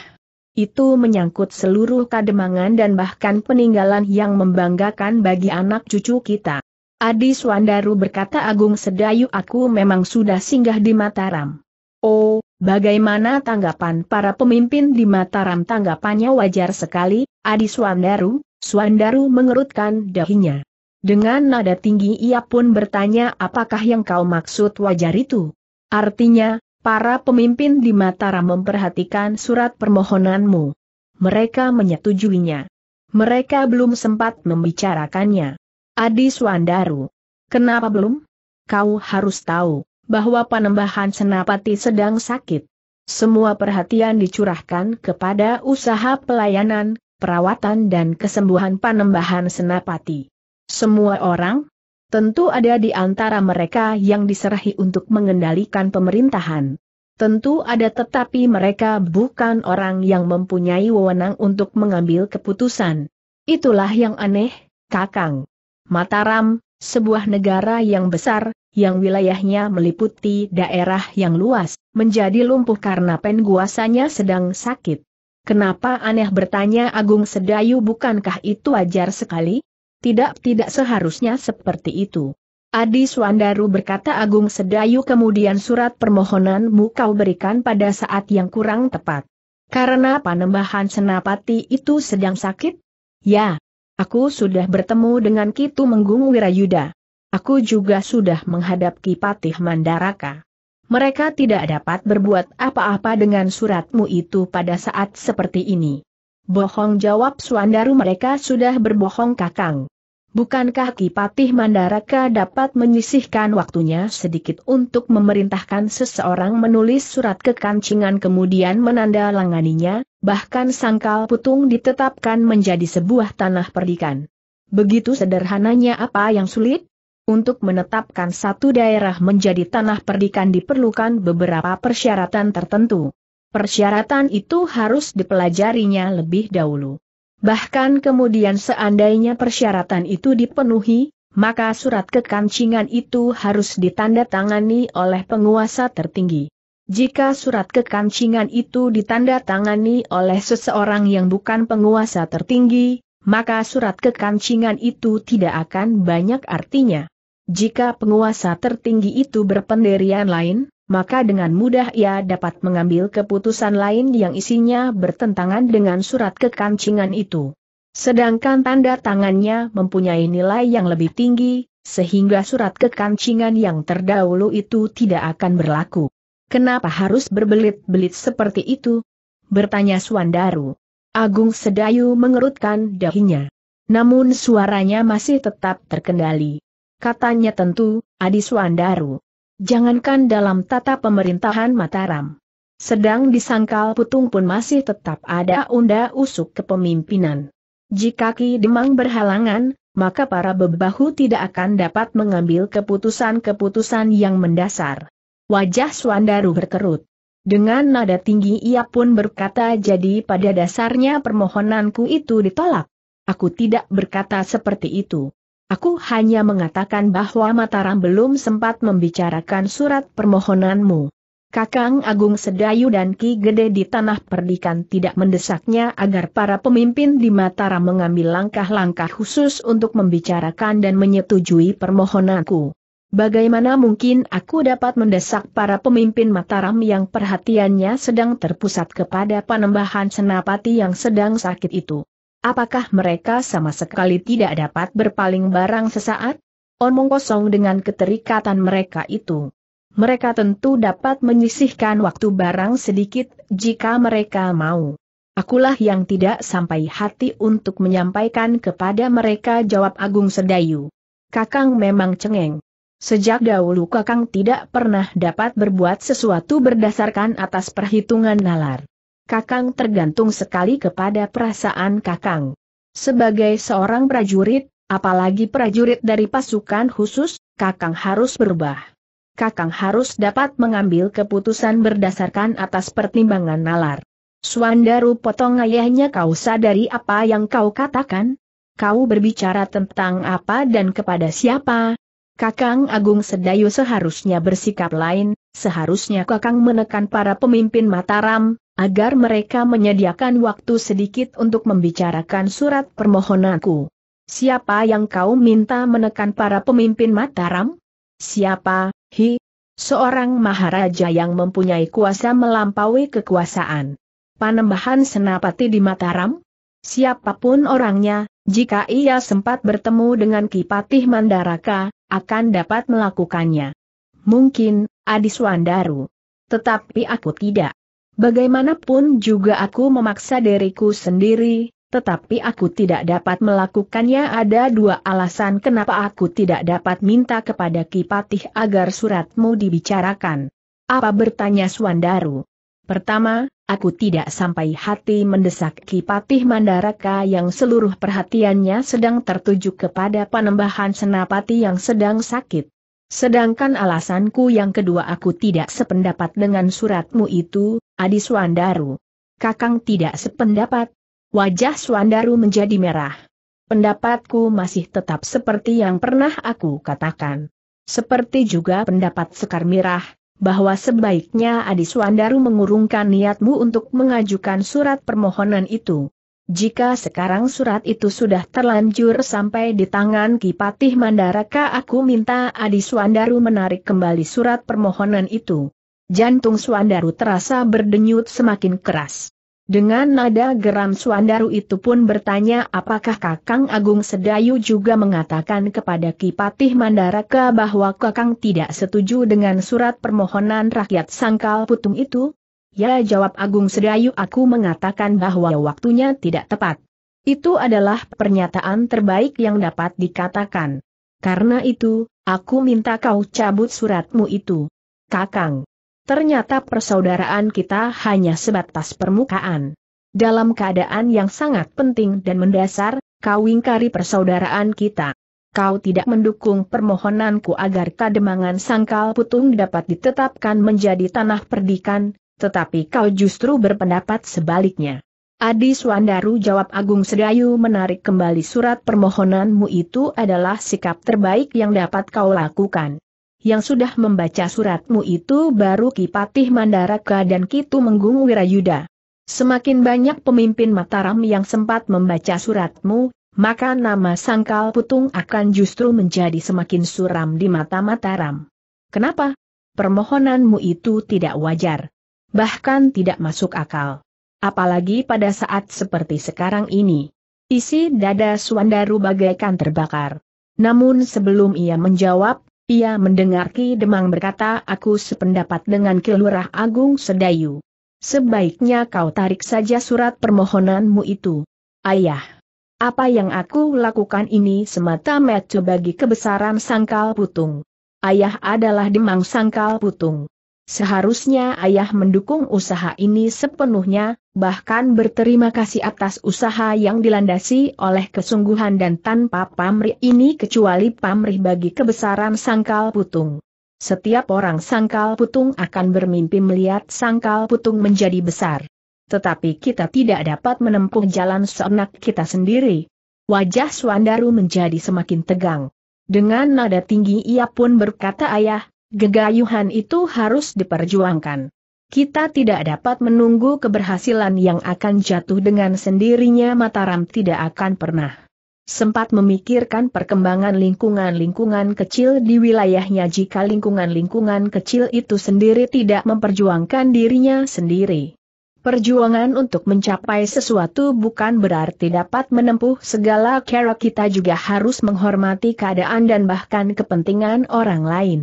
Itu menyangkut seluruh kademangan dan bahkan peninggalan yang membanggakan bagi anak cucu kita. Adi Swandaru berkata Agung Sedayu aku memang sudah singgah di Mataram. Oh, bagaimana tanggapan para pemimpin di Mataram tanggapannya wajar sekali, Adi Swandaru, Swandaru mengerutkan dahinya. Dengan nada tinggi ia pun bertanya apakah yang kau maksud wajar itu. Artinya, para pemimpin di Mataram memperhatikan surat permohonanmu. Mereka menyetujuinya. Mereka belum sempat membicarakannya. Adi Swandaru. Kenapa belum? Kau harus tahu, bahwa panembahan Senapati sedang sakit. Semua perhatian dicurahkan kepada usaha pelayanan, perawatan dan kesembuhan panembahan senapati. Semua orang? Tentu ada di antara mereka yang diserahi untuk mengendalikan pemerintahan. Tentu ada tetapi mereka bukan orang yang mempunyai wewenang untuk mengambil keputusan. Itulah yang aneh, Kakang. Mataram, sebuah negara yang besar, yang wilayahnya meliputi daerah yang luas, menjadi lumpuh karena penguasanya sedang sakit. Kenapa aneh bertanya Agung Sedayu bukankah itu wajar sekali? Tidak-tidak seharusnya seperti itu. Adi Swandaru berkata Agung Sedayu kemudian surat permohonanmu kau berikan pada saat yang kurang tepat. Karena panembahan senapati itu sedang sakit? Ya, aku sudah bertemu dengan Kitu Menggung Wirayuda. Aku juga sudah menghadap Patih Mandaraka mereka tidak dapat berbuat apa-apa dengan suratmu itu pada saat seperti ini. Bohong jawab Suandaru mereka sudah berbohong kakang. Bukankah Kipatih Mandaraka dapat menyisihkan waktunya sedikit untuk memerintahkan seseorang menulis surat kekancingan kemudian menandalanganinya, bahkan sangkal putung ditetapkan menjadi sebuah tanah perdikan. Begitu sederhananya apa yang sulit? Untuk menetapkan satu daerah menjadi tanah perdikan diperlukan beberapa persyaratan tertentu. Persyaratan itu harus dipelajarinya lebih dahulu. Bahkan kemudian seandainya persyaratan itu dipenuhi, maka surat kekancingan itu harus ditandatangani oleh penguasa tertinggi. Jika surat kekancingan itu ditandatangani oleh seseorang yang bukan penguasa tertinggi, maka surat kekancingan itu tidak akan banyak artinya. Jika penguasa tertinggi itu berpendirian lain, maka dengan mudah ia dapat mengambil keputusan lain yang isinya bertentangan dengan surat kekancingan itu. Sedangkan tanda tangannya mempunyai nilai yang lebih tinggi, sehingga surat kekancingan yang terdahulu itu tidak akan berlaku. Kenapa harus berbelit-belit seperti itu? Bertanya Suandaru. Agung Sedayu mengerutkan dahinya. Namun suaranya masih tetap terkendali katanya tentu, Adi Suandaru. Jangankan dalam tata pemerintahan Mataram. Sedang disangkal putung pun masih tetap ada unda usuk kepemimpinan. Jika Ki Demang berhalangan, maka para bebahu tidak akan dapat mengambil keputusan-keputusan yang mendasar. Wajah Swandaru berkerut. Dengan nada tinggi ia pun berkata jadi pada dasarnya permohonanku itu ditolak. Aku tidak berkata seperti itu. Aku hanya mengatakan bahwa Mataram belum sempat membicarakan surat permohonanmu. Kakang Agung Sedayu dan Ki Gede di Tanah Perdikan tidak mendesaknya agar para pemimpin di Mataram mengambil langkah-langkah khusus untuk membicarakan dan menyetujui permohonanku. Bagaimana mungkin aku dapat mendesak para pemimpin Mataram yang perhatiannya sedang terpusat kepada panembahan senapati yang sedang sakit itu? Apakah mereka sama sekali tidak dapat berpaling barang sesaat? Omong kosong dengan keterikatan mereka itu. Mereka tentu dapat menyisihkan waktu barang sedikit jika mereka mau. Akulah yang tidak sampai hati untuk menyampaikan kepada mereka jawab Agung Sedayu. Kakang memang cengeng. Sejak dahulu Kakang tidak pernah dapat berbuat sesuatu berdasarkan atas perhitungan nalar. Kakang tergantung sekali kepada perasaan Kakang. Sebagai seorang prajurit, apalagi prajurit dari pasukan khusus, Kakang harus berubah. Kakang harus dapat mengambil keputusan berdasarkan atas pertimbangan nalar. Suandaru potong ayahnya kau sadari apa yang kau katakan? Kau berbicara tentang apa dan kepada siapa? Kakang Agung Sedayu seharusnya bersikap lain, seharusnya Kakang menekan para pemimpin Mataram, agar mereka menyediakan waktu sedikit untuk membicarakan surat permohonanku. Siapa yang kau minta menekan para pemimpin Mataram? Siapa, hi, seorang maharaja yang mempunyai kuasa melampaui kekuasaan. Panembahan senapati di Mataram? Siapapun orangnya, jika ia sempat bertemu dengan Kipatih Mandaraka, akan dapat melakukannya. Mungkin, Adiswandaru. Tetapi aku tidak. Bagaimanapun juga aku memaksa diriku sendiri, tetapi aku tidak dapat melakukannya. Ada dua alasan kenapa aku tidak dapat minta kepada Kipatih agar suratmu dibicarakan. Apa bertanya Suandaru? Pertama, aku tidak sampai hati mendesak Kipatih Mandaraka yang seluruh perhatiannya sedang tertuju kepada penembahan senapati yang sedang sakit. Sedangkan alasanku yang kedua aku tidak sependapat dengan suratmu itu, Adi Suandaru. Kakang tidak sependapat. Wajah Suandaru menjadi merah. Pendapatku masih tetap seperti yang pernah aku katakan. Seperti juga pendapat Sekar Mirah, bahwa sebaiknya Adi Suandaru mengurungkan niatmu untuk mengajukan surat permohonan itu. Jika sekarang surat itu sudah terlanjur sampai di tangan Kipatih Mandaraka aku minta Adi Suandaru menarik kembali surat permohonan itu. Jantung Suandaru terasa berdenyut semakin keras. Dengan nada geram Suandaru itu pun bertanya apakah Kakang Agung Sedayu juga mengatakan kepada Kipatih Mandaraka bahwa Kakang tidak setuju dengan surat permohonan rakyat sangkal putung itu? Ya jawab Agung Sedayu aku mengatakan bahwa waktunya tidak tepat. Itu adalah pernyataan terbaik yang dapat dikatakan. Karena itu, aku minta kau cabut suratmu itu. Kakang. Ternyata persaudaraan kita hanya sebatas permukaan. Dalam keadaan yang sangat penting dan mendasar, kau ingkari persaudaraan kita. Kau tidak mendukung permohonanku agar Kademangan Sangkal Putung dapat ditetapkan menjadi tanah perdikan, tetapi kau justru berpendapat sebaliknya. Adi Swandaru jawab Agung Sedayu menarik kembali surat permohonanmu itu adalah sikap terbaik yang dapat kau lakukan. Yang sudah membaca suratmu itu baru Kipatih Mandaraka dan Kitu Menggung Wirayuda. Semakin banyak pemimpin Mataram yang sempat membaca suratmu, maka nama Sangkal Putung akan justru menjadi semakin suram di mata Mataram. Kenapa? Permohonanmu itu tidak wajar bahkan tidak masuk akal. Apalagi pada saat seperti sekarang ini. Isi dada Suandaru bagaikan terbakar. Namun sebelum ia menjawab, ia mendengar Ki Demang berkata aku sependapat dengan Kilurah Agung Sedayu. Sebaiknya kau tarik saja surat permohonanmu itu. Ayah, apa yang aku lakukan ini semata-mata bagi kebesaran sangkal putung. Ayah adalah Demang sangkal putung seharusnya ayah mendukung usaha ini sepenuhnya, bahkan berterima kasih atas usaha yang dilandasi oleh kesungguhan dan tanpa pamrih ini kecuali pamrih bagi kebesaran sangkal putung. Setiap orang sangkal putung akan bermimpi melihat sangkal putung menjadi besar. Tetapi kita tidak dapat menempuh jalan seenak kita sendiri. Wajah Swandaru menjadi semakin tegang. Dengan nada tinggi ia pun berkata ayah, Gegayuhan itu harus diperjuangkan. Kita tidak dapat menunggu keberhasilan yang akan jatuh dengan sendirinya Mataram tidak akan pernah sempat memikirkan perkembangan lingkungan-lingkungan kecil di wilayahnya jika lingkungan-lingkungan kecil itu sendiri tidak memperjuangkan dirinya sendiri. Perjuangan untuk mencapai sesuatu bukan berarti dapat menempuh segala cara kita juga harus menghormati keadaan dan bahkan kepentingan orang lain.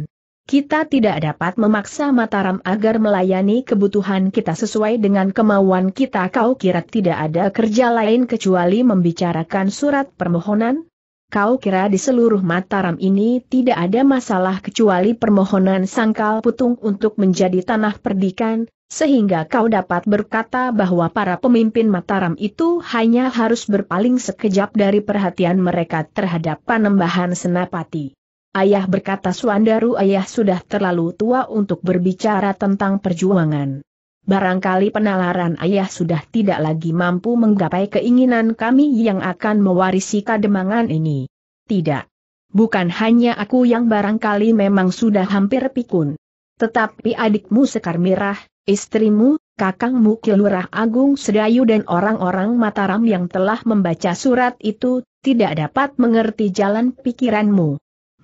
Kita tidak dapat memaksa Mataram agar melayani kebutuhan kita sesuai dengan kemauan kita. Kau kira tidak ada kerja lain kecuali membicarakan surat permohonan? Kau kira di seluruh Mataram ini tidak ada masalah kecuali permohonan sangkal putung untuk menjadi tanah perdikan, sehingga kau dapat berkata bahwa para pemimpin Mataram itu hanya harus berpaling sekejap dari perhatian mereka terhadap panembahan senapati. Ayah berkata Suandaru ayah sudah terlalu tua untuk berbicara tentang perjuangan. Barangkali penalaran ayah sudah tidak lagi mampu menggapai keinginan kami yang akan mewarisi kademangan ini. Tidak. Bukan hanya aku yang barangkali memang sudah hampir pikun. Tetapi adikmu Sekar Mirah, istrimu, kakangmu Kilurah Agung Sedayu dan orang-orang Mataram yang telah membaca surat itu, tidak dapat mengerti jalan pikiranmu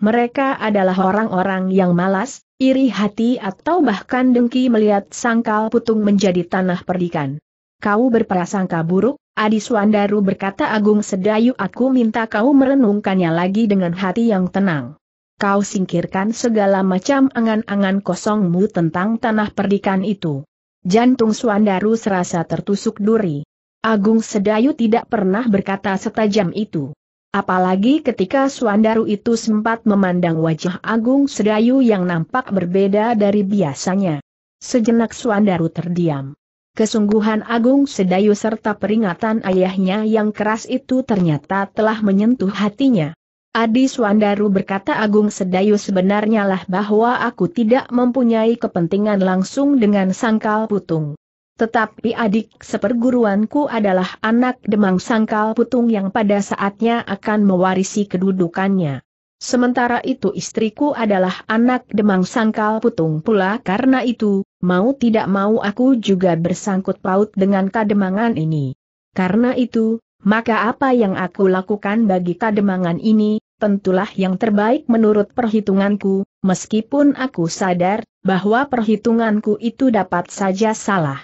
mereka adalah orang-orang yang malas, iri hati atau bahkan dengki melihat sangkal putung menjadi tanah perdikan. Kau berprasangka buruk, Adi Swandaru berkata Agung Sedayu aku minta kau merenungkannya lagi dengan hati yang tenang. Kau singkirkan segala macam angan-angan kosongmu tentang tanah perdikan itu. Jantung Swandaru serasa tertusuk duri. Agung Sedayu tidak pernah berkata setajam itu. Apalagi ketika Suandaru itu sempat memandang wajah Agung Sedayu yang nampak berbeda dari biasanya. Sejenak Suandaru terdiam. Kesungguhan Agung Sedayu serta peringatan ayahnya yang keras itu ternyata telah menyentuh hatinya. Adi Suandaru berkata Agung Sedayu sebenarnya lah bahwa aku tidak mempunyai kepentingan langsung dengan sangkal putung. Tetapi adik seperguruanku adalah anak Demang Sangkal Putung yang pada saatnya akan mewarisi kedudukannya. Sementara itu istriku adalah anak Demang Sangkal Putung pula karena itu, mau tidak mau aku juga bersangkut paut dengan kademangan ini. Karena itu, maka apa yang aku lakukan bagi kademangan ini, tentulah yang terbaik menurut perhitunganku, meskipun aku sadar bahwa perhitunganku itu dapat saja salah.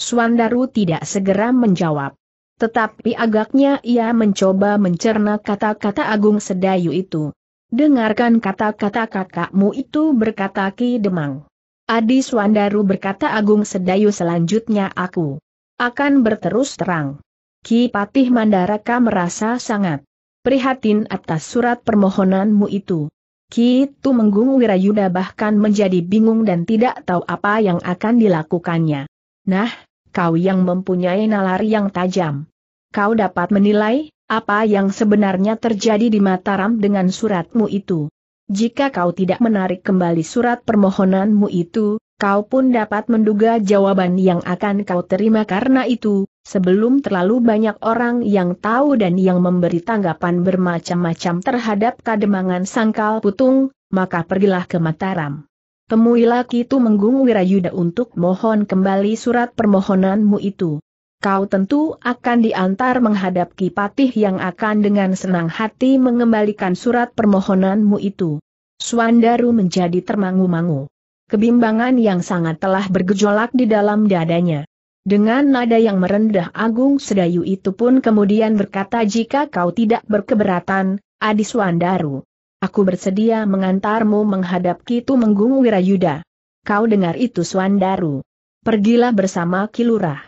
Swandaru tidak segera menjawab. Tetapi agaknya ia mencoba mencerna kata-kata Agung Sedayu itu. Dengarkan kata-kata kakakmu itu berkata Ki Demang. Adi Swandaru berkata Agung Sedayu selanjutnya aku akan berterus terang. Ki Patih Mandaraka merasa sangat prihatin atas surat permohonanmu itu. Ki itu menggung Wirayuda bahkan menjadi bingung dan tidak tahu apa yang akan dilakukannya. Nah, kau yang mempunyai nalar yang tajam. Kau dapat menilai, apa yang sebenarnya terjadi di Mataram dengan suratmu itu. Jika kau tidak menarik kembali surat permohonanmu itu, kau pun dapat menduga jawaban yang akan kau terima karena itu, sebelum terlalu banyak orang yang tahu dan yang memberi tanggapan bermacam-macam terhadap kademangan sangkal putung, maka pergilah ke Mataram. Temuilah Kitu Menggung Wirayuda untuk mohon kembali surat permohonanmu itu. Kau tentu akan diantar menghadap Kipatih yang akan dengan senang hati mengembalikan surat permohonanmu itu. Suandaru menjadi termangu-mangu. Kebimbangan yang sangat telah bergejolak di dalam dadanya. Dengan nada yang merendah Agung Sedayu itu pun kemudian berkata jika kau tidak berkeberatan, Adi Suandaru, Aku bersedia mengantarmu menghadap Kitu Menggung Wirayuda. Kau dengar itu Suandaru. Pergilah bersama Kilurah.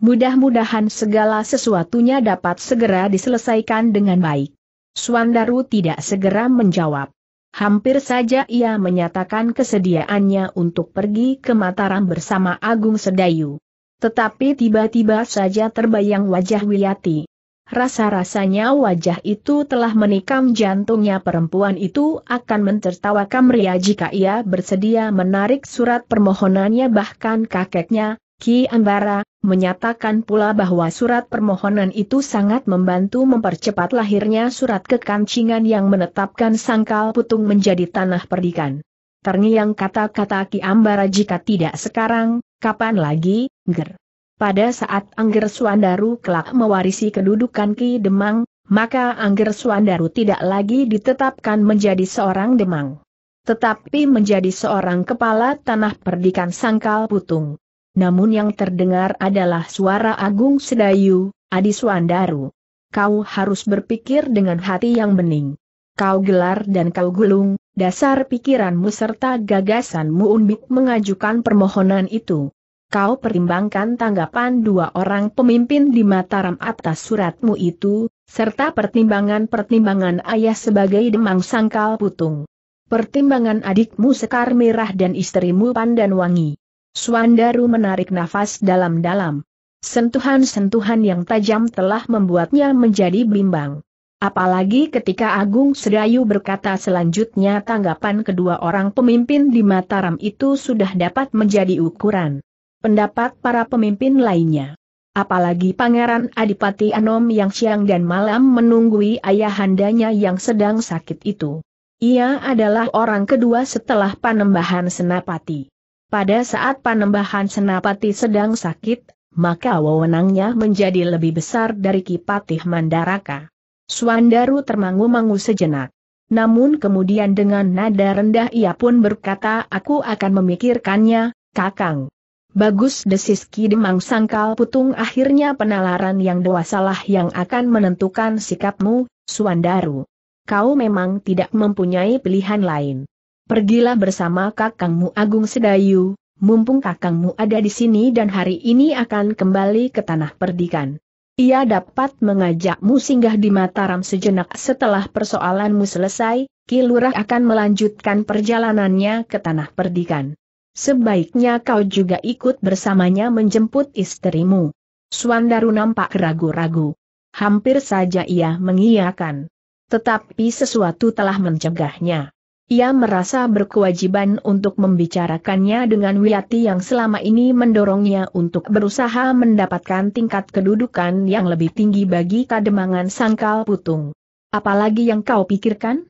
Mudah-mudahan segala sesuatunya dapat segera diselesaikan dengan baik. Suandaru tidak segera menjawab. Hampir saja ia menyatakan kesediaannya untuk pergi ke Mataram bersama Agung Sedayu. Tetapi tiba-tiba saja terbayang wajah Wiyati. Rasa-rasanya wajah itu telah menikam jantungnya perempuan itu akan mentertawakan ria jika ia bersedia menarik surat permohonannya bahkan kakeknya, Ki Ambara, menyatakan pula bahwa surat permohonan itu sangat membantu mempercepat lahirnya surat kekancingan yang menetapkan sangkal putung menjadi tanah perdikan. Terngiang kata-kata Ki Ambara jika tidak sekarang, kapan lagi, ger. Pada saat Angger Suandaru kelak mewarisi kedudukan Ki Demang, maka Angger Suandaru tidak lagi ditetapkan menjadi seorang Demang. Tetapi menjadi seorang kepala tanah perdikan sangkal putung. Namun yang terdengar adalah suara Agung Sedayu, Adi Suandaru. Kau harus berpikir dengan hati yang bening. Kau gelar dan kau gulung, dasar pikiranmu serta gagasanmu unbik mengajukan permohonan itu kau pertimbangkan tanggapan dua orang pemimpin di Mataram atas suratmu itu, serta pertimbangan-pertimbangan ayah sebagai demang sangkal putung. Pertimbangan adikmu Sekar Merah dan istrimu Pandan Wangi. Suandaru menarik nafas dalam-dalam. Sentuhan-sentuhan yang tajam telah membuatnya menjadi bimbang. Apalagi ketika Agung Sedayu berkata selanjutnya tanggapan kedua orang pemimpin di Mataram itu sudah dapat menjadi ukuran pendapat para pemimpin lainnya. Apalagi Pangeran Adipati Anom yang siang dan malam menunggui ayahandanya yang sedang sakit itu. Ia adalah orang kedua setelah Panembahan Senapati. Pada saat Panembahan Senapati sedang sakit, maka wewenangnya menjadi lebih besar dari Kipatih Mandaraka. Suandaru termangu-mangu sejenak. Namun kemudian dengan nada rendah ia pun berkata aku akan memikirkannya, Kakang. Bagus desis Ki Demang Sangkal Putung akhirnya penalaran yang dewasalah yang akan menentukan sikapmu, Suandaru. Kau memang tidak mempunyai pilihan lain. Pergilah bersama kakangmu Agung Sedayu, mumpung kakangmu ada di sini dan hari ini akan kembali ke tanah perdikan. Ia dapat mengajakmu singgah di Mataram sejenak setelah persoalanmu selesai, Ki Lurah akan melanjutkan perjalanannya ke tanah perdikan. Sebaiknya kau juga ikut bersamanya menjemput istrimu. Suandaru nampak ragu-ragu. Hampir saja ia mengiyakan. Tetapi sesuatu telah mencegahnya. Ia merasa berkewajiban untuk membicarakannya dengan Wiyati yang selama ini mendorongnya untuk berusaha mendapatkan tingkat kedudukan yang lebih tinggi bagi kademangan sangkal putung. Apalagi yang kau pikirkan?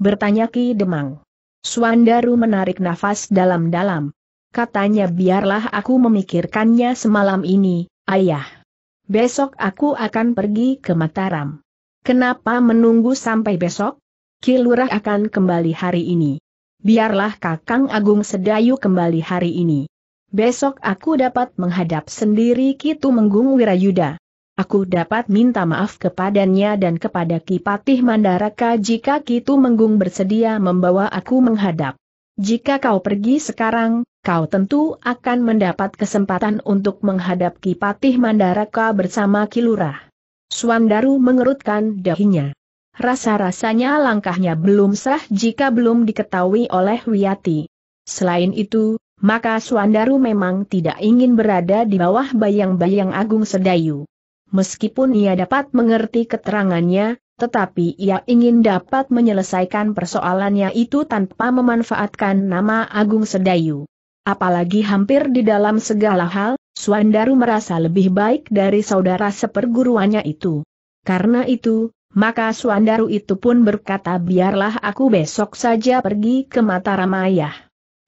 Bertanya Ki Demang. Suandaru menarik nafas dalam-dalam. Katanya biarlah aku memikirkannya semalam ini, ayah. Besok aku akan pergi ke Mataram. Kenapa menunggu sampai besok? Kilurah akan kembali hari ini. Biarlah Kakang Agung Sedayu kembali hari ini. Besok aku dapat menghadap sendiri Kitu Menggung Wirayuda. Aku dapat minta maaf kepadanya dan kepada Kipatih Mandaraka jika Kitu Menggung bersedia membawa aku menghadap. Jika kau pergi sekarang, kau tentu akan mendapat kesempatan untuk menghadap Kipatih Mandaraka bersama Kilurah. Suandaru mengerutkan dahinya. Rasa-rasanya langkahnya belum sah jika belum diketahui oleh Wiyati. Selain itu, maka Suandaru memang tidak ingin berada di bawah bayang-bayang Agung Sedayu meskipun ia dapat mengerti keterangannya, tetapi ia ingin dapat menyelesaikan persoalannya itu tanpa memanfaatkan nama Agung Sedayu. Apalagi hampir di dalam segala hal, Suandaru merasa lebih baik dari saudara seperguruannya itu. Karena itu, maka Suandaru itu pun berkata biarlah aku besok saja pergi ke Mataram Ayah.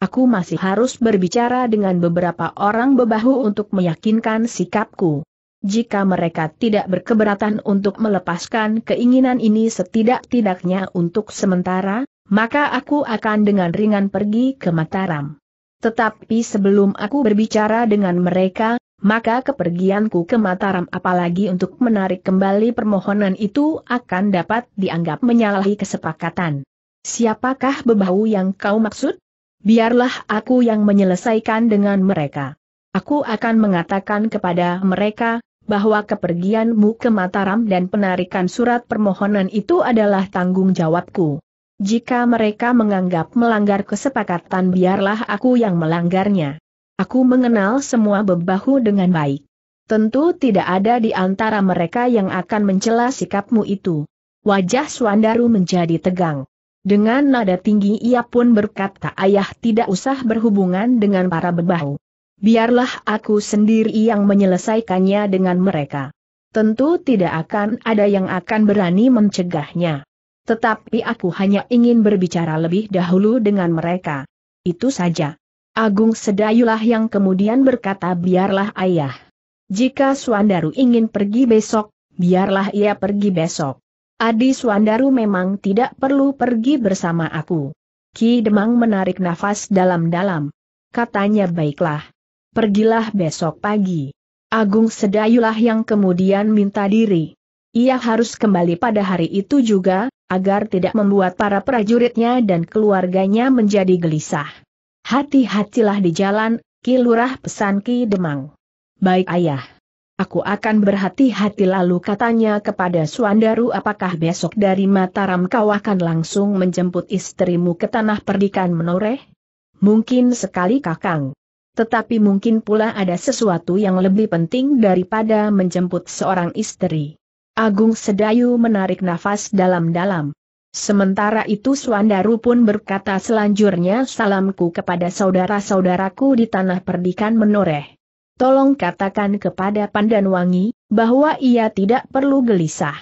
Aku masih harus berbicara dengan beberapa orang bebahu untuk meyakinkan sikapku. Jika mereka tidak berkeberatan untuk melepaskan keinginan ini setidak-tidaknya untuk sementara, maka aku akan dengan ringan pergi ke Mataram. Tetapi sebelum aku berbicara dengan mereka, maka kepergianku ke Mataram apalagi untuk menarik kembali permohonan itu akan dapat dianggap menyalahi kesepakatan. Siapakah bebau yang kau maksud? Biarlah aku yang menyelesaikan dengan mereka. Aku akan mengatakan kepada mereka, bahwa kepergianmu ke Mataram dan penarikan surat permohonan itu adalah tanggung jawabku. Jika mereka menganggap melanggar kesepakatan biarlah aku yang melanggarnya. Aku mengenal semua bebahu dengan baik. Tentu tidak ada di antara mereka yang akan mencela sikapmu itu. Wajah Swandaru menjadi tegang. Dengan nada tinggi ia pun berkata ayah tidak usah berhubungan dengan para bebahu. Biarlah aku sendiri yang menyelesaikannya dengan mereka. Tentu tidak akan ada yang akan berani mencegahnya. Tetapi aku hanya ingin berbicara lebih dahulu dengan mereka. Itu saja. Agung Sedayulah yang kemudian berkata biarlah ayah. Jika Suandaru ingin pergi besok, biarlah ia pergi besok. Adi Suandaru memang tidak perlu pergi bersama aku. Ki Demang menarik nafas dalam-dalam. Katanya baiklah pergilah besok pagi. Agung Sedayulah yang kemudian minta diri. Ia harus kembali pada hari itu juga, agar tidak membuat para prajuritnya dan keluarganya menjadi gelisah. Hati-hatilah di jalan, Kilurah pesan Ki Demang. Baik ayah. Aku akan berhati-hati lalu katanya kepada Suandaru apakah besok dari Mataram kau akan langsung menjemput istrimu ke tanah perdikan menoreh? Mungkin sekali kakang. Tetapi mungkin pula ada sesuatu yang lebih penting daripada menjemput seorang istri. Agung Sedayu menarik nafas dalam-dalam. Sementara itu Suandaru pun berkata selanjutnya salamku kepada saudara-saudaraku di tanah perdikan menoreh. Tolong katakan kepada Pandanwangi, bahwa ia tidak perlu gelisah.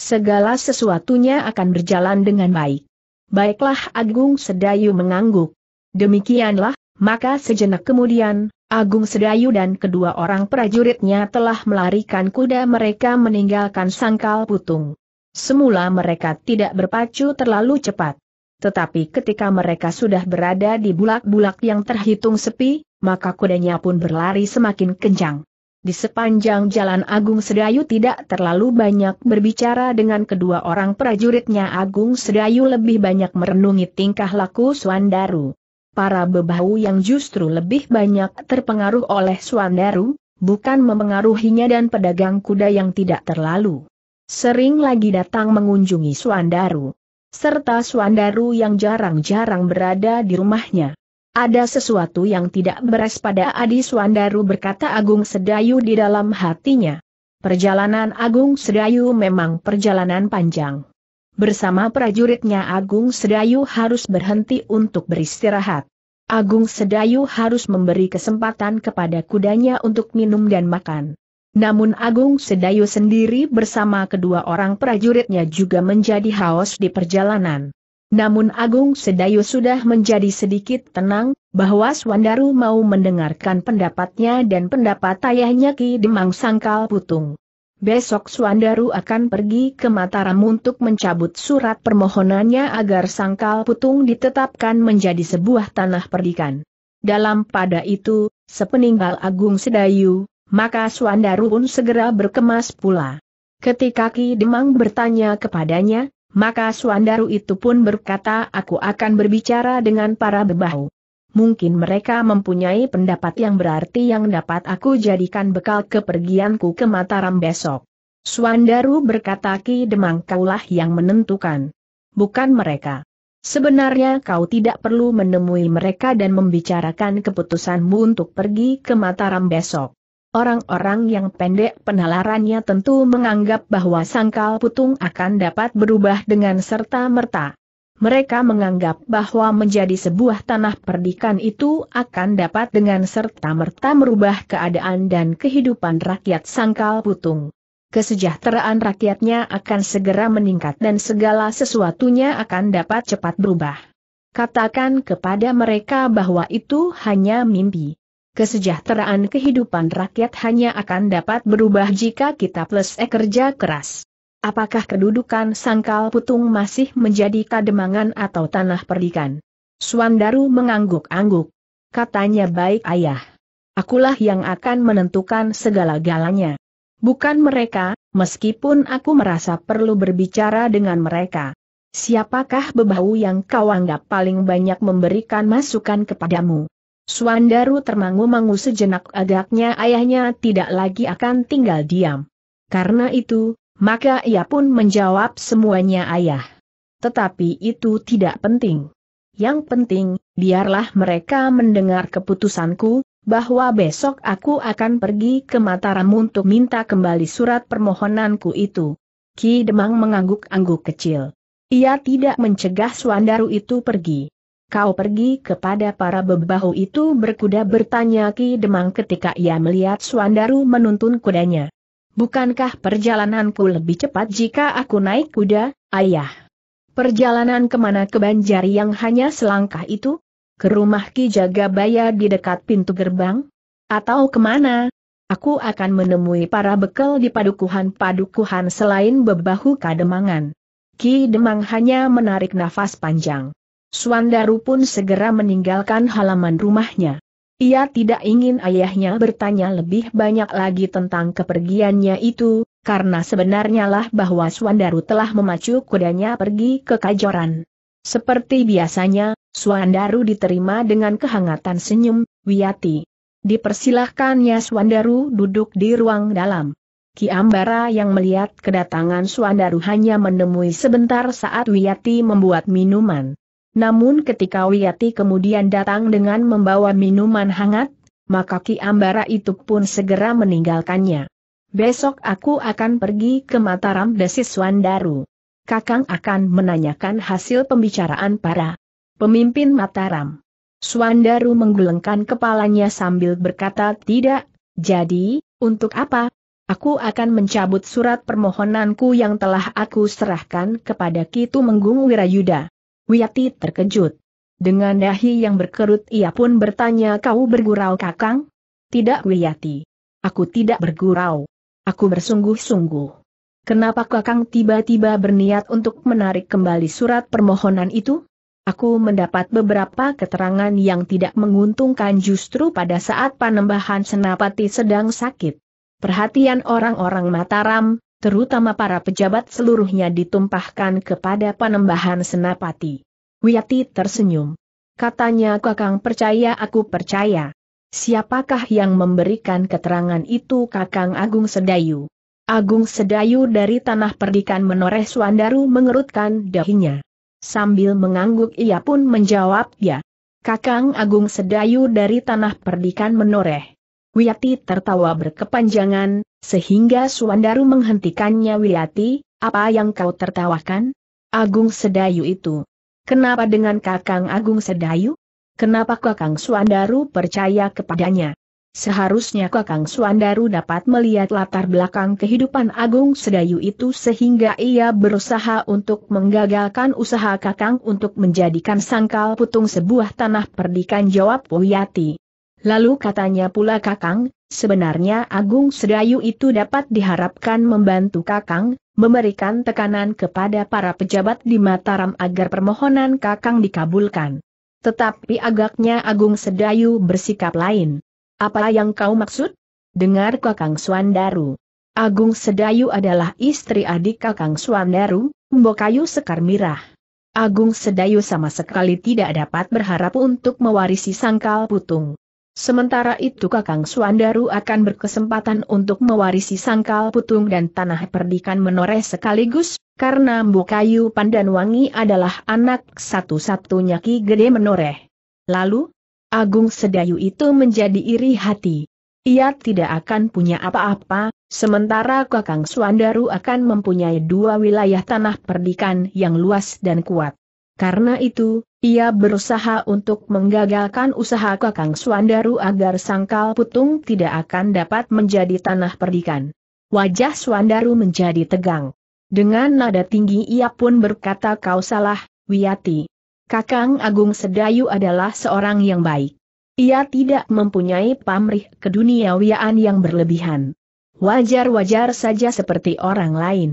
Segala sesuatunya akan berjalan dengan baik. Baiklah Agung Sedayu mengangguk. Demikianlah, maka sejenak kemudian, Agung Sedayu dan kedua orang prajuritnya telah melarikan kuda mereka meninggalkan sangkal putung. Semula mereka tidak berpacu terlalu cepat. Tetapi ketika mereka sudah berada di bulak-bulak yang terhitung sepi, maka kudanya pun berlari semakin kencang. Di sepanjang jalan Agung Sedayu tidak terlalu banyak berbicara dengan kedua orang prajuritnya Agung Sedayu lebih banyak merenungi tingkah laku Suandaru para bebahu yang justru lebih banyak terpengaruh oleh Swandaru, bukan memengaruhinya dan pedagang kuda yang tidak terlalu sering lagi datang mengunjungi Swandaru, serta Swandaru yang jarang-jarang berada di rumahnya. Ada sesuatu yang tidak beres pada Adi Swandaru berkata Agung Sedayu di dalam hatinya. Perjalanan Agung Sedayu memang perjalanan panjang bersama prajuritnya Agung Sedayu harus berhenti untuk beristirahat. Agung Sedayu harus memberi kesempatan kepada kudanya untuk minum dan makan. Namun Agung Sedayu sendiri bersama kedua orang prajuritnya juga menjadi haus di perjalanan. Namun Agung Sedayu sudah menjadi sedikit tenang, bahwa Swandaru mau mendengarkan pendapatnya dan pendapat ayahnya Ki Demang Sangkal Putung. Besok Suandaru akan pergi ke Mataram untuk mencabut surat permohonannya agar Sangkal Putung ditetapkan menjadi sebuah tanah perdikan. Dalam pada itu, sepeninggal Agung Sedayu, maka Suandaru pun segera berkemas pula. Ketika Ki Demang bertanya kepadanya, maka Suandaru itu pun berkata aku akan berbicara dengan para bebahu mungkin mereka mempunyai pendapat yang berarti yang dapat aku jadikan bekal kepergianku ke Mataram besok. Suandaru berkata Ki Demang kaulah yang menentukan. Bukan mereka. Sebenarnya kau tidak perlu menemui mereka dan membicarakan keputusanmu untuk pergi ke Mataram besok. Orang-orang yang pendek penalarannya tentu menganggap bahwa sangkal putung akan dapat berubah dengan serta-merta mereka menganggap bahwa menjadi sebuah tanah perdikan itu akan dapat dengan serta-merta merubah keadaan dan kehidupan rakyat sangkal putung. Kesejahteraan rakyatnya akan segera meningkat dan segala sesuatunya akan dapat cepat berubah. Katakan kepada mereka bahwa itu hanya mimpi kesejahteraan kehidupan rakyat hanya akan dapat berubah jika kita plus e kerja keras. Apakah kedudukan sangkal putung masih menjadi kademangan atau tanah perdikan? Suandaru mengangguk-angguk. Katanya baik ayah. Akulah yang akan menentukan segala-galanya. Bukan mereka, meskipun aku merasa perlu berbicara dengan mereka. Siapakah bebau yang kau anggap paling banyak memberikan masukan kepadamu? Suandaru termangu-mangu sejenak agaknya ayahnya tidak lagi akan tinggal diam. Karena itu, maka ia pun menjawab semuanya ayah. Tetapi itu tidak penting. Yang penting, biarlah mereka mendengar keputusanku, bahwa besok aku akan pergi ke Mataram untuk minta kembali surat permohonanku itu. Ki Demang mengangguk-angguk kecil. Ia tidak mencegah Suandaru itu pergi. Kau pergi kepada para bebahu itu berkuda bertanya Ki Demang ketika ia melihat Suandaru menuntun kudanya. Bukankah perjalananku lebih cepat jika aku naik kuda, ayah? Perjalanan kemana ke Banjari yang hanya selangkah itu? Ke rumah Ki Jagabaya di dekat pintu gerbang? Atau kemana? Aku akan menemui para bekel di padukuhan-padukuhan selain bebahu kademangan. Ki Demang hanya menarik nafas panjang. Suandaru pun segera meninggalkan halaman rumahnya. Ia tidak ingin ayahnya bertanya lebih banyak lagi tentang kepergiannya itu, karena sebenarnya lah bahwa Swandaru telah memacu kudanya pergi ke Kajoran. Seperti biasanya, Swandaru diterima dengan kehangatan senyum, Wiyati. Dipersilahkannya Swandaru duduk di ruang dalam. Ki Ambara yang melihat kedatangan Swandaru hanya menemui sebentar saat Wiyati membuat minuman. Namun ketika Wiyati kemudian datang dengan membawa minuman hangat, maka Ki Ambara itu pun segera meninggalkannya. Besok aku akan pergi ke Mataram Desis Wandaru. Kakang akan menanyakan hasil pembicaraan para pemimpin Mataram. Swandaru menggelengkan kepalanya sambil berkata tidak, jadi, untuk apa? Aku akan mencabut surat permohonanku yang telah aku serahkan kepada Kitu Menggung Wirayuda. Wiyati terkejut. Dengan dahi yang berkerut ia pun bertanya kau bergurau kakang? Tidak Wiyati. Aku tidak bergurau. Aku bersungguh-sungguh. Kenapa kakang tiba-tiba berniat untuk menarik kembali surat permohonan itu? Aku mendapat beberapa keterangan yang tidak menguntungkan justru pada saat panembahan Senapati sedang sakit. Perhatian orang-orang Mataram, terutama para pejabat seluruhnya ditumpahkan kepada panembahan senapati. Wiyati tersenyum. Katanya kakang percaya aku percaya. Siapakah yang memberikan keterangan itu kakang Agung Sedayu? Agung Sedayu dari tanah perdikan menoreh Suandaru mengerutkan dahinya. Sambil mengangguk ia pun menjawab ya. Kakang Agung Sedayu dari tanah perdikan menoreh. Wiyati tertawa berkepanjangan, sehingga Suandaru menghentikannya Wiyati, apa yang kau tertawakan? Agung Sedayu itu. Kenapa dengan Kakang Agung Sedayu? Kenapa Kakang Suandaru percaya kepadanya? Seharusnya Kakang Suandaru dapat melihat latar belakang kehidupan Agung Sedayu itu sehingga ia berusaha untuk menggagalkan usaha Kakang untuk menjadikan sangkal putung sebuah tanah perdikan jawab Wiyati. Lalu katanya pula Kakang, sebenarnya Agung Sedayu itu dapat diharapkan membantu Kakang, memberikan tekanan kepada para pejabat di Mataram agar permohonan Kakang dikabulkan. Tetapi agaknya Agung Sedayu bersikap lain. Apa yang kau maksud? Dengar Kakang Suandaru. Agung Sedayu adalah istri adik Kakang Suandaru, Mbokayu Sekar Mirah. Agung Sedayu sama sekali tidak dapat berharap untuk mewarisi sangkal putung. Sementara itu Kakang Suandaru akan berkesempatan untuk mewarisi sangkal putung dan tanah perdikan menoreh sekaligus, karena Mbokayu Pandanwangi adalah anak satu-satunya Ki Gede menoreh. Lalu, Agung Sedayu itu menjadi iri hati. Ia tidak akan punya apa-apa, sementara Kakang Suandaru akan mempunyai dua wilayah tanah perdikan yang luas dan kuat. Karena itu, ia berusaha untuk menggagalkan usaha Kakang Suandaru agar sangkal putung tidak akan dapat menjadi tanah perdikan. Wajah Suandaru menjadi tegang. Dengan nada tinggi ia pun berkata kau salah, Wiyati. Kakang Agung Sedayu adalah seorang yang baik. Ia tidak mempunyai pamrih keduniawiaan yang berlebihan. Wajar-wajar saja seperti orang lain.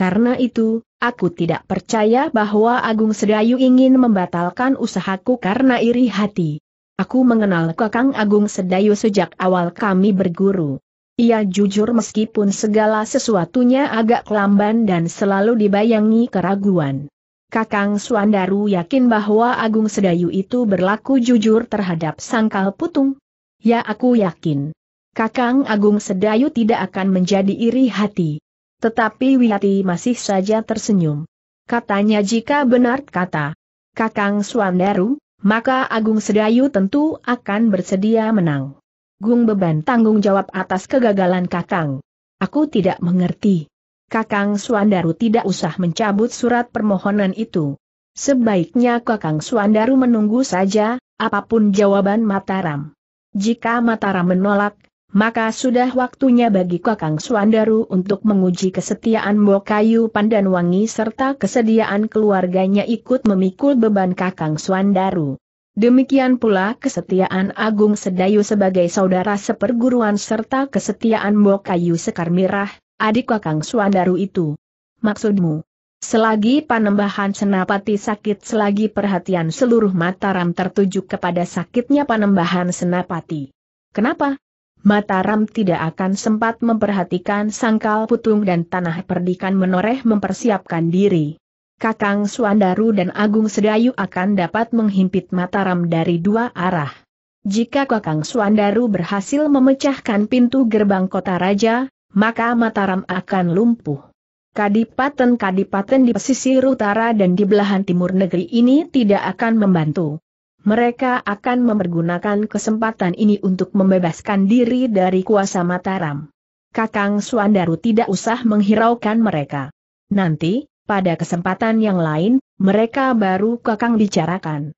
Karena itu, aku tidak percaya bahwa Agung Sedayu ingin membatalkan usahaku karena iri hati. Aku mengenal Kakang Agung Sedayu sejak awal kami berguru. Ia jujur meskipun segala sesuatunya agak lamban dan selalu dibayangi keraguan. Kakang Suandaru yakin bahwa Agung Sedayu itu berlaku jujur terhadap sangkal putung. Ya aku yakin. Kakang Agung Sedayu tidak akan menjadi iri hati. Tetapi Wiyati masih saja tersenyum. Katanya jika benar kata Kakang Suandaru, maka Agung Sedayu tentu akan bersedia menang. Gung beban tanggung jawab atas kegagalan Kakang. Aku tidak mengerti. Kakang Suandaru tidak usah mencabut surat permohonan itu. Sebaiknya Kakang Suandaru menunggu saja, apapun jawaban Mataram. Jika Mataram menolak, maka sudah waktunya bagi Kakang Suandaru untuk menguji kesetiaan Bokayu Pandanwangi serta kesediaan keluarganya ikut memikul beban Kakang Suandaru. Demikian pula kesetiaan Agung Sedayu sebagai saudara seperguruan serta kesetiaan Bokayu Sekar Mirah, adik Kakang Suandaru itu. Maksudmu? Selagi panembahan senapati sakit selagi perhatian seluruh Mataram tertuju kepada sakitnya panembahan senapati. Kenapa? Mataram tidak akan sempat memperhatikan sangkal putung dan tanah perdikan menoreh mempersiapkan diri. Kakang Suandaru dan Agung Sedayu akan dapat menghimpit Mataram dari dua arah. Jika Kakang Suandaru berhasil memecahkan pintu gerbang kota raja, maka Mataram akan lumpuh. Kadipaten-kadipaten di pesisir utara dan di belahan timur negeri ini tidak akan membantu. Mereka akan mempergunakan kesempatan ini untuk membebaskan diri dari kuasa Mataram. Kakang Suandaru tidak usah menghiraukan mereka. Nanti, pada kesempatan yang lain, mereka baru Kakang bicarakan.